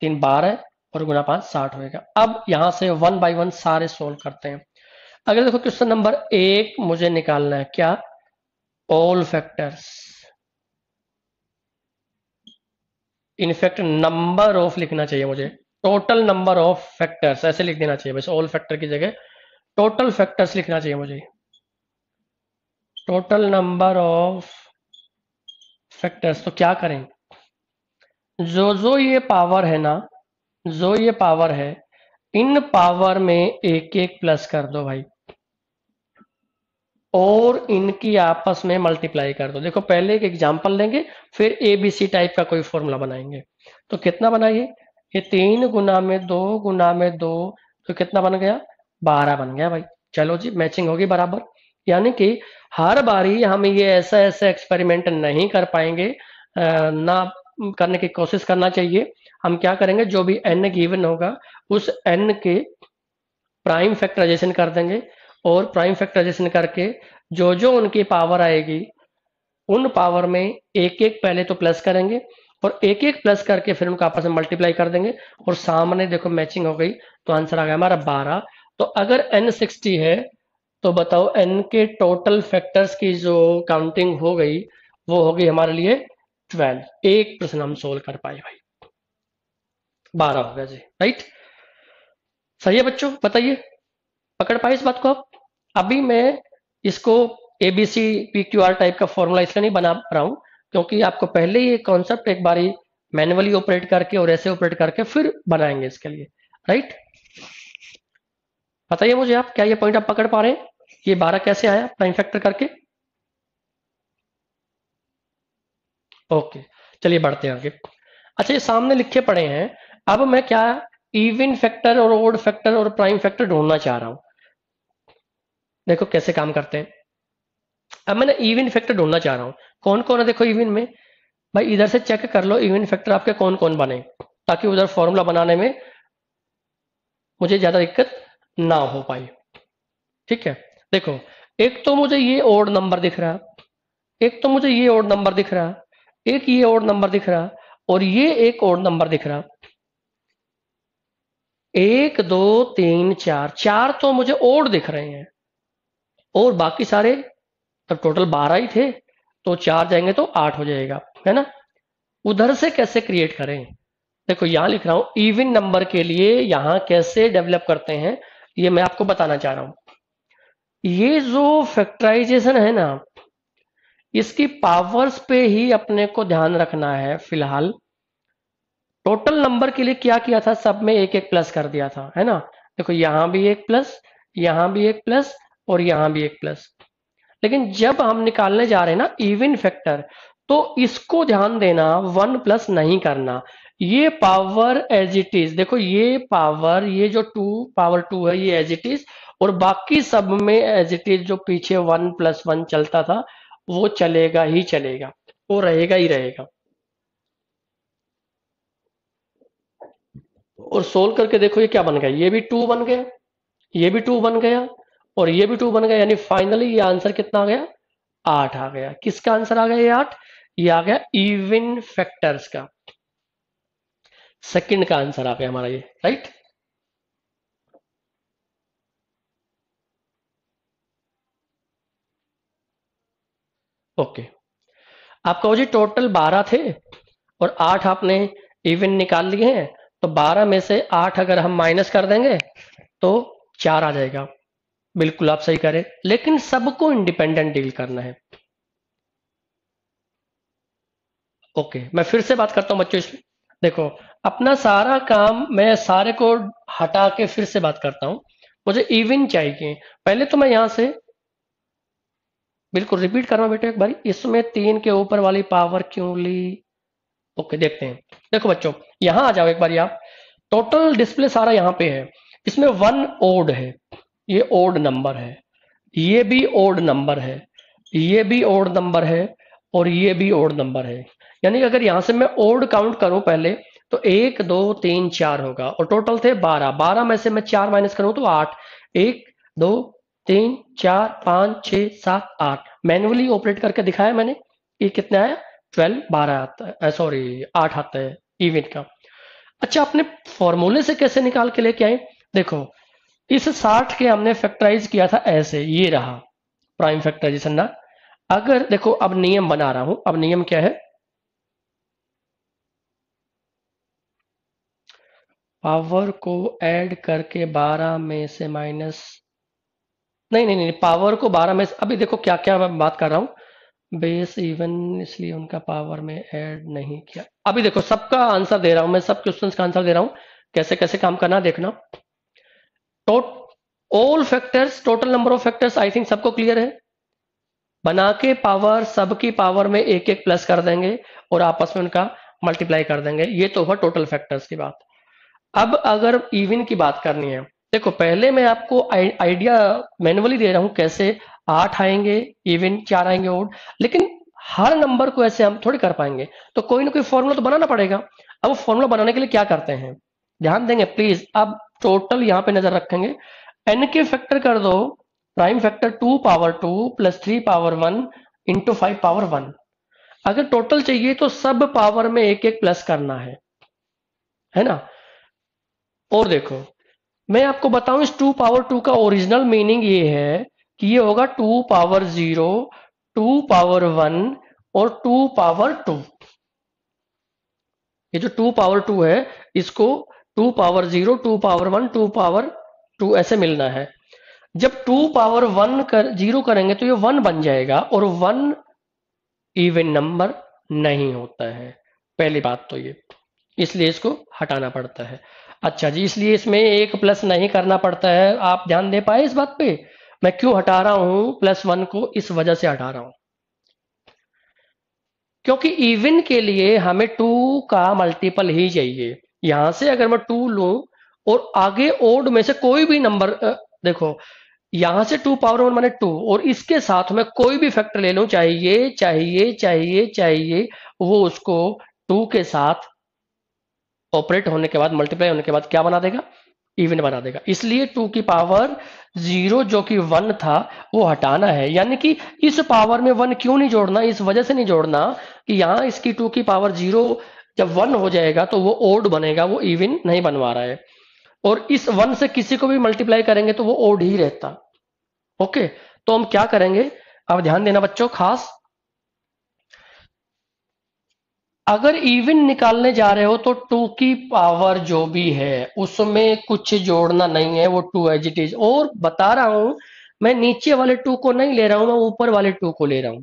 तीन बारह और गुना पांच साठ होएगा अब यहां से वन बाई वन सारे सोल्व करते हैं अगर देखो क्वेश्चन नंबर एक मुझे निकालना है क्या all factors in fact number of लिखना चाहिए मुझे टोटल नंबर ऑफ फैक्टर्स ऐसे लिख देना चाहिए बस ऑल फैक्टर की जगह टोटल फैक्टर्स लिखना चाहिए मुझे टोटल नंबर ऑफ फैक्टर्स तो क्या करें जो जो ये पावर है ना जो ये पावर है इन पावर में एक एक प्लस कर दो भाई और इनकी आपस में मल्टीप्लाई कर दो देखो पहले एक एग्जाम्पल लेंगे फिर एबीसी टाइप का कोई फॉर्मूला बनाएंगे तो कितना बनाइए ये तीन गुना में दो गुना में दो तो कितना बन गया बारह बन गया भाई चलो जी मैचिंग होगी बराबर यानी कि हर बारी हम ये ऐसा ऐसा एक्सपेरिमेंट नहीं कर पाएंगे ना करने की कोशिश करना चाहिए हम क्या करेंगे जो भी एन गिवन होगा उस एन के प्राइम फैक्टराइजेशन कर देंगे और प्राइम फैक्टराइजेशन करके जो जो उनकी पावर आएगी उन पावर में एक एक पहले तो प्लस करेंगे और एक एक प्लस करके फिर उनको आपस में मल्टीप्लाई कर देंगे और सामने देखो मैचिंग हो गई तो आंसर आ गया हमारा बारह तो अगर एन सिक्सटी है तो बताओ एन के टोटल फैक्टर्स की जो काउंटिंग हो गई वो हो गई हमारे लिए ट्वेल्व एक प्रश्न हम सोल्व कर पाए भाई बारह हो गया जी राइट सही है बच्चों बताइए पकड़ पाए इस बात को आप अभी मैं इसको ABC P Q R type का फॉर्मूला इसलिए नहीं बना रहा हूं क्योंकि आपको पहले ही कॉन्सेप्ट एक बारी मैनुअली ऑपरेट करके और ऐसे ऑपरेट करके फिर बनाएंगे इसके लिए राइट बताइए मुझे आप क्या ये पॉइंट आप पकड़ पा रहे हैं ये बारह कैसे आया प्राइम फैक्टर करके ओके चलिए बढ़ते हैं आगे अच्छा ये सामने लिखे पड़े हैं अब मैं क्या इवन फैक्टर और ओड फैक्टर और प्राइम फैक्टर ढूंढना चाह रहा हूं देखो कैसे काम करते हैं अब मैं ना इवन फैक्टर ढूंढना चाह रहा हूं कौन कौन है देखो इवन में भाई इधर से चेक कर लो इवन फैक्टर आपके कौन कौन बने ताकि उधर फॉर्मूला बनाने में मुझे ज्यादा दिक्कत ना हो पाई ठीक है देखो एक तो मुझे ये ओड नंबर दिख रहा एक तो मुझे ये ओड नंबर दिख रहा एक ये ओड नंबर दिख रहा और ये एक ओड नंबर दिख रहा एक दो तीन चार चार तो मुझे और दिख रहे हैं और बाकी सारे तो टोटल बारह ही थे तो चार जाएंगे तो आठ हो जाएगा है ना उधर से कैसे क्रिएट करें देखो यहां लिख रहा हूं इवन नंबर के लिए यहां कैसे डेवलप करते हैं ये मैं आपको बताना चाह रहा हूं ये जो फैक्टराइजेशन है ना इसकी पावर्स पे ही अपने को ध्यान रखना है फिलहाल टोटल नंबर के लिए क्या किया था सब में एक एक प्लस कर दिया था है ना देखो यहां भी एक प्लस यहां भी एक प्लस और यहां भी एक प्लस लेकिन जब हम निकालने जा रहे हैं ना इवन फैक्टर तो इसको ध्यान देना वन प्लस नहीं करना ये पावर एज इट इज देखो ये पावर ये जो टू पावर टू है ये एज इट इज और बाकी सब में एज इट इज जो पीछे वन प्लस वन चलता था वो चलेगा ही चलेगा वो रहेगा ही रहेगा और सोल्व करके देखो ये क्या बन गया ये भी टू बन गया ये भी टू बन गया और ये भी टू बन गया यानी फाइनली ये आंसर कितना आ गया आठ आ गया किसका आंसर आ गया ये आठ ये आ गया इवन फैक्टर्स का सेकंड का आंसर आ गया हमारा ये राइट ओके आपका जी टोटल बारह थे और आठ आपने इवन निकाल लिए हैं तो 12 में से 8 अगर हम माइनस कर देंगे तो 4 आ जाएगा बिल्कुल आप सही करें लेकिन सबको इंडिपेंडेंट डील करना है ओके मैं फिर से बात करता हूं बच्चों इसमें देखो अपना सारा काम मैं सारे को हटा के फिर से बात करता हूं मुझे इवन चाहिए पहले तो मैं यहां से बिल्कुल रिपीट कर रहा हूं बेटे एक बार इसमें तीन के ऊपर वाली पावर क्यों ली ओके देखते हैं देखो बच्चों यहां आ जाओ एक बार आप टोटल डिस्प्ले सारा यहां पे है इसमें वन ओड है ये ओड नंबर है ये भी ओड नंबर है ये भी ओड नंबर है और ये भी ओड नंबर है यानी अगर यहां से मैं ओड काउंट करूं पहले तो एक दो तीन चार होगा और टोटल थे बारह बारह में से मैं चार माइनस करूं तो आठ एक दो तीन चार पांच छ सात आठ मैनुअली ऑपरेट करके दिखाया मैंने ये कितना आया ट्वेल्व बारह आता है सॉरी आठ आता है इवेंट का अच्छा अपने फॉर्मूले से कैसे निकाल के लेके आए देखो इस साठ के हमने फैक्टराइज किया था ऐसे ये रहा प्राइम फैक्टराइजेशन ना अगर देखो अब नियम बना रहा हूं अब नियम क्या है पावर को ऐड करके 12 में से माइनस नहीं नहीं नहीं पावर को 12 में से अभी देखो क्या क्या मैं बात कर रहा हूं बेस इवन इसलिए उनका पावर में ऐड नहीं किया अभी देखो सबका आंसर दे रहा हूं मैं सब क्वेश्चंस का आंसर दे रहा हूं कैसे कैसे काम करना देखना all factors total number of factors I think सबको क्लियर है बना के पावर सबकी पावर में एक एक प्लस कर देंगे और आपस में उनका मल्टीप्लाई कर देंगे ये तो हुआ टोटल फैक्टर्स की बात अब अगर इवन की बात करनी है देखो पहले मैं आपको आइडिया मैनुअली दे रहा हूं कैसे आठ आएंगे इवन चार आएंगे ओड लेकिन हर नंबर को ऐसे हम थोड़ी कर पाएंगे तो कोई ना कोई फॉर्मूला तो बनाना पड़ेगा अब वो फॉर्मूला बनाने के लिए क्या करते हैं ध्यान देंगे प्लीज अब टोटल यहां पे नजर रखेंगे एन के फैक्टर कर दो prime factor two power two plus three power one into five power one अगर टोटल चाहिए तो सब पावर में एक एक प्लस करना है है ना और देखो मैं आपको बताऊं इस टू पावर टू का ओरिजिनल मीनिंग ये है कि ये होगा two power zero two power one और टू पावर टू ये जो टू पावर टू है इसको two power zero two power one two power two ऐसे मिलना है जब टू पावर वन कर जीरो करेंगे तो ये वन बन जाएगा और वन इवन नंबर नहीं होता है पहली बात तो ये इसलिए इसको हटाना पड़ता है अच्छा जी इसलिए इसमें एक प्लस नहीं करना पड़ता है आप ध्यान दे पाए इस बात पे मैं क्यों हटा रहा हूं प्लस वन को इस वजह से हटा रहा हूं क्योंकि इवन के लिए हमें टू का मल्टीपल ही चाहिए यहां से अगर मैं टू लू और आगे ओड में से कोई भी नंबर देखो यहां से टू पावर वन माने टू और इसके साथ में कोई भी फैक्टर ले लू चाहिए चाहिए चाहिए चाहिए वो उसको टू के साथ ऑपरेट होने के बाद मल्टीप्लाई होने के बाद क्या बना देगा इवन बना देगा इसलिए टू की पावर जीरो जो कि वन था वो हटाना है यानी कि इस पावर में वन क्यों नहीं जोड़ना इस वजह से नहीं जोड़ना कि यहां इसकी टू की पावर जीरो जब वन हो जाएगा तो वो ओड बनेगा वो इवन नहीं बनवा रहा है और इस वन से किसी को भी मल्टीप्लाई करेंगे तो वो ओड ही रहता ओके तो हम क्या करेंगे अब ध्यान देना बच्चों खास अगर इवन निकालने जा रहे हो तो टू की पावर जो भी है उसमें कुछ जोड़ना नहीं है वो टू एज इट इज और बता रहा हूं मैं नीचे वाले टू को नहीं ले रहा हूं मैं ऊपर वाले टू को ले रहा हूं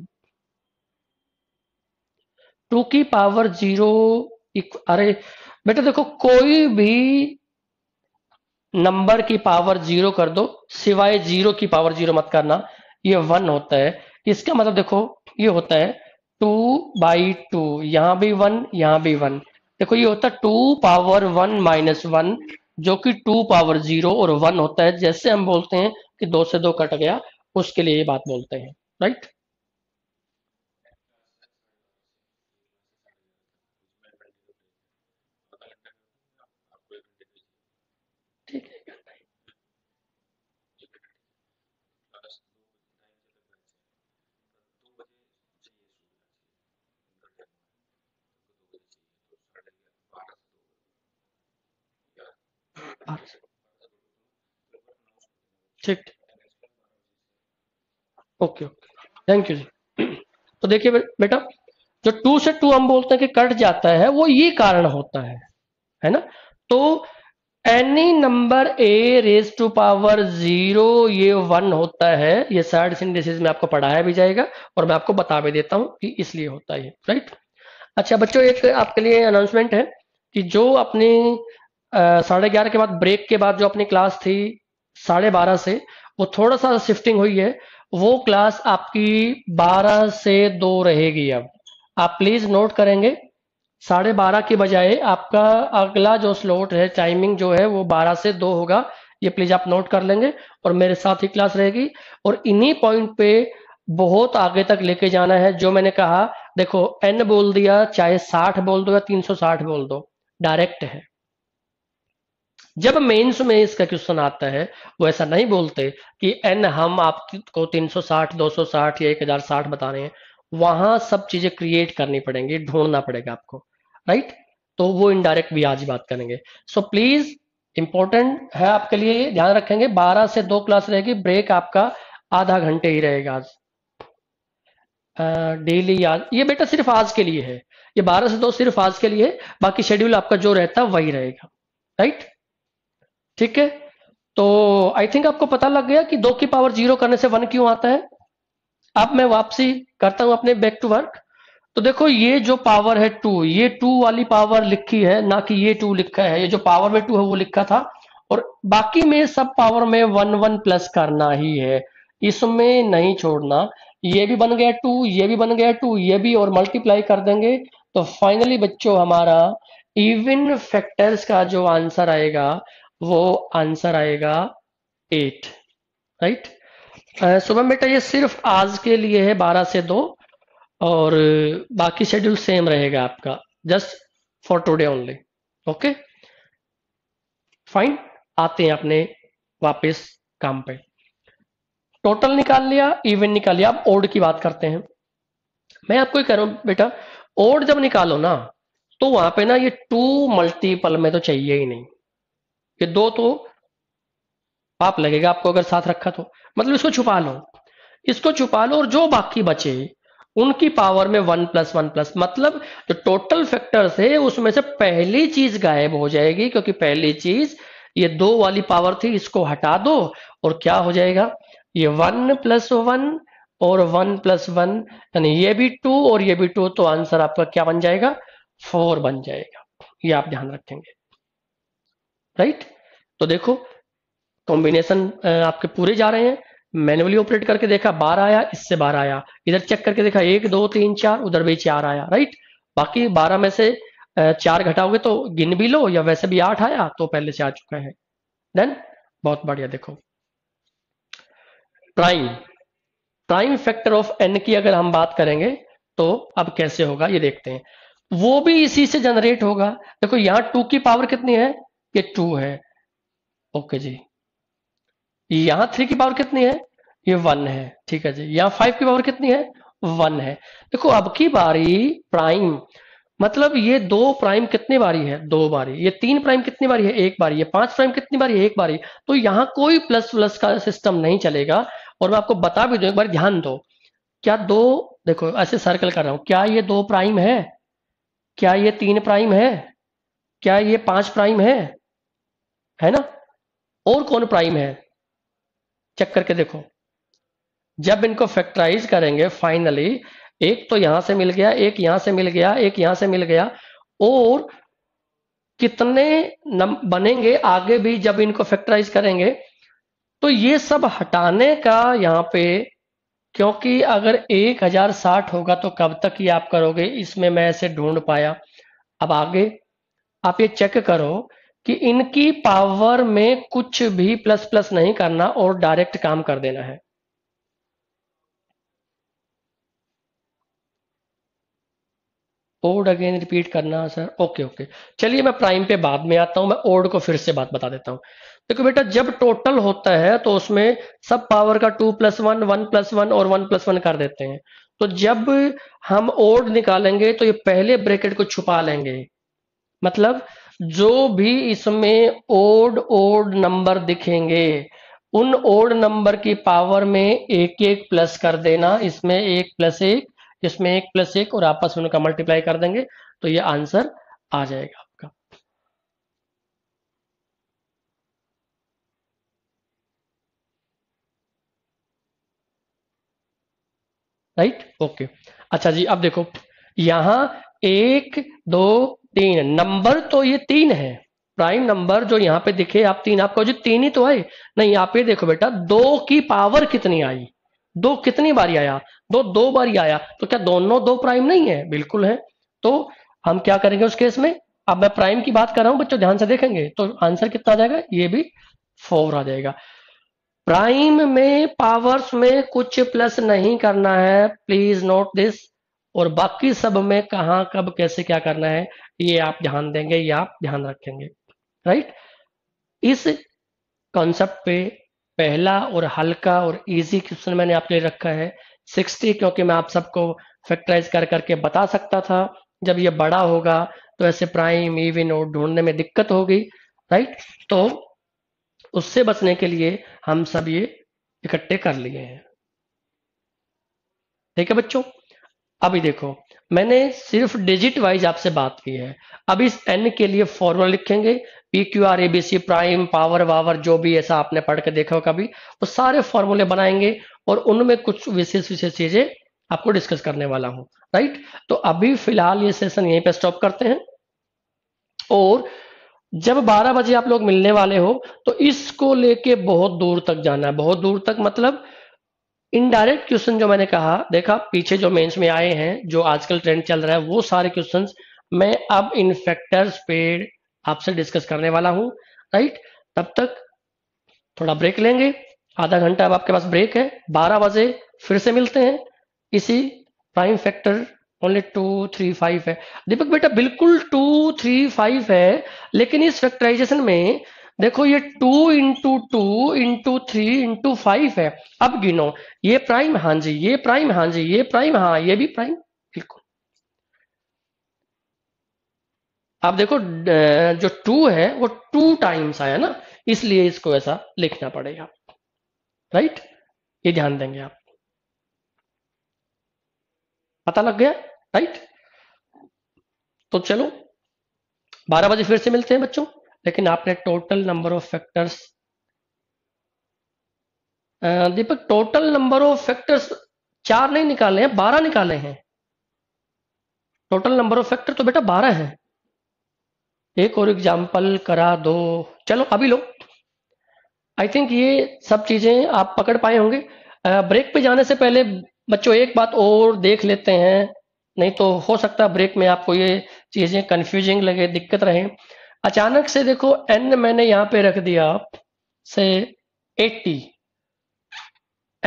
टू की पावर जीरो अरे बेटा देखो कोई भी नंबर की पावर जीरो कर दो सिवाय जीरो की पावर जीरो मत करना ये वन होता है इसका मतलब देखो ये होता है टू बाई टू यहां भी वन यहां भी वन देखो ये होता है two power one minus one जो कि टू पावर जीरो और वन होता है जैसे हम बोलते हैं कि दो से दो कट गया उसके लिए ये बात बोलते हैं राइट ठीक ओके ओके थैंक यू जी [clears throat] तो देखिए बेटा जो टू से टू हम बोलते हैं कि कट जाता है वो ये कारण होता है है ना तो any number a raise to power zero ये वन होता है ये साइड सिंडेसिस में आपको पढ़ाया भी जाएगा और मैं आपको बता भी देता हूं कि इसलिए होता है राइट अच्छा बच्चों एक आपके लिए अनाउंसमेंट है कि जो अपनी साढ़े ग्यारह के बाद ब्रेक के बाद जो अपनी क्लास थी साढ़े बारह से वो थोड़ा सा शिफ्टिंग हुई है वो क्लास आपकी बारह से दो रहेगी अब आप प्लीज नोट करेंगे साढ़े बारह के बजाय आपका अगला जो स्लोट है टाइमिंग जो है वो बारह से दो होगा ये प्लीज आप नोट कर लेंगे और मेरे साथ ही क्लास रहेगी और इन्हीं पॉइंट पे बहुत आगे तक लेके जाना है जो मैंने कहा देखो एन बोल दिया चाहे साठ बोल दो या तीन सौ साठ बोल दो डायरेक्ट है जब मेंस में इसका क्वेश्चन आता है वो ऐसा नहीं बोलते कि एन हम आपको 360, 260 या 1060 बता रहे हैं वहां सब चीजें क्रिएट करनी पड़ेंगी ढूंढना पड़ेगा आपको राइट तो वो इनडायरेक्ट भी आज बात करेंगे सो प्लीज इंपॉर्टेंट है आपके लिए ध्यान रखेंगे 12 से दो क्लास रहेगी ब्रेक आपका आधा घंटे ही रहेगा आज डेली आज ये बेटा सिर्फ आज के लिए है ये बारह से दो सिर्फ आज के लिए बाकी शेड्यूल आपका जो रहता है वही रहेगा राइट ठीक है तो आई थिंक आपको पता लग गया कि दो की पावर जीरो करने से वन क्यों आता है अब मैं वापसी करता हूं अपने बैक टू वर्क तो देखो ये जो पावर है टू ये टू वाली पावर लिखी है ना कि ये टू लिखा है ये जो पावर में टू है वो लिखा था और बाकी में सब पावर में वन वन प्लस करना ही है इसमें नहीं छोड़ना ये भी बन गया टू ये भी बन गया टू ये भी और मल्टीप्लाई कर देंगे तो फाइनली बच्चों हमारा इवन फैक्टर्स का जो आंसर आएगा वो आंसर आएगा एट राइट सुबह बेटा ये सिर्फ आज के लिए है बारह से दो और बाकी शेड्यूल सेम रहेगा आपका just for today only okay fine आते हैं अपने वापस काम पे टोटल निकाल लिया इवन निकाल लिया अब ओड की बात करते हैं मैं आपको कह रहा हूं बेटा ओड जब निकालो ना तो वहां पे ना ये टू मल्टीपल में तो चाहिए ही नहीं ये दो तो पाप लगेगा आपको अगर साथ रखा तो मतलब इसको छुपा लो इसको छुपा लो और जो बाकी बचे उनकी पावर में वन प्लस वन प्लस मतलब जो टोटल फैक्टर्स है उसमें से पहली चीज गायब हो जाएगी क्योंकि पहली चीज ये दो वाली पावर थी इसको हटा दो और क्या हो जाएगा ये वन प्लस वन और वन प्लस वन यानी ये भी टू और ये भी टू तो आंसर आपका क्या बन जाएगा फोर बन जाएगा ये आप ध्यान रखेंगे राइट तो देखो कॉम्बिनेशन आपके पूरे जा रहे हैं मैनुअली ऑपरेट करके देखा बारह आया इससे बारह आया इधर चेक करके देखा एक दो तीन चार उधर भी चार आया राइट बाकी बारह में से चार घटाओगे तो गिन भी लो या वैसे भी आठ आया तो पहले से आ चुका है देन बहुत बढ़िया देखो prime prime factor of n की अगर हम बात करेंगे तो अब कैसे होगा ये देखते हैं वो भी इसी से जनरेट होगा देखो यहां टू की पावर कितनी है ये टू है ओके जी यहां थ्री की पावर कितनी है ये वन है ठीक है जी यहाँ फाइव की पावर कितनी है वन है देखो अब की बारी प्राइम मतलब ये दो प्राइम कितनी बारी है दो बारी ये तीन प्राइम कितनी बारी है एक बारी ये पांच प्राइम कितनी बारी है एक बारी तो यहां कोई प्लस प्लस का सिस्टम नहीं चलेगा और मैं आपको बता भी दू एक बार ध्यान दो क्या दो देखो ऐसे सर्कल कर रहा हूं क्या ये दो प्राइम है क्या ये तीन प्राइम है क्या ये पांच प्राइम है है ना और कौन प्राइम है चेक करके देखो जब इनको फैक्टराइज करेंगे फाइनली एक तो यहां से मिल गया एक यहां से मिल गया एक यहां से मिल गया और कितने बनेंगे आगे भी जब इनको फैक्टराइज करेंगे तो ये सब हटाने का यहां पे क्योंकि अगर एक हजार साठ होगा तो कब तक ये आप करोगे इसमें मैं ऐसे ढूंढ पाया अब आगे आप ये चेक करो कि इनकी पावर में कुछ भी प्लस प्लस नहीं करना और डायरेक्ट काम कर देना है ओड अगेन रिपीट करना सर ओके ओके चलिए मैं प्राइम पे बाद में आता हूं मैं ओड को फिर से बात बता देता हूं देखो बेटा जब टोटल होता है तो उसमें सब पावर का two plus one one plus one और वन प्लस वन कर देते हैं तो जब हम ओड निकालेंगे तो ये पहले ब्रैकेट को छुपा लेंगे मतलब जो भी इसमें ओड ओड नंबर दिखेंगे उन ओड नंबर की पावर में एक एक प्लस कर देना इसमें एक प्लस एक इसमें एक प्लस एक और आपस में उनका मल्टीप्लाई कर देंगे तो ये आंसर आ जाएगा आपका राइट ओके अच्छा जी अब देखो यहां एक दो तीन नंबर तो ये तीन है प्राइम नंबर जो यहाँ पे दिखे आप तीन आपको जी तीन ही तो आए नहीं आप ये देखो बेटा दो की पावर कितनी आई दो कितनी बारी आया दो दो बारी आया तो क्या दोनों दो प्राइम नहीं है बिल्कुल है तो हम क्या करेंगे उस केस में अब मैं प्राइम की बात कर रहा हूं बच्चों ध्यान से देखेंगे तो आंसर कितना आ जाएगा ये भी फोर आ जाएगा प्राइम में पावर्स में कुछ प्लस नहीं करना है प्लीज नोट दिस और बाकी सब में कहा कब कैसे क्या करना है ये आप ध्यान देंगे ये आप ध्यान रखेंगे राइट इस कॉन्सेप्ट पे पहला और हल्का और इजी क्वेश्चन मैंने आपके लिए रखा है 60 क्योंकि मैं आप सबको फैक्टराइज कर करके बता सकता था जब ये बड़ा होगा तो ऐसे प्राइम इविन और ढूंढने में दिक्कत होगी राइट तो उससे बचने के लिए हम सब ये इकट्ठे कर लिए हैं ठीक है बच्चों अभी देखो मैंने सिर्फ डिजिट वाइज आपसे बात की है अब इस एन के लिए फॉर्मूला लिखेंगे P Q R ABC prime power वावर जो भी ऐसा आपने पढ़ के देखा हो कभी वो सारे फॉर्मूले बनाएंगे और उनमें कुछ विशेष विशेष चीजें आपको डिस्कस करने वाला हूं राइट तो अभी फिलहाल ये सेशन यहीं पे स्टॉप करते हैं और जब 12 बजे आप लोग मिलने वाले हो तो इसको लेके बहुत दूर तक जाना है बहुत दूर तक मतलब इनडायरेक्ट क्वेश्चन जो मैंने कहा देखा पीछे जो मेंस में आए हैं जो आजकल ट्रेंड चल रहा है वो सारे क्वेश्चन मैं अब इन फैक्टर्स पे आपसे डिस्कस करने वाला हूं राइट तब तक थोड़ा ब्रेक लेंगे आधा घंटा अब आपके पास ब्रेक है बारह बजे फिर से मिलते हैं इसी prime factor only two three five है दीपक बेटा बिल्कुल टू थ्री फाइव है लेकिन इस फैक्टराइजेशन में देखो ये two into two into three into five है अब गिनो ये प्राइम हाँ जी ये प्राइम हाँ जी ये प्राइम हाँ ये भी प्राइम बिल्कुल अब देखो जो टू है वो टू टाइम्स आया ना इसलिए इसको ऐसा लिखना पड़ेगा राइट ये ध्यान देंगे आप पता लग गया राइट तो चलो बारह बजे फिर से मिलते हैं बच्चों लेकिन आपने total number of factors Deepak total number of factors चार नहीं निकाले हैं बारह निकाले हैं टोटल नंबर ऑफ फैक्टर तो बेटा बारह हैं एक और एग्जाम्पल करा दो चलो अभी लो आई थिंक ये सब चीजें आप पकड़ पाए होंगे ब्रेक पे जाने से पहले बच्चों एक बात और देख लेते हैं नहीं तो हो सकता है ब्रेक में आपको ये चीजें कंफ्यूजिंग लगे दिक्कत रहे अचानक से देखो एन मैंने यहां पे रख दिया से 80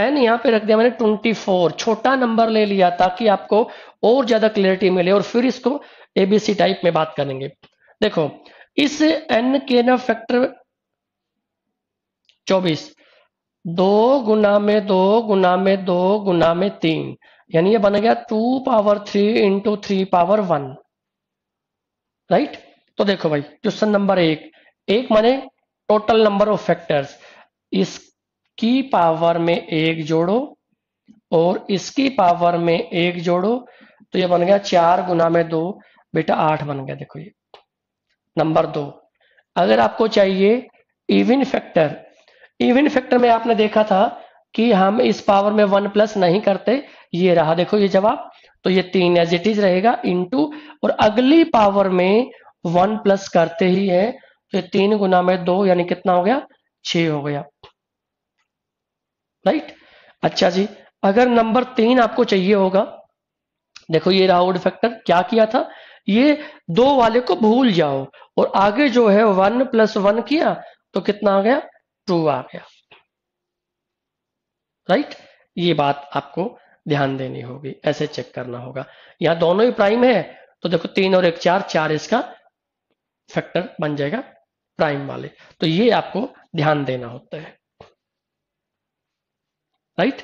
एन यहां पे रख दिया मैंने 24 छोटा नंबर ले लिया ताकि आपको और ज्यादा क्लियरिटी मिले और फिर इसको एबीसी टाइप में बात करेंगे देखो इस एन के ना फैक्टर 24 दो गुना में दो गुना में दो गुना में तीन यानी ये बन गया two power three into three power one right तो देखो भाई क्वेश्चन नंबर एक एक माने टोटल नंबर ऑफ फैक्टर्स इसकी पावर में एक जोड़ो और इसकी पावर में एक जोड़ो तो ये बन गया चार गुना में दो बेटा आठ बन गया देखो ये नंबर दो अगर आपको चाहिए इवन फैक्टर इवन फैक्टर में आपने देखा था कि हम इस पावर में वन प्लस नहीं करते ये रहा देखो ये जवाब तो ये तीन एज इट इज रहेगा इनटू और अगली पावर में वन प्लस करते ही है तो तीन गुना में दो यानी कितना हो गया छ हो गया राइट अच्छा जी अगर नंबर तीन आपको चाहिए होगा देखो ये राहुल फैक्टर क्या किया था ये दो वाले को भूल जाओ और आगे जो है वन प्लस वन किया तो कितना आ गया टू आ गया राइट ये बात आपको ध्यान देनी होगी ऐसे चेक करना होगा यहां दोनों ही प्राइम है तो देखो तीन और एक चार चार इसका फैक्टर बन जाएगा प्राइम वाले तो ये आपको ध्यान देना होता है राइट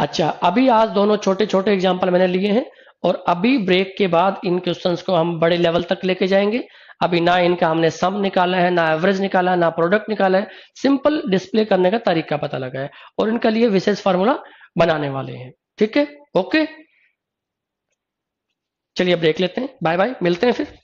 अच्छा अभी आज दोनों छोटे छोटे एग्जाम्पल मैंने लिए हैं और अभी ब्रेक के बाद इन क्वेश्चंस को हम बड़े लेवल तक लेके जाएंगे अभी ना इनका हमने सम निकाला है ना एवरेज निकाला है ना प्रोडक्ट निकाला है सिंपल डिस्प्ले करने का तरीका पता लगा है और इनका लिए विशेष फार्मूला बनाने वाले हैं ठीक है ओके चलिए ब्रेक लेते हैं बाय बाय मिलते हैं फिर